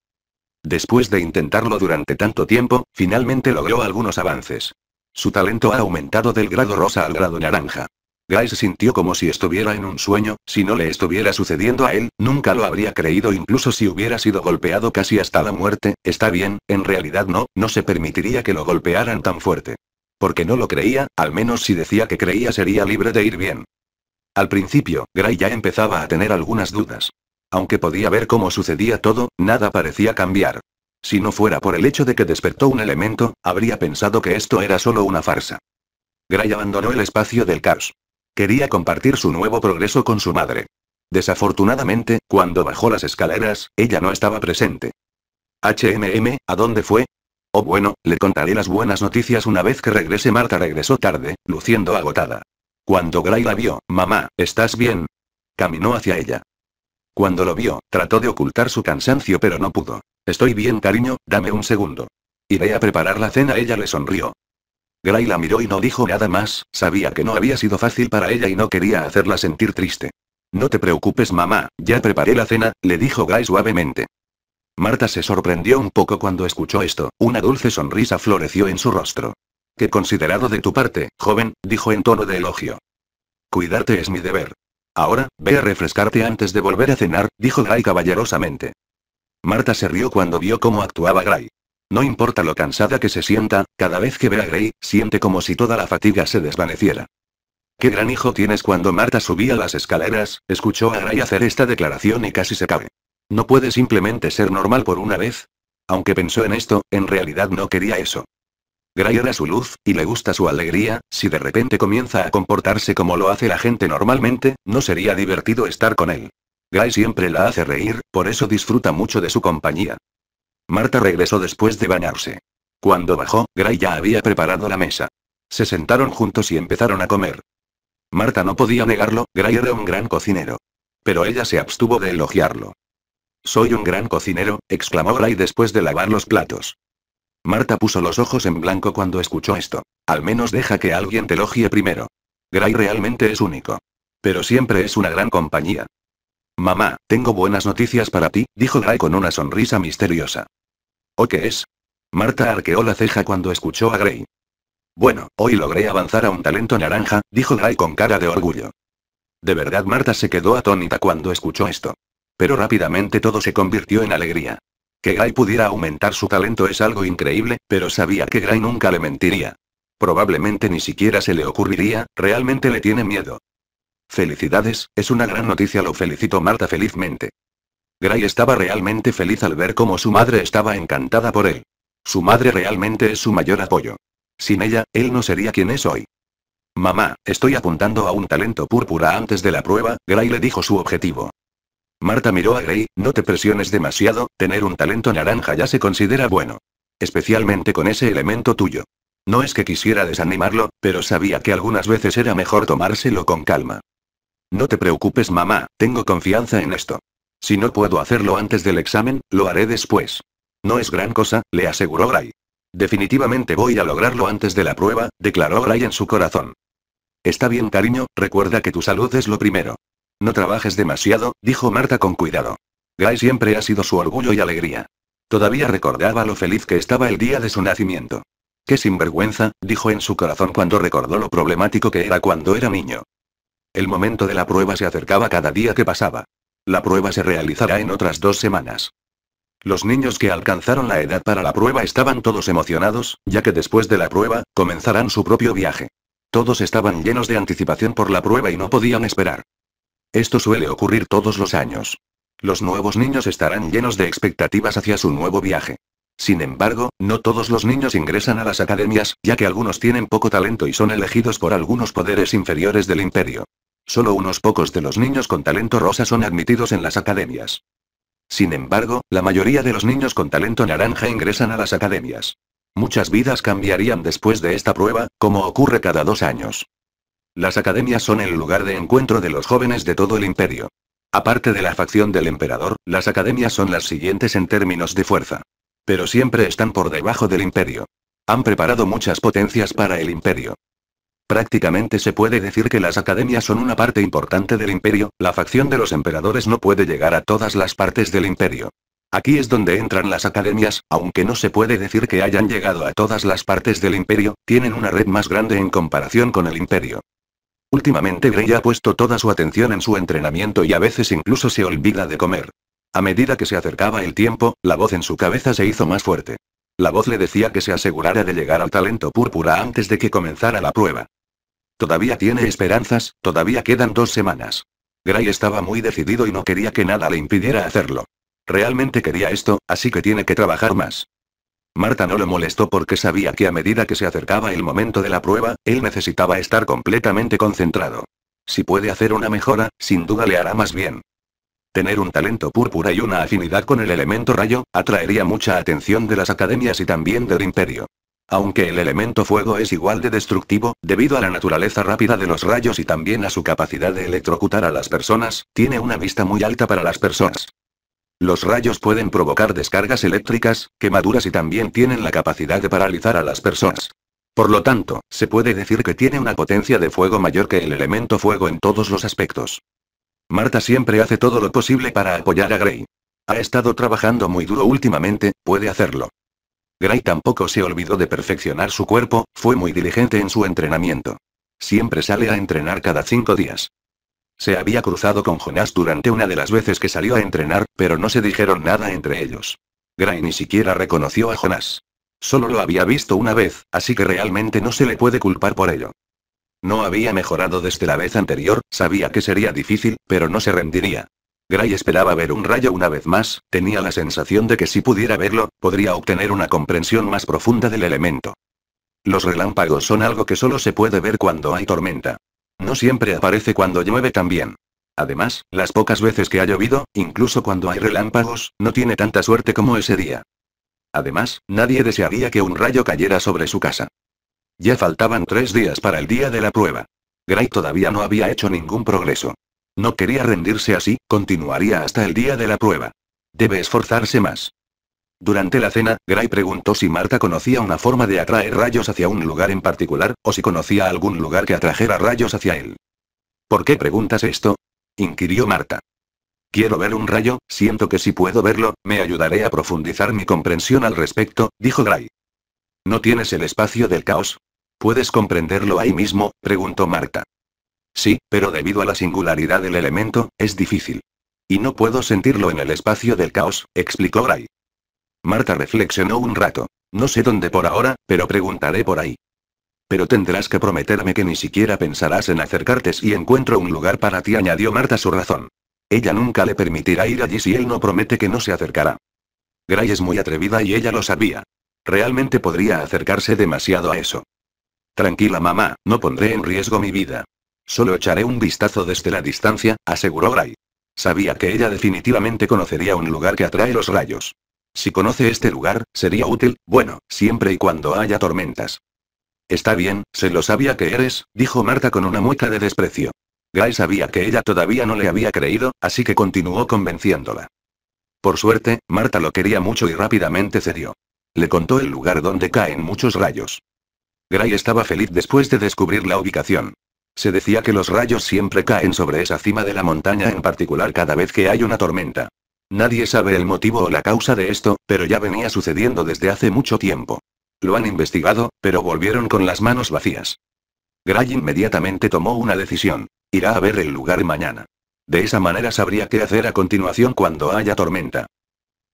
Después de intentarlo durante tanto tiempo, finalmente logró algunos avances. Su talento ha aumentado del grado rosa al grado naranja. Gray se sintió como si estuviera en un sueño, si no le estuviera sucediendo a él, nunca lo habría creído incluso si hubiera sido golpeado casi hasta la muerte, está bien, en realidad no, no se permitiría que lo golpearan tan fuerte. Porque no lo creía, al menos si decía que creía sería libre de ir bien. Al principio, Gray ya empezaba a tener algunas dudas. Aunque podía ver cómo sucedía todo, nada parecía cambiar. Si no fuera por el hecho de que despertó un elemento, habría pensado que esto era solo una farsa. Gray abandonó el espacio del caos. Quería compartir su nuevo progreso con su madre. Desafortunadamente, cuando bajó las escaleras, ella no estaba presente. HMM, ¿a dónde fue? Oh bueno, le contaré las buenas noticias una vez que regrese. Marta regresó tarde, luciendo agotada. Cuando Gray la vio, mamá, ¿estás bien? Caminó hacia ella. Cuando lo vio, trató de ocultar su cansancio pero no pudo. Estoy bien cariño, dame un segundo. Iré a preparar la cena. Ella le sonrió. Gray la miró y no dijo nada más, sabía que no había sido fácil para ella y no quería hacerla sentir triste. No te preocupes mamá, ya preparé la cena, le dijo Gray suavemente. Marta se sorprendió un poco cuando escuchó esto, una dulce sonrisa floreció en su rostro. Qué considerado de tu parte, joven, dijo en tono de elogio. Cuidarte es mi deber. Ahora, ve a refrescarte antes de volver a cenar, dijo Gray caballerosamente. Marta se rió cuando vio cómo actuaba Gray. No importa lo cansada que se sienta, cada vez que ve a Gray, siente como si toda la fatiga se desvaneciera. ¿Qué gran hijo tienes cuando Marta subía las escaleras? Escuchó a Gray hacer esta declaración y casi se cae. ¿No puede simplemente ser normal por una vez? Aunque pensó en esto, en realidad no quería eso. Gray era su luz, y le gusta su alegría, si de repente comienza a comportarse como lo hace la gente normalmente, no sería divertido estar con él. Gray siempre la hace reír, por eso disfruta mucho de su compañía. Marta regresó después de bañarse. Cuando bajó, Gray ya había preparado la mesa. Se sentaron juntos y empezaron a comer. Marta no podía negarlo, Gray era un gran cocinero. Pero ella se abstuvo de elogiarlo. Soy un gran cocinero, exclamó Gray después de lavar los platos. Marta puso los ojos en blanco cuando escuchó esto. Al menos deja que alguien te elogie primero. Gray realmente es único. Pero siempre es una gran compañía. Mamá, tengo buenas noticias para ti, dijo Gray con una sonrisa misteriosa. ¿O qué es? Marta arqueó la ceja cuando escuchó a Gray. Bueno, hoy logré avanzar a un talento naranja, dijo Gray con cara de orgullo. De verdad Marta se quedó atónita cuando escuchó esto. Pero rápidamente todo se convirtió en alegría. Que Gray pudiera aumentar su talento es algo increíble, pero sabía que Gray nunca le mentiría. Probablemente ni siquiera se le ocurriría, realmente le tiene miedo. Felicidades, es una gran noticia, lo felicito Marta felizmente. Gray estaba realmente feliz al ver cómo su madre estaba encantada por él. Su madre realmente es su mayor apoyo. Sin ella, él no sería quien es hoy. Mamá, estoy apuntando a un talento púrpura antes de la prueba, Gray le dijo su objetivo. Marta miró a Grey, no te presiones demasiado, tener un talento naranja ya se considera bueno. Especialmente con ese elemento tuyo. No es que quisiera desanimarlo, pero sabía que algunas veces era mejor tomárselo con calma. No te preocupes mamá, tengo confianza en esto. Si no puedo hacerlo antes del examen, lo haré después. No es gran cosa, le aseguró Gray. Definitivamente voy a lograrlo antes de la prueba, declaró Gray en su corazón. Está bien cariño, recuerda que tu salud es lo primero. No trabajes demasiado, dijo Marta con cuidado. Guy siempre ha sido su orgullo y alegría. Todavía recordaba lo feliz que estaba el día de su nacimiento. Qué sinvergüenza, dijo en su corazón cuando recordó lo problemático que era cuando era niño. El momento de la prueba se acercaba cada día que pasaba. La prueba se realizará en otras dos semanas. Los niños que alcanzaron la edad para la prueba estaban todos emocionados, ya que después de la prueba, comenzarán su propio viaje. Todos estaban llenos de anticipación por la prueba y no podían esperar. Esto suele ocurrir todos los años. Los nuevos niños estarán llenos de expectativas hacia su nuevo viaje. Sin embargo, no todos los niños ingresan a las academias, ya que algunos tienen poco talento y son elegidos por algunos poderes inferiores del imperio. Solo unos pocos de los niños con talento rosa son admitidos en las academias. Sin embargo, la mayoría de los niños con talento naranja ingresan a las academias. Muchas vidas cambiarían después de esta prueba, como ocurre cada dos años. Las academias son el lugar de encuentro de los jóvenes de todo el imperio. Aparte de la facción del emperador, las academias son las siguientes en términos de fuerza. Pero siempre están por debajo del imperio. Han preparado muchas potencias para el imperio. Prácticamente se puede decir que las academias son una parte importante del imperio, la facción de los emperadores no puede llegar a todas las partes del imperio. Aquí es donde entran las academias, aunque no se puede decir que hayan llegado a todas las partes del imperio, tienen una red más grande en comparación con el imperio. Últimamente Grey ha puesto toda su atención en su entrenamiento y a veces incluso se olvida de comer. A medida que se acercaba el tiempo, la voz en su cabeza se hizo más fuerte. La voz le decía que se asegurara de llegar al talento púrpura antes de que comenzara la prueba. Todavía tiene esperanzas, todavía quedan dos semanas. Gray estaba muy decidido y no quería que nada le impidiera hacerlo. Realmente quería esto, así que tiene que trabajar más. Marta no lo molestó porque sabía que a medida que se acercaba el momento de la prueba, él necesitaba estar completamente concentrado. Si puede hacer una mejora, sin duda le hará más bien. Tener un talento púrpura y una afinidad con el elemento rayo, atraería mucha atención de las academias y también del imperio. Aunque el elemento fuego es igual de destructivo, debido a la naturaleza rápida de los rayos y también a su capacidad de electrocutar a las personas, tiene una vista muy alta para las personas. Los rayos pueden provocar descargas eléctricas, quemaduras y también tienen la capacidad de paralizar a las personas. Por lo tanto, se puede decir que tiene una potencia de fuego mayor que el elemento fuego en todos los aspectos. Marta siempre hace todo lo posible para apoyar a Grey. Ha estado trabajando muy duro últimamente, puede hacerlo. Gray tampoco se olvidó de perfeccionar su cuerpo, fue muy diligente en su entrenamiento. Siempre sale a entrenar cada cinco días. Se había cruzado con Jonás durante una de las veces que salió a entrenar, pero no se dijeron nada entre ellos. Gray ni siquiera reconoció a Jonás. Solo lo había visto una vez, así que realmente no se le puede culpar por ello. No había mejorado desde la vez anterior, sabía que sería difícil, pero no se rendiría. Gray esperaba ver un rayo una vez más, tenía la sensación de que si pudiera verlo, podría obtener una comprensión más profunda del elemento. Los relámpagos son algo que solo se puede ver cuando hay tormenta. No siempre aparece cuando llueve también. Además, las pocas veces que ha llovido, incluso cuando hay relámpagos, no tiene tanta suerte como ese día. Además, nadie desearía que un rayo cayera sobre su casa. Ya faltaban tres días para el día de la prueba. Gray todavía no había hecho ningún progreso. No quería rendirse así, continuaría hasta el día de la prueba. Debe esforzarse más. Durante la cena, Gray preguntó si Marta conocía una forma de atraer rayos hacia un lugar en particular, o si conocía algún lugar que atrajera rayos hacia él. ¿Por qué preguntas esto? inquirió Marta. Quiero ver un rayo, siento que si puedo verlo, me ayudaré a profundizar mi comprensión al respecto, dijo Gray. ¿No tienes el espacio del caos? ¿Puedes comprenderlo ahí mismo? preguntó Marta. Sí, pero debido a la singularidad del elemento, es difícil. Y no puedo sentirlo en el espacio del caos, explicó Gray. Marta reflexionó un rato. No sé dónde por ahora, pero preguntaré por ahí. Pero tendrás que prometerme que ni siquiera pensarás en acercarte si encuentro un lugar para ti, añadió Marta su razón. Ella nunca le permitirá ir allí si él no promete que no se acercará. Gray es muy atrevida y ella lo sabía. Realmente podría acercarse demasiado a eso. Tranquila mamá, no pondré en riesgo mi vida. Solo echaré un vistazo desde la distancia, aseguró Gray. Sabía que ella definitivamente conocería un lugar que atrae los rayos. Si conoce este lugar, sería útil, bueno, siempre y cuando haya tormentas. Está bien, se lo sabía que eres, dijo Marta con una mueca de desprecio. Gray sabía que ella todavía no le había creído, así que continuó convenciéndola. Por suerte, Marta lo quería mucho y rápidamente cedió. Le contó el lugar donde caen muchos rayos. Gray estaba feliz después de descubrir la ubicación. Se decía que los rayos siempre caen sobre esa cima de la montaña en particular cada vez que hay una tormenta. Nadie sabe el motivo o la causa de esto, pero ya venía sucediendo desde hace mucho tiempo. Lo han investigado, pero volvieron con las manos vacías. Gray inmediatamente tomó una decisión. Irá a ver el lugar mañana. De esa manera sabría qué hacer a continuación cuando haya tormenta.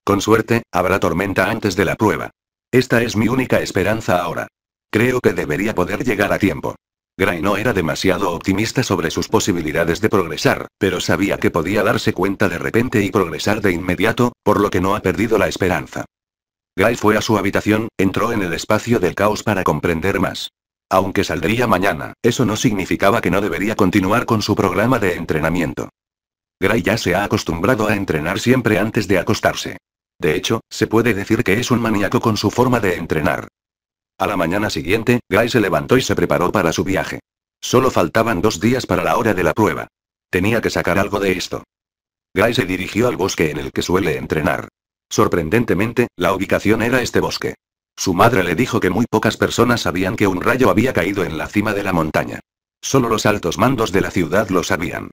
Con suerte, habrá tormenta antes de la prueba. Esta es mi única esperanza ahora. Creo que debería poder llegar a tiempo. Gray no era demasiado optimista sobre sus posibilidades de progresar, pero sabía que podía darse cuenta de repente y progresar de inmediato, por lo que no ha perdido la esperanza. Gray fue a su habitación, entró en el espacio del caos para comprender más. Aunque saldría mañana, eso no significaba que no debería continuar con su programa de entrenamiento. Gray ya se ha acostumbrado a entrenar siempre antes de acostarse. De hecho, se puede decir que es un maníaco con su forma de entrenar. A la mañana siguiente, Guy se levantó y se preparó para su viaje. Solo faltaban dos días para la hora de la prueba. Tenía que sacar algo de esto. Guy se dirigió al bosque en el que suele entrenar. Sorprendentemente, la ubicación era este bosque. Su madre le dijo que muy pocas personas sabían que un rayo había caído en la cima de la montaña. Solo los altos mandos de la ciudad lo sabían.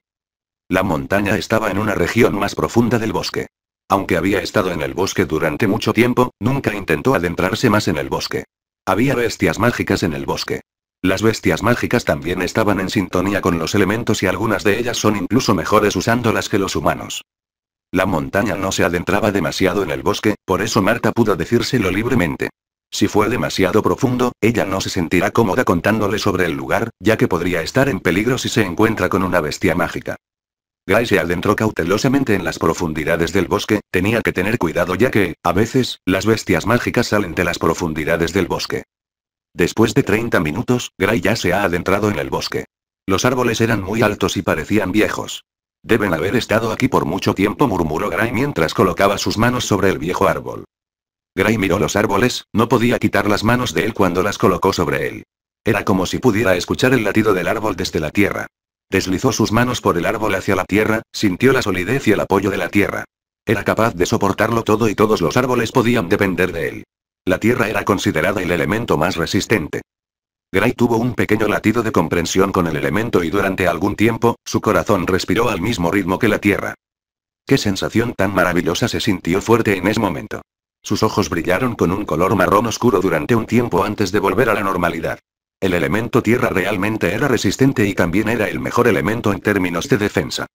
La montaña estaba en una región más profunda del bosque. Aunque había estado en el bosque durante mucho tiempo, nunca intentó adentrarse más en el bosque. Había bestias mágicas en el bosque. Las bestias mágicas también estaban en sintonía con los elementos y algunas de ellas son incluso mejores usándolas que los humanos. La montaña no se adentraba demasiado en el bosque, por eso Marta pudo decírselo libremente. Si fue demasiado profundo, ella no se sentirá cómoda contándole sobre el lugar, ya que podría estar en peligro si se encuentra con una bestia mágica. Gray se adentró cautelosamente en las profundidades del bosque, tenía que tener cuidado ya que, a veces, las bestias mágicas salen de las profundidades del bosque. Después de 30 minutos, Gray ya se ha adentrado en el bosque. Los árboles eran muy altos y parecían viejos. Deben haber estado aquí por mucho tiempo, murmuró Gray mientras colocaba sus manos sobre el viejo árbol. Gray miró los árboles, no podía quitar las manos de él cuando las colocó sobre él. Era como si pudiera escuchar el latido del árbol desde la tierra. Deslizó sus manos por el árbol hacia la tierra, sintió la solidez y el apoyo de la tierra. Era capaz de soportarlo todo y todos los árboles podían depender de él. La tierra era considerada el elemento más resistente. Gray tuvo un pequeño latido de comprensión con el elemento y durante algún tiempo, su corazón respiró al mismo ritmo que la tierra. Qué sensación tan maravillosa se sintió fuerte en ese momento. Sus ojos brillaron con un color marrón oscuro durante un tiempo antes de volver a la normalidad. El elemento tierra realmente era resistente y también era el mejor elemento en términos de defensa.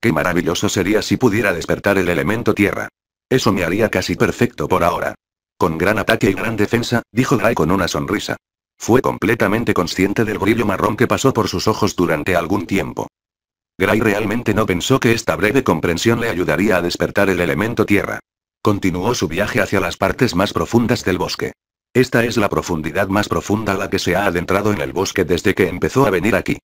Qué maravilloso sería si pudiera despertar el elemento tierra. Eso me haría casi perfecto por ahora. Con gran ataque y gran defensa, dijo Gray con una sonrisa. Fue completamente consciente del brillo marrón que pasó por sus ojos durante algún tiempo. Gray realmente no pensó que esta breve comprensión le ayudaría a despertar el elemento tierra. Continuó su viaje hacia las partes más profundas del bosque. Esta es la profundidad más profunda a la que se ha adentrado en el bosque desde que empezó a venir aquí.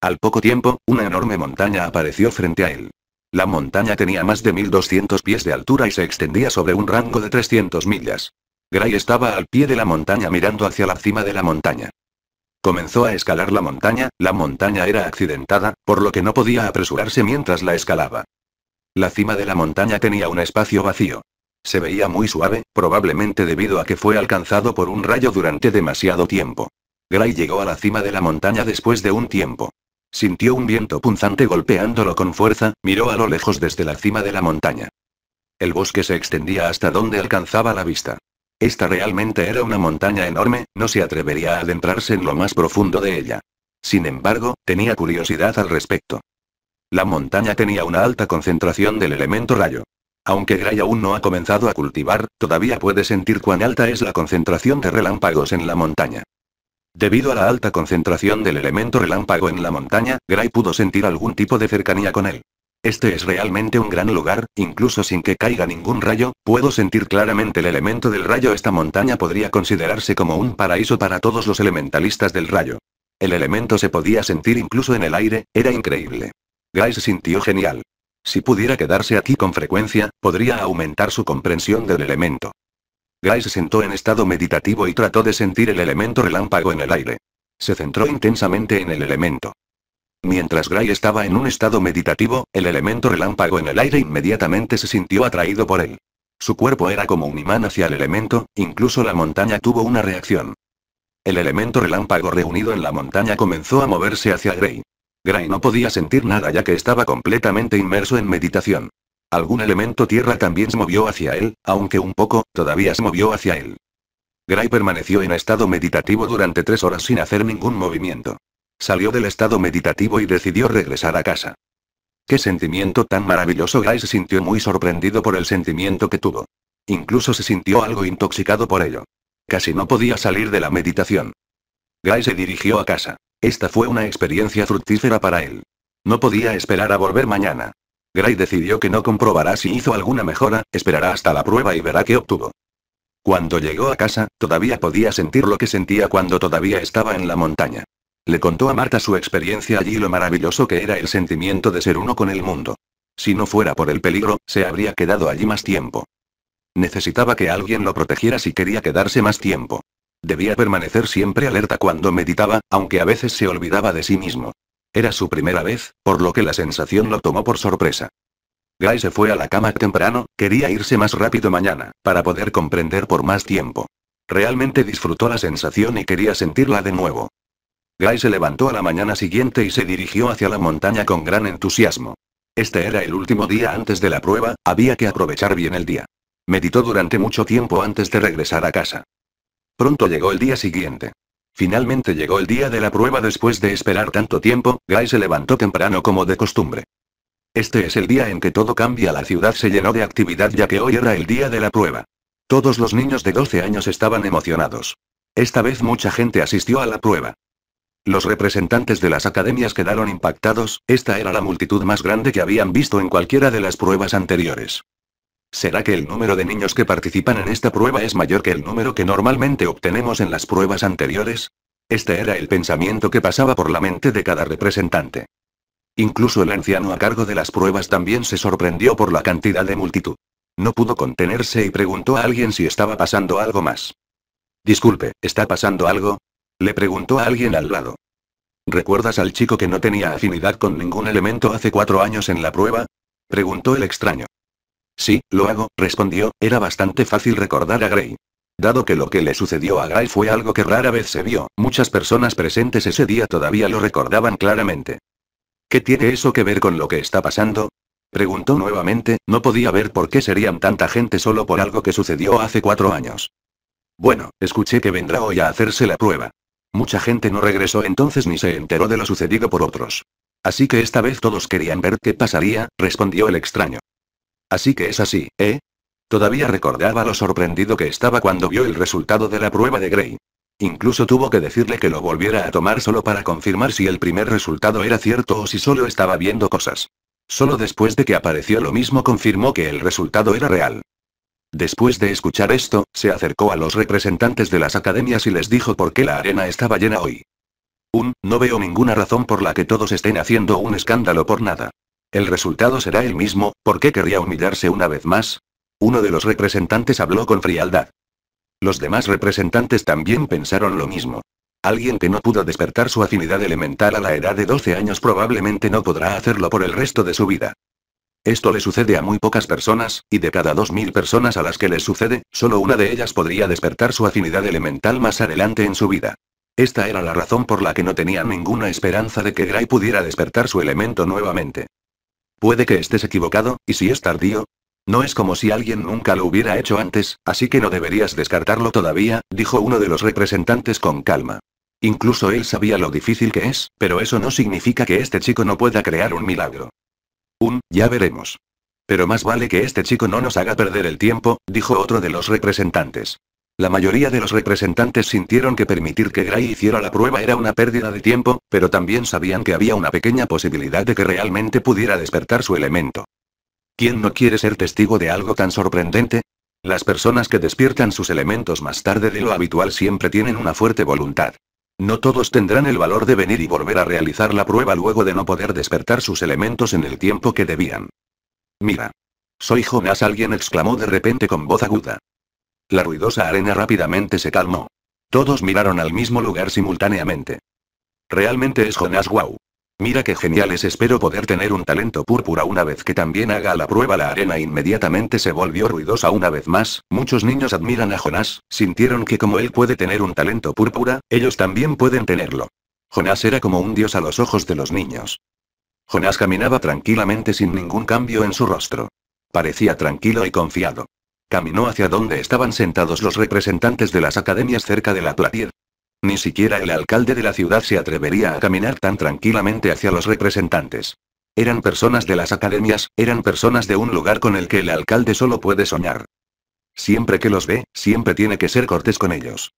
Al poco tiempo, una enorme montaña apareció frente a él. La montaña tenía más de 1200 pies de altura y se extendía sobre un rango de 300 millas. Gray estaba al pie de la montaña mirando hacia la cima de la montaña. Comenzó a escalar la montaña, la montaña era accidentada, por lo que no podía apresurarse mientras la escalaba. La cima de la montaña tenía un espacio vacío. Se veía muy suave, probablemente debido a que fue alcanzado por un rayo durante demasiado tiempo. Gray llegó a la cima de la montaña después de un tiempo. Sintió un viento punzante golpeándolo con fuerza, miró a lo lejos desde la cima de la montaña. El bosque se extendía hasta donde alcanzaba la vista. Esta realmente era una montaña enorme, no se atrevería a adentrarse en lo más profundo de ella. Sin embargo, tenía curiosidad al respecto. La montaña tenía una alta concentración del elemento rayo. Aunque Gray aún no ha comenzado a cultivar, todavía puede sentir cuán alta es la concentración de relámpagos en la montaña. Debido a la alta concentración del elemento relámpago en la montaña, Gray pudo sentir algún tipo de cercanía con él. Este es realmente un gran lugar, incluso sin que caiga ningún rayo, puedo sentir claramente el elemento del rayo. Esta montaña podría considerarse como un paraíso para todos los elementalistas del rayo. El elemento se podía sentir incluso en el aire, era increíble. Gray se sintió genial. Si pudiera quedarse aquí con frecuencia, podría aumentar su comprensión del elemento. Gray se sentó en estado meditativo y trató de sentir el elemento relámpago en el aire. Se centró intensamente en el elemento. Mientras Gray estaba en un estado meditativo, el elemento relámpago en el aire inmediatamente se sintió atraído por él. Su cuerpo era como un imán hacia el elemento, incluso la montaña tuvo una reacción. El elemento relámpago reunido en la montaña comenzó a moverse hacia Gray. Gray no podía sentir nada ya que estaba completamente inmerso en meditación. Algún elemento tierra también se movió hacia él, aunque un poco, todavía se movió hacia él. Gray permaneció en estado meditativo durante tres horas sin hacer ningún movimiento. Salió del estado meditativo y decidió regresar a casa. Qué sentimiento tan maravilloso Gray se sintió muy sorprendido por el sentimiento que tuvo. Incluso se sintió algo intoxicado por ello. Casi no podía salir de la meditación. Gray se dirigió a casa. Esta fue una experiencia fructífera para él. No podía esperar a volver mañana. Gray decidió que no comprobará si hizo alguna mejora, esperará hasta la prueba y verá qué obtuvo. Cuando llegó a casa, todavía podía sentir lo que sentía cuando todavía estaba en la montaña. Le contó a Marta su experiencia allí y lo maravilloso que era el sentimiento de ser uno con el mundo. Si no fuera por el peligro, se habría quedado allí más tiempo. Necesitaba que alguien lo protegiera si quería quedarse más tiempo. Debía permanecer siempre alerta cuando meditaba, aunque a veces se olvidaba de sí mismo. Era su primera vez, por lo que la sensación lo tomó por sorpresa. Guy se fue a la cama temprano, quería irse más rápido mañana, para poder comprender por más tiempo. Realmente disfrutó la sensación y quería sentirla de nuevo. Guy se levantó a la mañana siguiente y se dirigió hacia la montaña con gran entusiasmo. Este era el último día antes de la prueba, había que aprovechar bien el día. Meditó durante mucho tiempo antes de regresar a casa. Pronto llegó el día siguiente. Finalmente llegó el día de la prueba después de esperar tanto tiempo, Guy se levantó temprano como de costumbre. Este es el día en que todo cambia. La ciudad se llenó de actividad ya que hoy era el día de la prueba. Todos los niños de 12 años estaban emocionados. Esta vez mucha gente asistió a la prueba. Los representantes de las academias quedaron impactados, esta era la multitud más grande que habían visto en cualquiera de las pruebas anteriores. ¿Será que el número de niños que participan en esta prueba es mayor que el número que normalmente obtenemos en las pruebas anteriores? Este era el pensamiento que pasaba por la mente de cada representante. Incluso el anciano a cargo de las pruebas también se sorprendió por la cantidad de multitud. No pudo contenerse y preguntó a alguien si estaba pasando algo más. Disculpe, ¿está pasando algo? Le preguntó a alguien al lado. ¿Recuerdas al chico que no tenía afinidad con ningún elemento hace cuatro años en la prueba? Preguntó el extraño. Sí, lo hago, respondió, era bastante fácil recordar a Gray. Dado que lo que le sucedió a Gray fue algo que rara vez se vio, muchas personas presentes ese día todavía lo recordaban claramente. ¿Qué tiene eso que ver con lo que está pasando? Preguntó nuevamente, no podía ver por qué serían tanta gente solo por algo que sucedió hace cuatro años. Bueno, escuché que vendrá hoy a hacerse la prueba. Mucha gente no regresó entonces ni se enteró de lo sucedido por otros. Así que esta vez todos querían ver qué pasaría, respondió el extraño. Así que es así, ¿eh? Todavía recordaba lo sorprendido que estaba cuando vio el resultado de la prueba de Gray. Incluso tuvo que decirle que lo volviera a tomar solo para confirmar si el primer resultado era cierto o si solo estaba viendo cosas. Solo después de que apareció lo mismo confirmó que el resultado era real. Después de escuchar esto, se acercó a los representantes de las academias y les dijo por qué la arena estaba llena hoy. Un, no veo ninguna razón por la que todos estén haciendo un escándalo por nada. El resultado será el mismo, ¿por qué querría humillarse una vez más? Uno de los representantes habló con frialdad. Los demás representantes también pensaron lo mismo. Alguien que no pudo despertar su afinidad elemental a la edad de 12 años probablemente no podrá hacerlo por el resto de su vida. Esto le sucede a muy pocas personas, y de cada 2.000 personas a las que les sucede, solo una de ellas podría despertar su afinidad elemental más adelante en su vida. Esta era la razón por la que no tenía ninguna esperanza de que Gray pudiera despertar su elemento nuevamente. Puede que estés equivocado, y si es tardío. No es como si alguien nunca lo hubiera hecho antes, así que no deberías descartarlo todavía, dijo uno de los representantes con calma. Incluso él sabía lo difícil que es, pero eso no significa que este chico no pueda crear un milagro. Un, ya veremos. Pero más vale que este chico no nos haga perder el tiempo, dijo otro de los representantes. La mayoría de los representantes sintieron que permitir que Gray hiciera la prueba era una pérdida de tiempo, pero también sabían que había una pequeña posibilidad de que realmente pudiera despertar su elemento. ¿Quién no quiere ser testigo de algo tan sorprendente? Las personas que despiertan sus elementos más tarde de lo habitual siempre tienen una fuerte voluntad. No todos tendrán el valor de venir y volver a realizar la prueba luego de no poder despertar sus elementos en el tiempo que debían. Mira. Soy Jonas, alguien exclamó de repente con voz aguda. La ruidosa arena rápidamente se calmó. Todos miraron al mismo lugar simultáneamente. Realmente es Jonás Wow. Mira qué genial es espero poder tener un talento púrpura una vez que también haga la prueba la arena inmediatamente se volvió ruidosa una vez más, muchos niños admiran a Jonás, sintieron que como él puede tener un talento púrpura, ellos también pueden tenerlo. Jonás era como un dios a los ojos de los niños. Jonás caminaba tranquilamente sin ningún cambio en su rostro. Parecía tranquilo y confiado. Caminó hacia donde estaban sentados los representantes de las academias cerca de la Platier. Ni siquiera el alcalde de la ciudad se atrevería a caminar tan tranquilamente hacia los representantes. Eran personas de las academias, eran personas de un lugar con el que el alcalde solo puede soñar. Siempre que los ve, siempre tiene que ser cortés con ellos.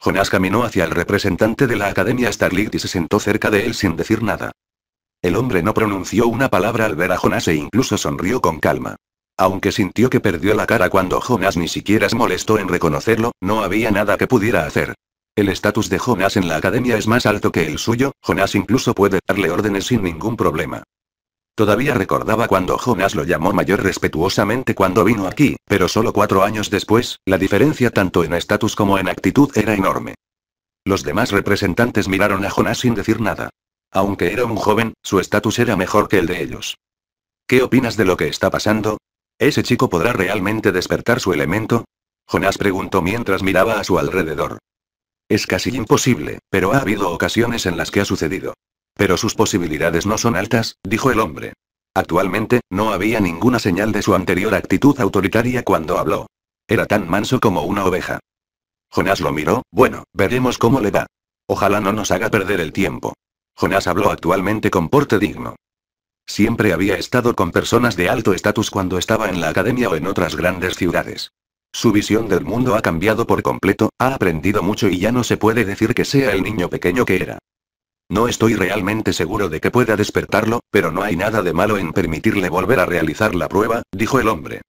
Jonás caminó hacia el representante de la Academia Starlight y se sentó cerca de él sin decir nada. El hombre no pronunció una palabra al ver a Jonás e incluso sonrió con calma. Aunque sintió que perdió la cara cuando Jonas ni siquiera se molestó en reconocerlo, no había nada que pudiera hacer. El estatus de Jonas en la academia es más alto que el suyo, Jonas incluso puede darle órdenes sin ningún problema. Todavía recordaba cuando Jonas lo llamó mayor respetuosamente cuando vino aquí, pero solo cuatro años después, la diferencia tanto en estatus como en actitud era enorme. Los demás representantes miraron a Jonas sin decir nada. Aunque era un joven, su estatus era mejor que el de ellos. ¿Qué opinas de lo que está pasando? ¿Ese chico podrá realmente despertar su elemento? Jonás preguntó mientras miraba a su alrededor. Es casi imposible, pero ha habido ocasiones en las que ha sucedido. Pero sus posibilidades no son altas, dijo el hombre. Actualmente, no había ninguna señal de su anterior actitud autoritaria cuando habló. Era tan manso como una oveja. Jonás lo miró, bueno, veremos cómo le va. Ojalá no nos haga perder el tiempo. Jonás habló actualmente con porte digno. Siempre había estado con personas de alto estatus cuando estaba en la academia o en otras grandes ciudades. Su visión del mundo ha cambiado por completo, ha aprendido mucho y ya no se puede decir que sea el niño pequeño que era. No estoy realmente seguro de que pueda despertarlo, pero no hay nada de malo en permitirle volver a realizar la prueba, dijo el hombre.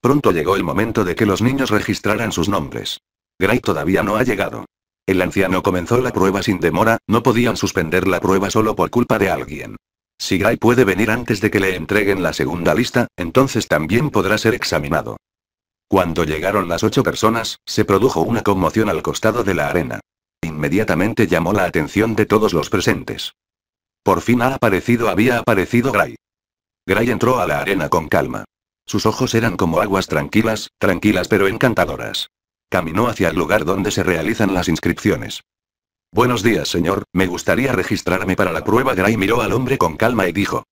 Pronto llegó el momento de que los niños registraran sus nombres. Gray todavía no ha llegado. El anciano comenzó la prueba sin demora, no podían suspender la prueba solo por culpa de alguien. Si Gray puede venir antes de que le entreguen la segunda lista, entonces también podrá ser examinado. Cuando llegaron las ocho personas, se produjo una conmoción al costado de la arena. Inmediatamente llamó la atención de todos los presentes. Por fin ha aparecido, había aparecido Gray. Gray entró a la arena con calma. Sus ojos eran como aguas tranquilas, tranquilas pero encantadoras. Caminó hacia el lugar donde se realizan las inscripciones. Buenos días, señor, me gustaría registrarme para la prueba. Gray miró al hombre con calma y dijo.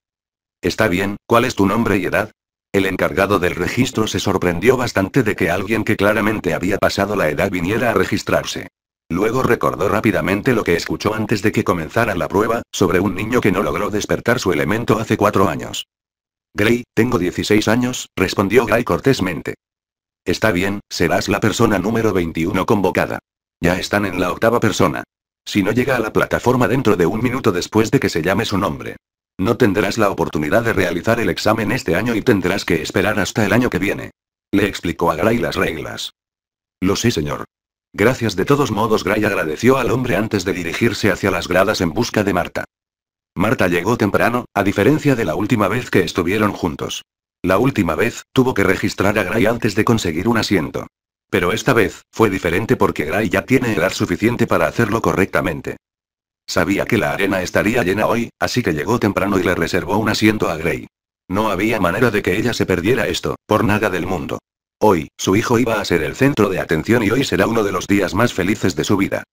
Está bien, ¿cuál es tu nombre y edad? El encargado del registro se sorprendió bastante de que alguien que claramente había pasado la edad viniera a registrarse. Luego recordó rápidamente lo que escuchó antes de que comenzara la prueba, sobre un niño que no logró despertar su elemento hace cuatro años. Gray, tengo 16 años, respondió Gray cortésmente. Está bien, serás la persona número 21 convocada. Ya están en la octava persona. Si no llega a la plataforma dentro de un minuto después de que se llame su nombre. No tendrás la oportunidad de realizar el examen este año y tendrás que esperar hasta el año que viene. Le explicó a Gray las reglas. Lo sé, señor. Gracias de todos modos, Gray agradeció al hombre antes de dirigirse hacia las gradas en busca de Marta. Marta llegó temprano, a diferencia de la última vez que estuvieron juntos. La última vez, tuvo que registrar a Gray antes de conseguir un asiento. Pero esta vez, fue diferente porque Gray ya tiene edad suficiente para hacerlo correctamente. Sabía que la arena estaría llena hoy, así que llegó temprano y le reservó un asiento a Gray. No había manera de que ella se perdiera esto, por nada del mundo. Hoy, su hijo iba a ser el centro de atención y hoy será uno de los días más felices de su vida.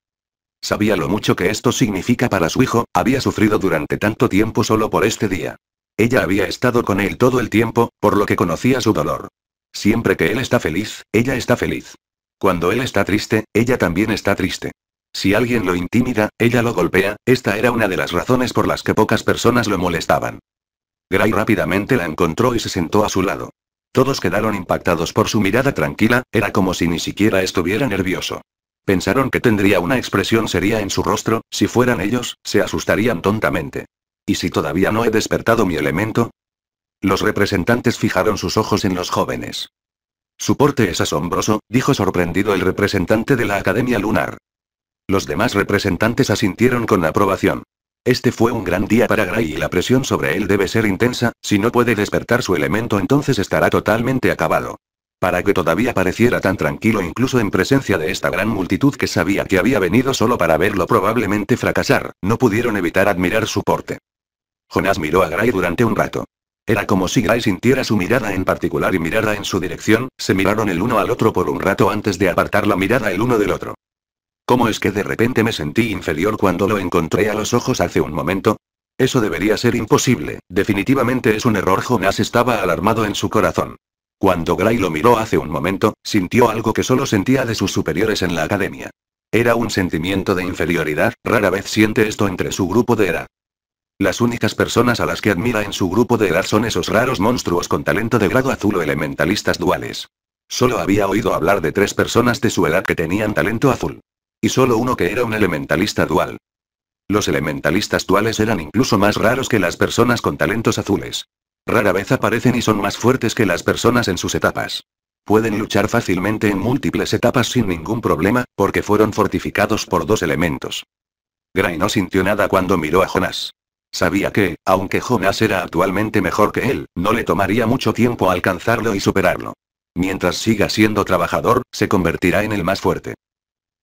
Sabía lo mucho que esto significa para su hijo, había sufrido durante tanto tiempo solo por este día. Ella había estado con él todo el tiempo, por lo que conocía su dolor. Siempre que él está feliz, ella está feliz. Cuando él está triste, ella también está triste. Si alguien lo intimida, ella lo golpea, esta era una de las razones por las que pocas personas lo molestaban. Gray rápidamente la encontró y se sentó a su lado. Todos quedaron impactados por su mirada tranquila, era como si ni siquiera estuviera nervioso. Pensaron que tendría una expresión seria en su rostro, si fueran ellos, se asustarían tontamente. ¿Y si todavía no he despertado mi elemento? Los representantes fijaron sus ojos en los jóvenes. Su porte es asombroso, dijo sorprendido el representante de la Academia Lunar. Los demás representantes asintieron con aprobación. Este fue un gran día para Gray y la presión sobre él debe ser intensa, si no puede despertar su elemento entonces estará totalmente acabado. Para que todavía pareciera tan tranquilo incluso en presencia de esta gran multitud que sabía que había venido solo para verlo probablemente fracasar, no pudieron evitar admirar su porte. Jonás miró a Gray durante un rato. Era como si Gray sintiera su mirada en particular y mirara en su dirección, se miraron el uno al otro por un rato antes de apartar la mirada el uno del otro. ¿Cómo es que de repente me sentí inferior cuando lo encontré a los ojos hace un momento? Eso debería ser imposible, definitivamente es un error. Jonas estaba alarmado en su corazón. Cuando Gray lo miró hace un momento, sintió algo que solo sentía de sus superiores en la academia. Era un sentimiento de inferioridad, rara vez siente esto entre su grupo de ERA. Las únicas personas a las que admira en su grupo de edad son esos raros monstruos con talento de grado azul o elementalistas duales. Solo había oído hablar de tres personas de su edad que tenían talento azul. Y solo uno que era un elementalista dual. Los elementalistas duales eran incluso más raros que las personas con talentos azules. Rara vez aparecen y son más fuertes que las personas en sus etapas. Pueden luchar fácilmente en múltiples etapas sin ningún problema, porque fueron fortificados por dos elementos. Gray no sintió nada cuando miró a Jonas. Sabía que, aunque Jonas era actualmente mejor que él, no le tomaría mucho tiempo alcanzarlo y superarlo. Mientras siga siendo trabajador, se convertirá en el más fuerte.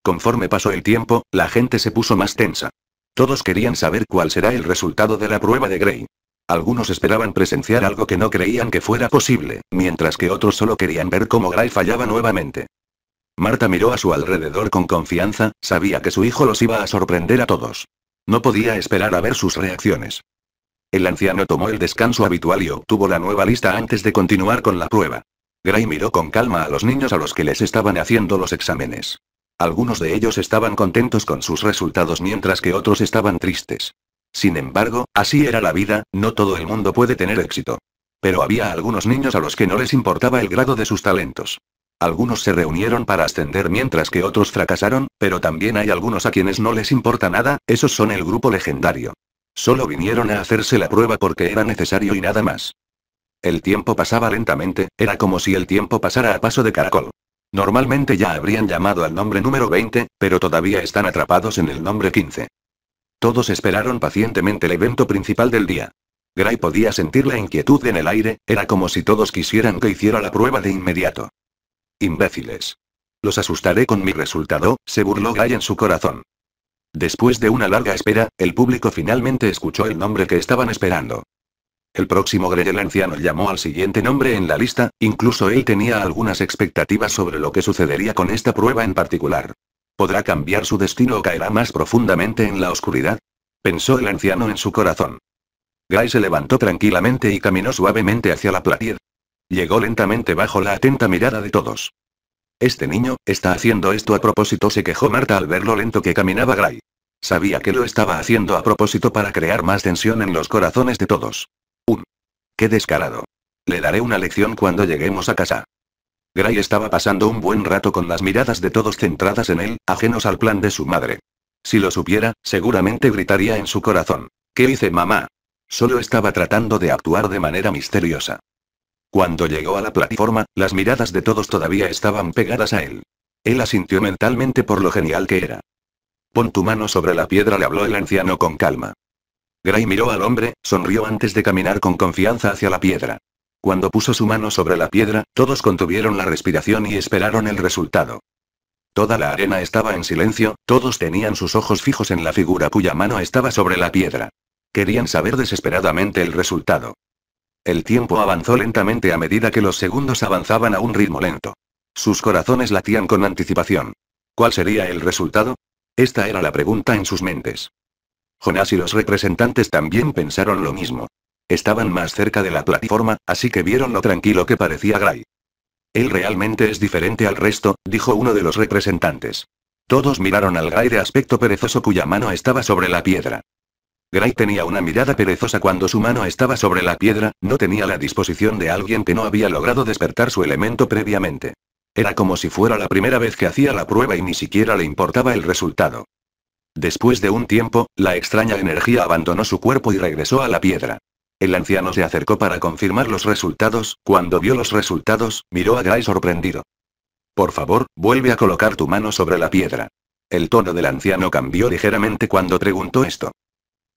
Conforme pasó el tiempo, la gente se puso más tensa. Todos querían saber cuál será el resultado de la prueba de Grey. Algunos esperaban presenciar algo que no creían que fuera posible, mientras que otros solo querían ver cómo Gray fallaba nuevamente. Marta miró a su alrededor con confianza, sabía que su hijo los iba a sorprender a todos. No podía esperar a ver sus reacciones. El anciano tomó el descanso habitual y obtuvo la nueva lista antes de continuar con la prueba. Gray miró con calma a los niños a los que les estaban haciendo los exámenes. Algunos de ellos estaban contentos con sus resultados mientras que otros estaban tristes. Sin embargo, así era la vida, no todo el mundo puede tener éxito. Pero había algunos niños a los que no les importaba el grado de sus talentos. Algunos se reunieron para ascender mientras que otros fracasaron, pero también hay algunos a quienes no les importa nada, esos son el grupo legendario. Solo vinieron a hacerse la prueba porque era necesario y nada más. El tiempo pasaba lentamente, era como si el tiempo pasara a paso de caracol. Normalmente ya habrían llamado al nombre número 20, pero todavía están atrapados en el nombre 15. Todos esperaron pacientemente el evento principal del día. Gray podía sentir la inquietud en el aire, era como si todos quisieran que hiciera la prueba de inmediato. Imbéciles. Los asustaré con mi resultado, se burló Guy en su corazón. Después de una larga espera, el público finalmente escuchó el nombre que estaban esperando. El próximo Grey el anciano llamó al siguiente nombre en la lista, incluso él tenía algunas expectativas sobre lo que sucedería con esta prueba en particular. ¿Podrá cambiar su destino o caerá más profundamente en la oscuridad? Pensó el anciano en su corazón. Guy se levantó tranquilamente y caminó suavemente hacia la platier, Llegó lentamente bajo la atenta mirada de todos. Este niño, está haciendo esto a propósito, se quejó Marta al ver lo lento que caminaba Gray. Sabía que lo estaba haciendo a propósito para crear más tensión en los corazones de todos. Un. ¡Qué descarado! Le daré una lección cuando lleguemos a casa. Gray estaba pasando un buen rato con las miradas de todos centradas en él, ajenos al plan de su madre. Si lo supiera, seguramente gritaría en su corazón. ¿Qué hice mamá? Solo estaba tratando de actuar de manera misteriosa. Cuando llegó a la plataforma, las miradas de todos todavía estaban pegadas a él. Él asintió mentalmente por lo genial que era. Pon tu mano sobre la piedra, le habló el anciano con calma. Gray miró al hombre, sonrió antes de caminar con confianza hacia la piedra. Cuando puso su mano sobre la piedra, todos contuvieron la respiración y esperaron el resultado. Toda la arena estaba en silencio, todos tenían sus ojos fijos en la figura cuya mano estaba sobre la piedra. Querían saber desesperadamente el resultado. El tiempo avanzó lentamente a medida que los segundos avanzaban a un ritmo lento. Sus corazones latían con anticipación. ¿Cuál sería el resultado? Esta era la pregunta en sus mentes. Jonás y los representantes también pensaron lo mismo. Estaban más cerca de la plataforma, así que vieron lo tranquilo que parecía Gray. Él realmente es diferente al resto, dijo uno de los representantes. Todos miraron al Gray de aspecto perezoso cuya mano estaba sobre la piedra. Gray tenía una mirada perezosa cuando su mano estaba sobre la piedra, no tenía la disposición de alguien que no había logrado despertar su elemento previamente. Era como si fuera la primera vez que hacía la prueba y ni siquiera le importaba el resultado. Después de un tiempo, la extraña energía abandonó su cuerpo y regresó a la piedra. El anciano se acercó para confirmar los resultados, cuando vio los resultados, miró a Gray sorprendido. Por favor, vuelve a colocar tu mano sobre la piedra. El tono del anciano cambió ligeramente cuando preguntó esto.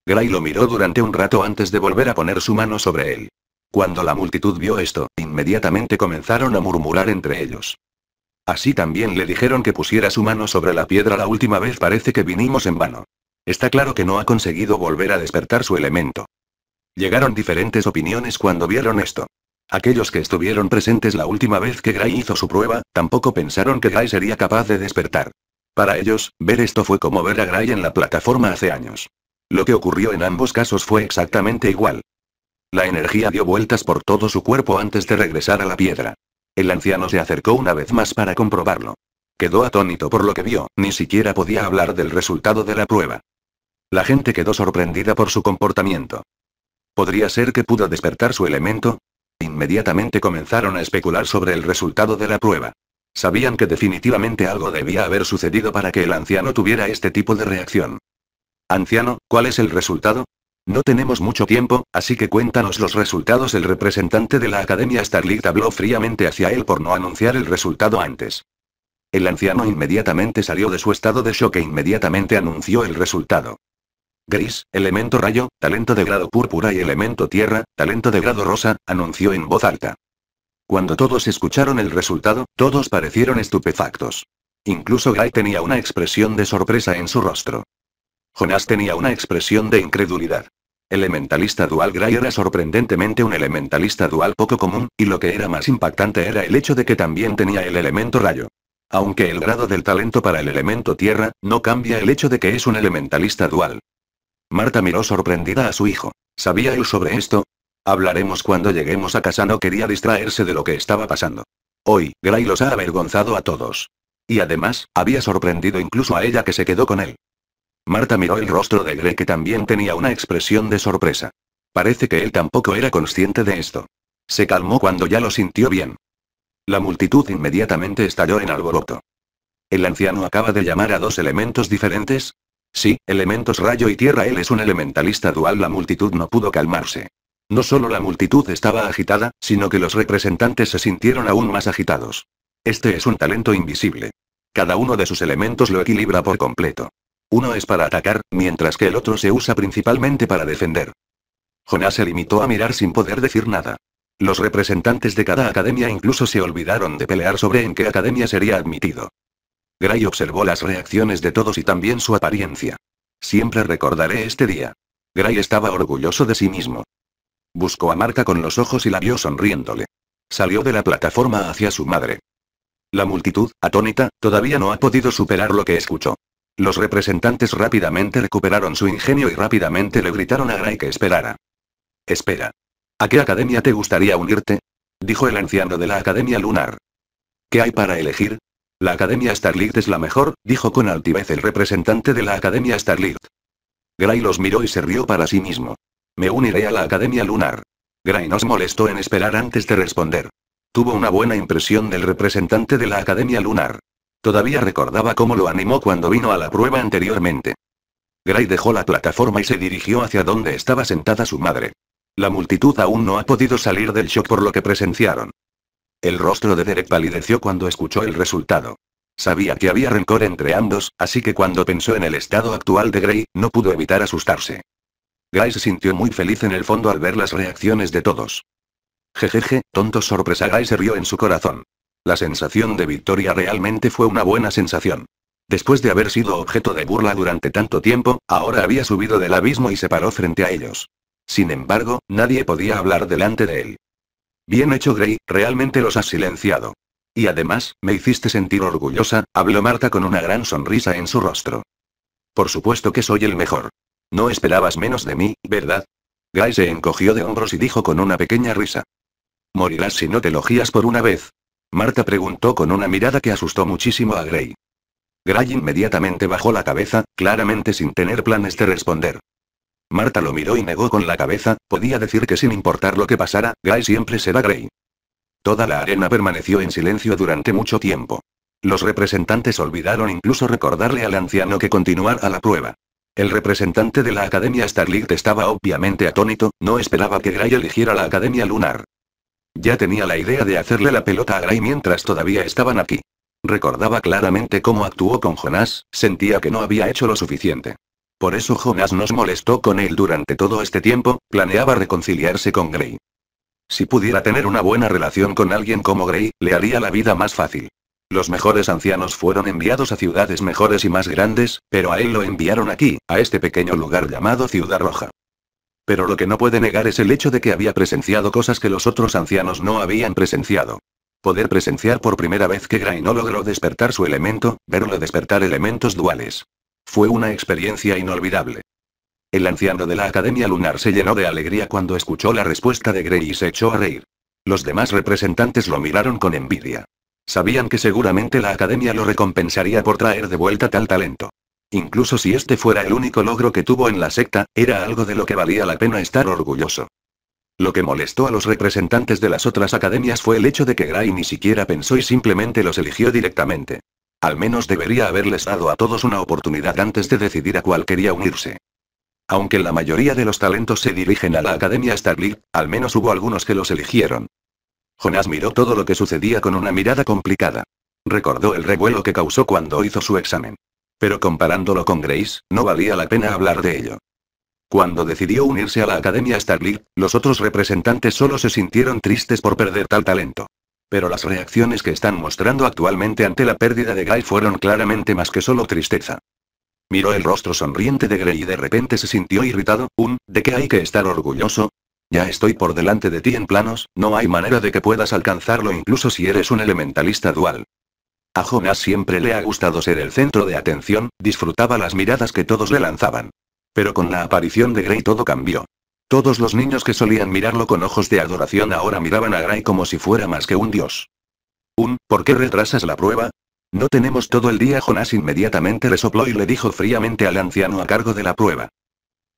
Gray lo miró durante un rato antes de volver a poner su mano sobre él. Cuando la multitud vio esto, inmediatamente comenzaron a murmurar entre ellos. Así también le dijeron que pusiera su mano sobre la piedra la última vez parece que vinimos en vano. Está claro que no ha conseguido volver a despertar su elemento. Llegaron diferentes opiniones cuando vieron esto. Aquellos que estuvieron presentes la última vez que Gray hizo su prueba, tampoco pensaron que Gray sería capaz de despertar. Para ellos, ver esto fue como ver a Gray en la plataforma hace años. Lo que ocurrió en ambos casos fue exactamente igual. La energía dio vueltas por todo su cuerpo antes de regresar a la piedra. El anciano se acercó una vez más para comprobarlo. Quedó atónito por lo que vio, ni siquiera podía hablar del resultado de la prueba. La gente quedó sorprendida por su comportamiento. ¿Podría ser que pudo despertar su elemento? Inmediatamente comenzaron a especular sobre el resultado de la prueba. Sabían que definitivamente algo debía haber sucedido para que el anciano tuviera este tipo de reacción. Anciano, ¿cuál es el resultado? No tenemos mucho tiempo, así que cuéntanos los resultados. El representante de la Academia Starlight habló fríamente hacia él por no anunciar el resultado antes. El anciano inmediatamente salió de su estado de shock e inmediatamente anunció el resultado. Gris, elemento rayo, talento de grado púrpura y elemento tierra, talento de grado rosa, anunció en voz alta. Cuando todos escucharon el resultado, todos parecieron estupefactos. Incluso Guy tenía una expresión de sorpresa en su rostro. Jonás tenía una expresión de incredulidad. Elementalista dual Gray era sorprendentemente un elementalista dual poco común, y lo que era más impactante era el hecho de que también tenía el elemento rayo. Aunque el grado del talento para el elemento tierra, no cambia el hecho de que es un elementalista dual. Marta miró sorprendida a su hijo. ¿Sabía él sobre esto? Hablaremos cuando lleguemos a casa. No quería distraerse de lo que estaba pasando. Hoy, Gray los ha avergonzado a todos. Y además, había sorprendido incluso a ella que se quedó con él. Marta miró el rostro de Greg que también tenía una expresión de sorpresa. Parece que él tampoco era consciente de esto. Se calmó cuando ya lo sintió bien. La multitud inmediatamente estalló en alboroto. ¿El anciano acaba de llamar a dos elementos diferentes? Sí, elementos rayo y tierra. Él es un elementalista dual. La multitud no pudo calmarse. No solo la multitud estaba agitada, sino que los representantes se sintieron aún más agitados. Este es un talento invisible. Cada uno de sus elementos lo equilibra por completo. Uno es para atacar, mientras que el otro se usa principalmente para defender. Jonás se limitó a mirar sin poder decir nada. Los representantes de cada academia incluso se olvidaron de pelear sobre en qué academia sería admitido. Gray observó las reacciones de todos y también su apariencia. Siempre recordaré este día. Gray estaba orgulloso de sí mismo. Buscó a Marca con los ojos y la vio sonriéndole. Salió de la plataforma hacia su madre. La multitud, atónita, todavía no ha podido superar lo que escuchó. Los representantes rápidamente recuperaron su ingenio y rápidamente le gritaron a Gray que esperara. Espera. ¿A qué academia te gustaría unirte? Dijo el anciano de la Academia Lunar. ¿Qué hay para elegir? La Academia Starlight es la mejor, dijo con altivez el representante de la Academia Starlight. Gray los miró y se rió para sí mismo. Me uniré a la Academia Lunar. Gray nos molestó en esperar antes de responder. Tuvo una buena impresión del representante de la Academia Lunar. Todavía recordaba cómo lo animó cuando vino a la prueba anteriormente. Gray dejó la plataforma y se dirigió hacia donde estaba sentada su madre. La multitud aún no ha podido salir del shock por lo que presenciaron. El rostro de Derek palideció cuando escuchó el resultado. Sabía que había rencor entre ambos, así que cuando pensó en el estado actual de Gray, no pudo evitar asustarse. Gray se sintió muy feliz en el fondo al ver las reacciones de todos. Jejeje, tonto sorpresa Gray se rió en su corazón. La sensación de victoria realmente fue una buena sensación. Después de haber sido objeto de burla durante tanto tiempo, ahora había subido del abismo y se paró frente a ellos. Sin embargo, nadie podía hablar delante de él. Bien hecho Grey, realmente los has silenciado. Y además, me hiciste sentir orgullosa, habló Marta con una gran sonrisa en su rostro. Por supuesto que soy el mejor. No esperabas menos de mí, ¿verdad? Gray se encogió de hombros y dijo con una pequeña risa. Morirás si no te elogías por una vez. Marta preguntó con una mirada que asustó muchísimo a Gray. Gray inmediatamente bajó la cabeza, claramente sin tener planes de responder. Marta lo miró y negó con la cabeza, podía decir que sin importar lo que pasara, Gray siempre será Gray. Toda la arena permaneció en silencio durante mucho tiempo. Los representantes olvidaron incluso recordarle al anciano que continuara la prueba. El representante de la Academia Starlight estaba obviamente atónito, no esperaba que Gray eligiera la Academia Lunar. Ya tenía la idea de hacerle la pelota a Gray mientras todavía estaban aquí. Recordaba claramente cómo actuó con Jonás, sentía que no había hecho lo suficiente. Por eso Jonás nos molestó con él durante todo este tiempo, planeaba reconciliarse con Grey. Si pudiera tener una buena relación con alguien como Grey, le haría la vida más fácil. Los mejores ancianos fueron enviados a ciudades mejores y más grandes, pero a él lo enviaron aquí, a este pequeño lugar llamado Ciudad Roja. Pero lo que no puede negar es el hecho de que había presenciado cosas que los otros ancianos no habían presenciado. Poder presenciar por primera vez que Gray no logró despertar su elemento, verlo despertar elementos duales. Fue una experiencia inolvidable. El anciano de la Academia Lunar se llenó de alegría cuando escuchó la respuesta de Grey y se echó a reír. Los demás representantes lo miraron con envidia. Sabían que seguramente la Academia lo recompensaría por traer de vuelta tal talento. Incluso si este fuera el único logro que tuvo en la secta, era algo de lo que valía la pena estar orgulloso. Lo que molestó a los representantes de las otras academias fue el hecho de que Gray ni siquiera pensó y simplemente los eligió directamente. Al menos debería haberles dado a todos una oportunidad antes de decidir a cuál quería unirse. Aunque la mayoría de los talentos se dirigen a la Academia Starlight, al menos hubo algunos que los eligieron. Jonas miró todo lo que sucedía con una mirada complicada. Recordó el revuelo que causó cuando hizo su examen. Pero comparándolo con Grace, no valía la pena hablar de ello. Cuando decidió unirse a la Academia Starlight, los otros representantes solo se sintieron tristes por perder tal talento. Pero las reacciones que están mostrando actualmente ante la pérdida de Guy fueron claramente más que solo tristeza. Miró el rostro sonriente de Gray y de repente se sintió irritado, un, ¿de qué hay que estar orgulloso? Ya estoy por delante de ti en planos, no hay manera de que puedas alcanzarlo incluso si eres un elementalista dual. A Jonas siempre le ha gustado ser el centro de atención, disfrutaba las miradas que todos le lanzaban. Pero con la aparición de Grey todo cambió. Todos los niños que solían mirarlo con ojos de adoración ahora miraban a Grey como si fuera más que un dios. Un, ¿por qué retrasas la prueba? No tenemos todo el día. Jonás inmediatamente sopló y le dijo fríamente al anciano a cargo de la prueba.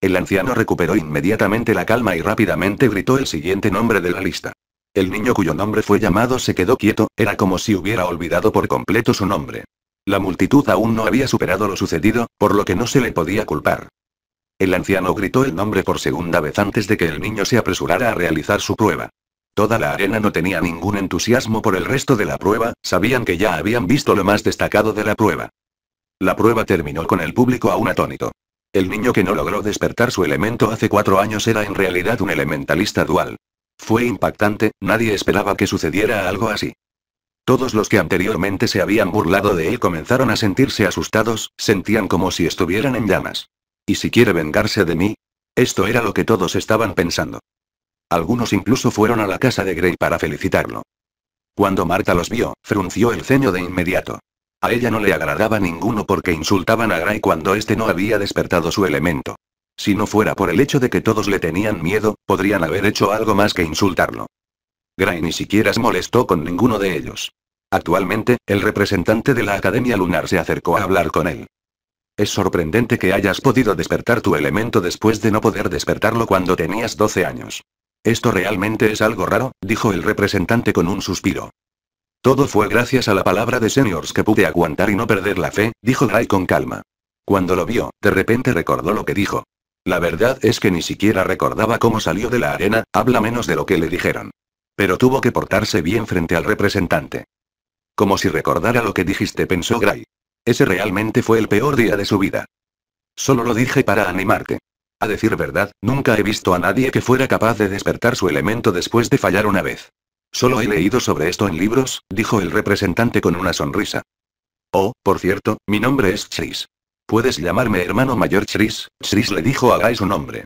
El anciano recuperó inmediatamente la calma y rápidamente gritó el siguiente nombre de la lista. El niño cuyo nombre fue llamado se quedó quieto, era como si hubiera olvidado por completo su nombre. La multitud aún no había superado lo sucedido, por lo que no se le podía culpar. El anciano gritó el nombre por segunda vez antes de que el niño se apresurara a realizar su prueba. Toda la arena no tenía ningún entusiasmo por el resto de la prueba, sabían que ya habían visto lo más destacado de la prueba. La prueba terminó con el público aún atónito. El niño que no logró despertar su elemento hace cuatro años era en realidad un elementalista dual. Fue impactante, nadie esperaba que sucediera algo así. Todos los que anteriormente se habían burlado de él comenzaron a sentirse asustados, sentían como si estuvieran en llamas. ¿Y si quiere vengarse de mí? Esto era lo que todos estaban pensando. Algunos incluso fueron a la casa de Grey para felicitarlo. Cuando Marta los vio, frunció el ceño de inmediato. A ella no le agradaba ninguno porque insultaban a Gray cuando éste no había despertado su elemento. Si no fuera por el hecho de que todos le tenían miedo, podrían haber hecho algo más que insultarlo. Gray ni siquiera se molestó con ninguno de ellos. Actualmente, el representante de la Academia Lunar se acercó a hablar con él. Es sorprendente que hayas podido despertar tu elemento después de no poder despertarlo cuando tenías 12 años. Esto realmente es algo raro, dijo el representante con un suspiro. Todo fue gracias a la palabra de Seniors que pude aguantar y no perder la fe, dijo Gray con calma. Cuando lo vio, de repente recordó lo que dijo. La verdad es que ni siquiera recordaba cómo salió de la arena, habla menos de lo que le dijeron. Pero tuvo que portarse bien frente al representante. Como si recordara lo que dijiste, pensó Gray. Ese realmente fue el peor día de su vida. Solo lo dije para animarte. A decir verdad, nunca he visto a nadie que fuera capaz de despertar su elemento después de fallar una vez. Solo he leído sobre esto en libros, dijo el representante con una sonrisa. Oh, por cierto, mi nombre es Chase. Puedes llamarme hermano mayor Chris, Chris le dijo a Guy su nombre.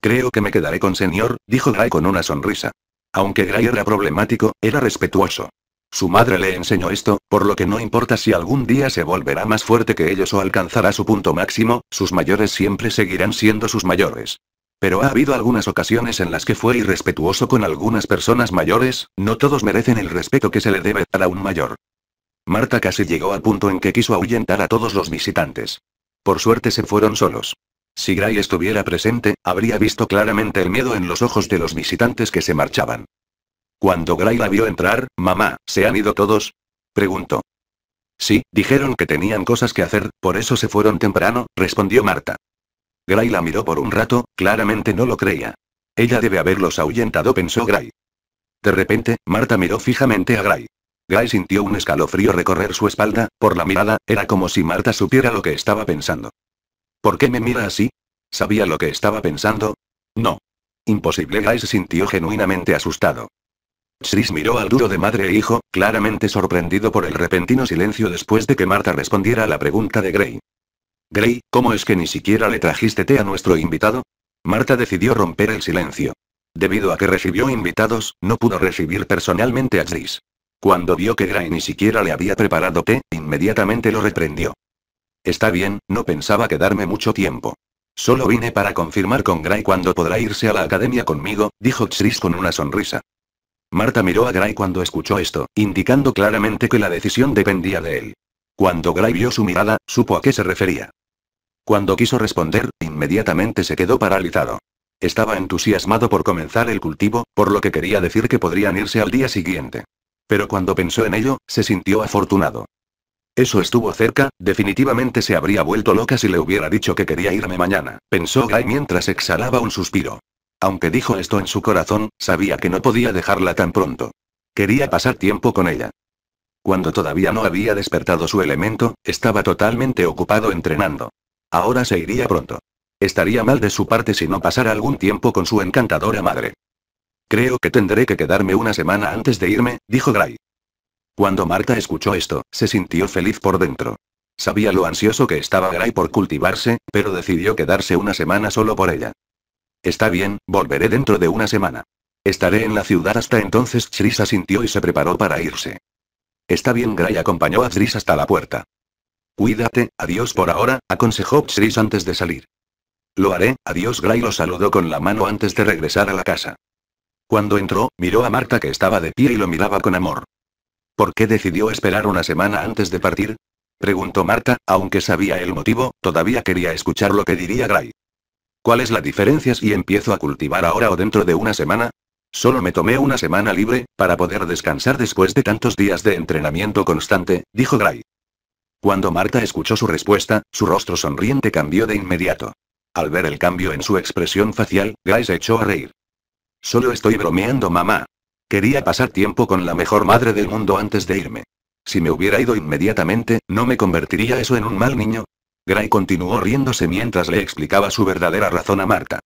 Creo que me quedaré con señor, dijo Gray con una sonrisa. Aunque Gray era problemático, era respetuoso. Su madre le enseñó esto, por lo que no importa si algún día se volverá más fuerte que ellos o alcanzará su punto máximo, sus mayores siempre seguirán siendo sus mayores. Pero ha habido algunas ocasiones en las que fue irrespetuoso con algunas personas mayores, no todos merecen el respeto que se le debe dar a un mayor. Marta casi llegó al punto en que quiso ahuyentar a todos los visitantes. Por suerte se fueron solos. Si Gray estuviera presente, habría visto claramente el miedo en los ojos de los visitantes que se marchaban. Cuando Gray la vio entrar, mamá, ¿se han ido todos? preguntó. Sí, dijeron que tenían cosas que hacer, por eso se fueron temprano, respondió Marta. Gray la miró por un rato, claramente no lo creía. Ella debe haberlos ahuyentado, pensó Gray. De repente, Marta miró fijamente a Gray. Guy sintió un escalofrío recorrer su espalda, por la mirada, era como si Marta supiera lo que estaba pensando. ¿Por qué me mira así? ¿Sabía lo que estaba pensando? No. Imposible Guy se sintió genuinamente asustado. Chris miró al duro de madre e hijo, claramente sorprendido por el repentino silencio después de que Marta respondiera a la pregunta de Gray. Gray, ¿cómo es que ni siquiera le trajiste té a nuestro invitado? Marta decidió romper el silencio. Debido a que recibió invitados, no pudo recibir personalmente a Chris. Cuando vio que Gray ni siquiera le había preparado té, inmediatamente lo reprendió. Está bien, no pensaba quedarme mucho tiempo. Solo vine para confirmar con Gray cuando podrá irse a la academia conmigo, dijo Chris con una sonrisa. Marta miró a Gray cuando escuchó esto, indicando claramente que la decisión dependía de él. Cuando Gray vio su mirada, supo a qué se refería. Cuando quiso responder, inmediatamente se quedó paralizado. Estaba entusiasmado por comenzar el cultivo, por lo que quería decir que podrían irse al día siguiente pero cuando pensó en ello, se sintió afortunado. Eso estuvo cerca, definitivamente se habría vuelto loca si le hubiera dicho que quería irme mañana, pensó Guy mientras exhalaba un suspiro. Aunque dijo esto en su corazón, sabía que no podía dejarla tan pronto. Quería pasar tiempo con ella. Cuando todavía no había despertado su elemento, estaba totalmente ocupado entrenando. Ahora se iría pronto. Estaría mal de su parte si no pasara algún tiempo con su encantadora madre. Creo que tendré que quedarme una semana antes de irme, dijo Gray. Cuando Marta escuchó esto, se sintió feliz por dentro. Sabía lo ansioso que estaba Gray por cultivarse, pero decidió quedarse una semana solo por ella. Está bien, volveré dentro de una semana. Estaré en la ciudad hasta entonces. Tris asintió y se preparó para irse. Está bien, Gray acompañó a Tris hasta la puerta. Cuídate, adiós por ahora, aconsejó Tris antes de salir. Lo haré, adiós Gray lo saludó con la mano antes de regresar a la casa. Cuando entró, miró a Marta que estaba de pie y lo miraba con amor. ¿Por qué decidió esperar una semana antes de partir? Preguntó Marta, aunque sabía el motivo, todavía quería escuchar lo que diría Gray. ¿Cuál es la diferencia si empiezo a cultivar ahora o dentro de una semana? Solo me tomé una semana libre, para poder descansar después de tantos días de entrenamiento constante, dijo Gray. Cuando Marta escuchó su respuesta, su rostro sonriente cambió de inmediato. Al ver el cambio en su expresión facial, Gray se echó a reír. Solo estoy bromeando, mamá. Quería pasar tiempo con la mejor madre del mundo antes de irme. Si me hubiera ido inmediatamente, ¿no me convertiría eso en un mal niño? Gray continuó riéndose mientras le explicaba su verdadera razón a Marta.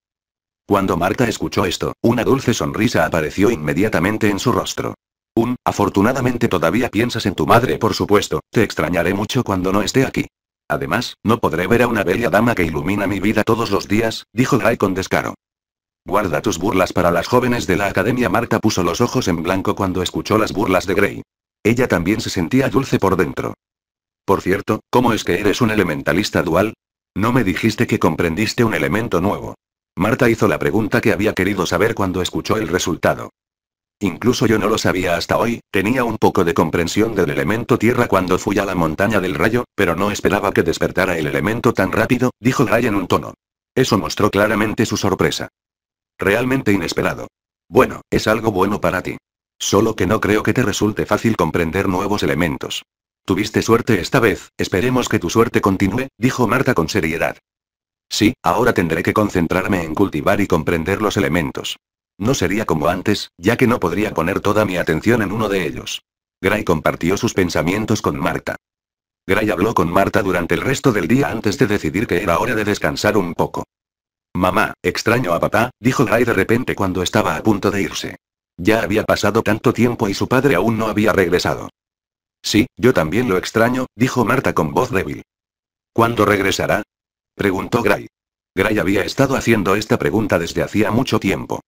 Cuando Marta escuchó esto, una dulce sonrisa apareció inmediatamente en su rostro. Un, afortunadamente todavía piensas en tu madre, por supuesto, te extrañaré mucho cuando no esté aquí. Además, no podré ver a una bella dama que ilumina mi vida todos los días, dijo Gray con descaro. Guarda tus burlas para las jóvenes de la academia. Marta puso los ojos en blanco cuando escuchó las burlas de Grey. Ella también se sentía dulce por dentro. Por cierto, ¿cómo es que eres un elementalista dual? No me dijiste que comprendiste un elemento nuevo. Marta hizo la pregunta que había querido saber cuando escuchó el resultado. Incluso yo no lo sabía hasta hoy, tenía un poco de comprensión del elemento tierra cuando fui a la montaña del rayo, pero no esperaba que despertara el elemento tan rápido, dijo Gray en un tono. Eso mostró claramente su sorpresa. Realmente inesperado. Bueno, es algo bueno para ti. Solo que no creo que te resulte fácil comprender nuevos elementos. Tuviste suerte esta vez, esperemos que tu suerte continúe, dijo Marta con seriedad. Sí, ahora tendré que concentrarme en cultivar y comprender los elementos. No sería como antes, ya que no podría poner toda mi atención en uno de ellos. Gray compartió sus pensamientos con Marta. Gray habló con Marta durante el resto del día antes de decidir que era hora de descansar un poco. Mamá, extraño a papá, dijo Gray de repente cuando estaba a punto de irse. Ya había pasado tanto tiempo y su padre aún no había regresado. Sí, yo también lo extraño, dijo Marta con voz débil. ¿Cuándo regresará? preguntó Gray. Gray había estado haciendo esta pregunta desde hacía mucho tiempo.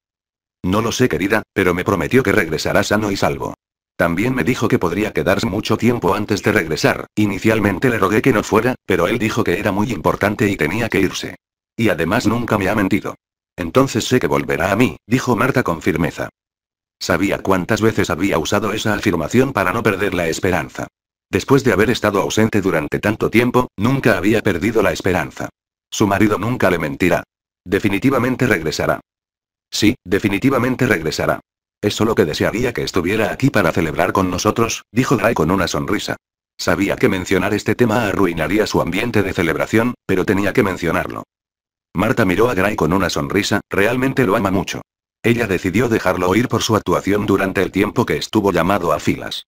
No lo sé, querida, pero me prometió que regresará sano y salvo. También me dijo que podría quedarse mucho tiempo antes de regresar. Inicialmente le rogué que no fuera, pero él dijo que era muy importante y tenía que irse. Y además nunca me ha mentido. Entonces sé que volverá a mí, dijo Marta con firmeza. Sabía cuántas veces había usado esa afirmación para no perder la esperanza. Después de haber estado ausente durante tanto tiempo, nunca había perdido la esperanza. Su marido nunca le mentirá. Definitivamente regresará. Sí, definitivamente regresará. Es solo que desearía que estuviera aquí para celebrar con nosotros, dijo Dry con una sonrisa. Sabía que mencionar este tema arruinaría su ambiente de celebración, pero tenía que mencionarlo. Marta miró a Gray con una sonrisa, realmente lo ama mucho. Ella decidió dejarlo oír por su actuación durante el tiempo que estuvo llamado a filas.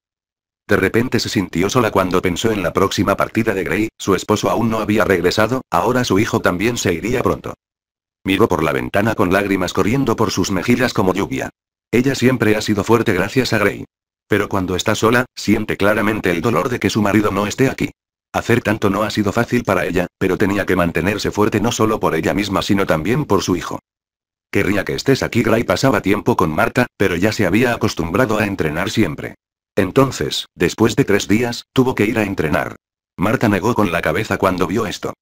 De repente se sintió sola cuando pensó en la próxima partida de Gray, su esposo aún no había regresado, ahora su hijo también se iría pronto. Miró por la ventana con lágrimas corriendo por sus mejillas como lluvia. Ella siempre ha sido fuerte gracias a Gray. Pero cuando está sola, siente claramente el dolor de que su marido no esté aquí. Hacer tanto no ha sido fácil para ella, pero tenía que mantenerse fuerte no solo por ella misma sino también por su hijo. Querría que estés aquí. Gray pasaba tiempo con Marta, pero ya se había acostumbrado a entrenar siempre. Entonces, después de tres días, tuvo que ir a entrenar. Marta negó con la cabeza cuando vio esto.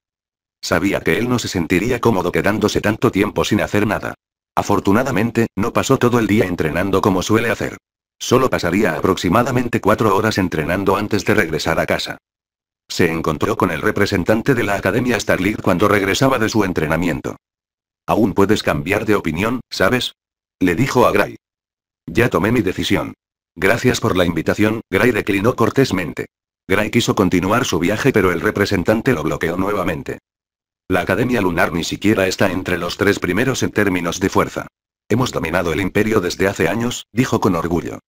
Sabía que él no se sentiría cómodo quedándose tanto tiempo sin hacer nada. Afortunadamente, no pasó todo el día entrenando como suele hacer. Solo pasaría aproximadamente cuatro horas entrenando antes de regresar a casa se encontró con el representante de la Academia League cuando regresaba de su entrenamiento. Aún puedes cambiar de opinión, ¿sabes? Le dijo a Gray. Ya tomé mi decisión. Gracias por la invitación, Gray declinó cortésmente. Gray quiso continuar su viaje pero el representante lo bloqueó nuevamente. La Academia Lunar ni siquiera está entre los tres primeros en términos de fuerza. Hemos dominado el imperio desde hace años, dijo con orgullo.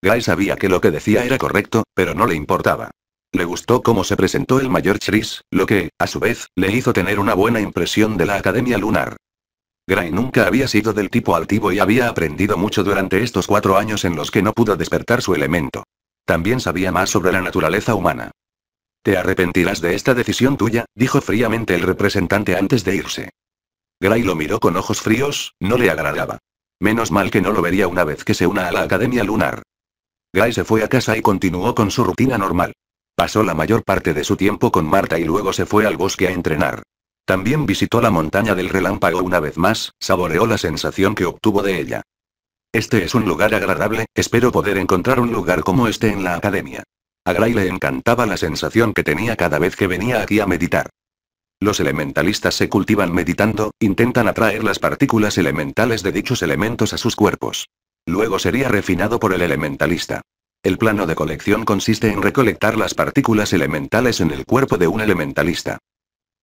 Gray sabía que lo que decía era correcto, pero no le importaba. Le gustó cómo se presentó el mayor Chris, lo que, a su vez, le hizo tener una buena impresión de la Academia Lunar. Gray nunca había sido del tipo altivo y había aprendido mucho durante estos cuatro años en los que no pudo despertar su elemento. También sabía más sobre la naturaleza humana. Te arrepentirás de esta decisión tuya, dijo fríamente el representante antes de irse. Gray lo miró con ojos fríos, no le agradaba. Menos mal que no lo vería una vez que se una a la Academia Lunar. Gray se fue a casa y continuó con su rutina normal. Pasó la mayor parte de su tiempo con Marta y luego se fue al bosque a entrenar. También visitó la montaña del relámpago una vez más, saboreó la sensación que obtuvo de ella. Este es un lugar agradable, espero poder encontrar un lugar como este en la academia. A Gray le encantaba la sensación que tenía cada vez que venía aquí a meditar. Los elementalistas se cultivan meditando, intentan atraer las partículas elementales de dichos elementos a sus cuerpos. Luego sería refinado por el elementalista. El plano de colección consiste en recolectar las partículas elementales en el cuerpo de un elementalista.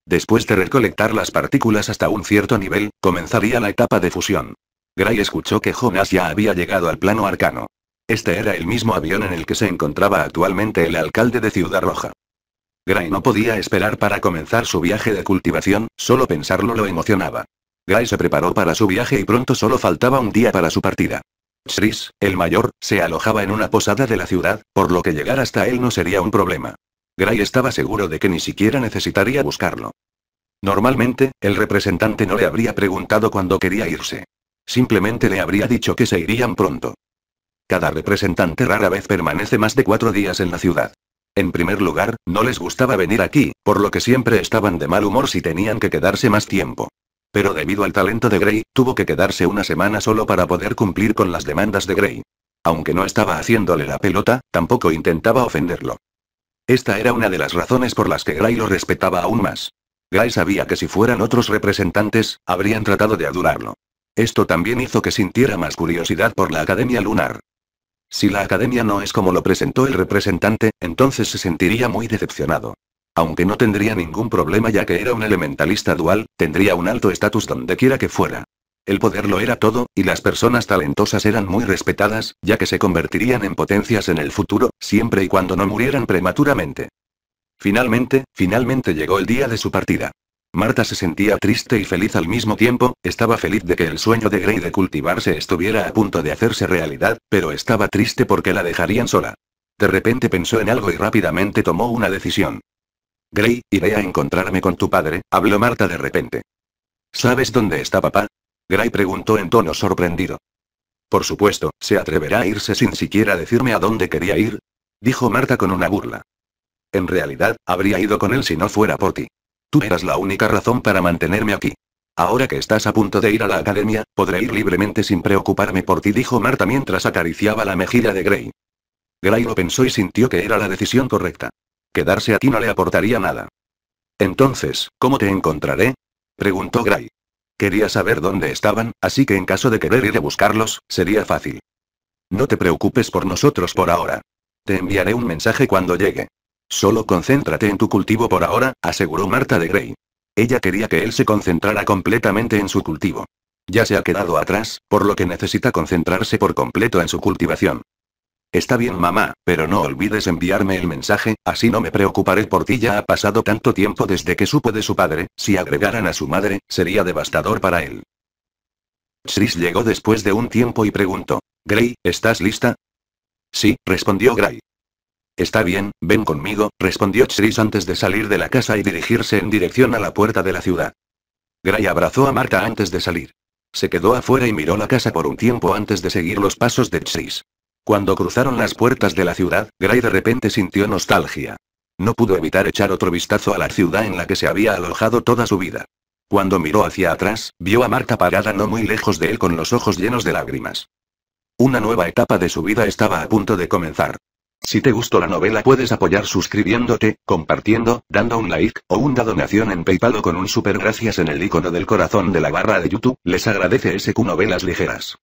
Después de recolectar las partículas hasta un cierto nivel, comenzaría la etapa de fusión. Gray escuchó que Jonas ya había llegado al plano arcano. Este era el mismo avión en el que se encontraba actualmente el alcalde de Ciudad Roja. Gray no podía esperar para comenzar su viaje de cultivación, solo pensarlo lo emocionaba. Gray se preparó para su viaje y pronto solo faltaba un día para su partida el mayor, se alojaba en una posada de la ciudad, por lo que llegar hasta él no sería un problema. Gray estaba seguro de que ni siquiera necesitaría buscarlo. Normalmente, el representante no le habría preguntado cuándo quería irse. Simplemente le habría dicho que se irían pronto. Cada representante rara vez permanece más de cuatro días en la ciudad. En primer lugar, no les gustaba venir aquí, por lo que siempre estaban de mal humor si tenían que quedarse más tiempo pero debido al talento de Grey, tuvo que quedarse una semana solo para poder cumplir con las demandas de Grey. Aunque no estaba haciéndole la pelota, tampoco intentaba ofenderlo. Esta era una de las razones por las que Gray lo respetaba aún más. Gray sabía que si fueran otros representantes, habrían tratado de adularlo. Esto también hizo que sintiera más curiosidad por la Academia Lunar. Si la Academia no es como lo presentó el representante, entonces se sentiría muy decepcionado aunque no tendría ningún problema ya que era un elementalista dual, tendría un alto estatus dondequiera que fuera. El poder lo era todo, y las personas talentosas eran muy respetadas, ya que se convertirían en potencias en el futuro, siempre y cuando no murieran prematuramente. Finalmente, finalmente llegó el día de su partida. Marta se sentía triste y feliz al mismo tiempo, estaba feliz de que el sueño de Grey de cultivarse estuviera a punto de hacerse realidad, pero estaba triste porque la dejarían sola. De repente pensó en algo y rápidamente tomó una decisión. Gray, iré a encontrarme con tu padre, habló Marta de repente. ¿Sabes dónde está papá? Gray preguntó en tono sorprendido. Por supuesto, ¿se atreverá a irse sin siquiera decirme a dónde quería ir? Dijo Marta con una burla. En realidad, habría ido con él si no fuera por ti. Tú eras la única razón para mantenerme aquí. Ahora que estás a punto de ir a la academia, podré ir libremente sin preocuparme por ti, dijo Marta mientras acariciaba la mejilla de Gray. Gray lo pensó y sintió que era la decisión correcta. Quedarse aquí no le aportaría nada. Entonces, ¿cómo te encontraré? preguntó Gray. Quería saber dónde estaban, así que en caso de querer ir a buscarlos, sería fácil. No te preocupes por nosotros por ahora. Te enviaré un mensaje cuando llegue. Solo concéntrate en tu cultivo por ahora, aseguró Marta de Gray. Ella quería que él se concentrara completamente en su cultivo. Ya se ha quedado atrás, por lo que necesita concentrarse por completo en su cultivación. Está bien mamá, pero no olvides enviarme el mensaje, así no me preocuparé por ti ya ha pasado tanto tiempo desde que supo de su padre, si agregaran a su madre, sería devastador para él. Chris llegó después de un tiempo y preguntó, Gray, ¿estás lista? Sí, respondió Gray. Está bien, ven conmigo, respondió Chris antes de salir de la casa y dirigirse en dirección a la puerta de la ciudad. Gray abrazó a Marta antes de salir. Se quedó afuera y miró la casa por un tiempo antes de seguir los pasos de Chris. Cuando cruzaron las puertas de la ciudad, Gray de repente sintió nostalgia. No pudo evitar echar otro vistazo a la ciudad en la que se había alojado toda su vida. Cuando miró hacia atrás, vio a Marta parada no muy lejos de él con los ojos llenos de lágrimas. Una nueva etapa de su vida estaba a punto de comenzar. Si te gustó la novela puedes apoyar suscribiéndote, compartiendo, dando un like, o una donación en Paypal o con un super gracias en el icono del corazón de la barra de YouTube, les agradece SQ Novelas Ligeras.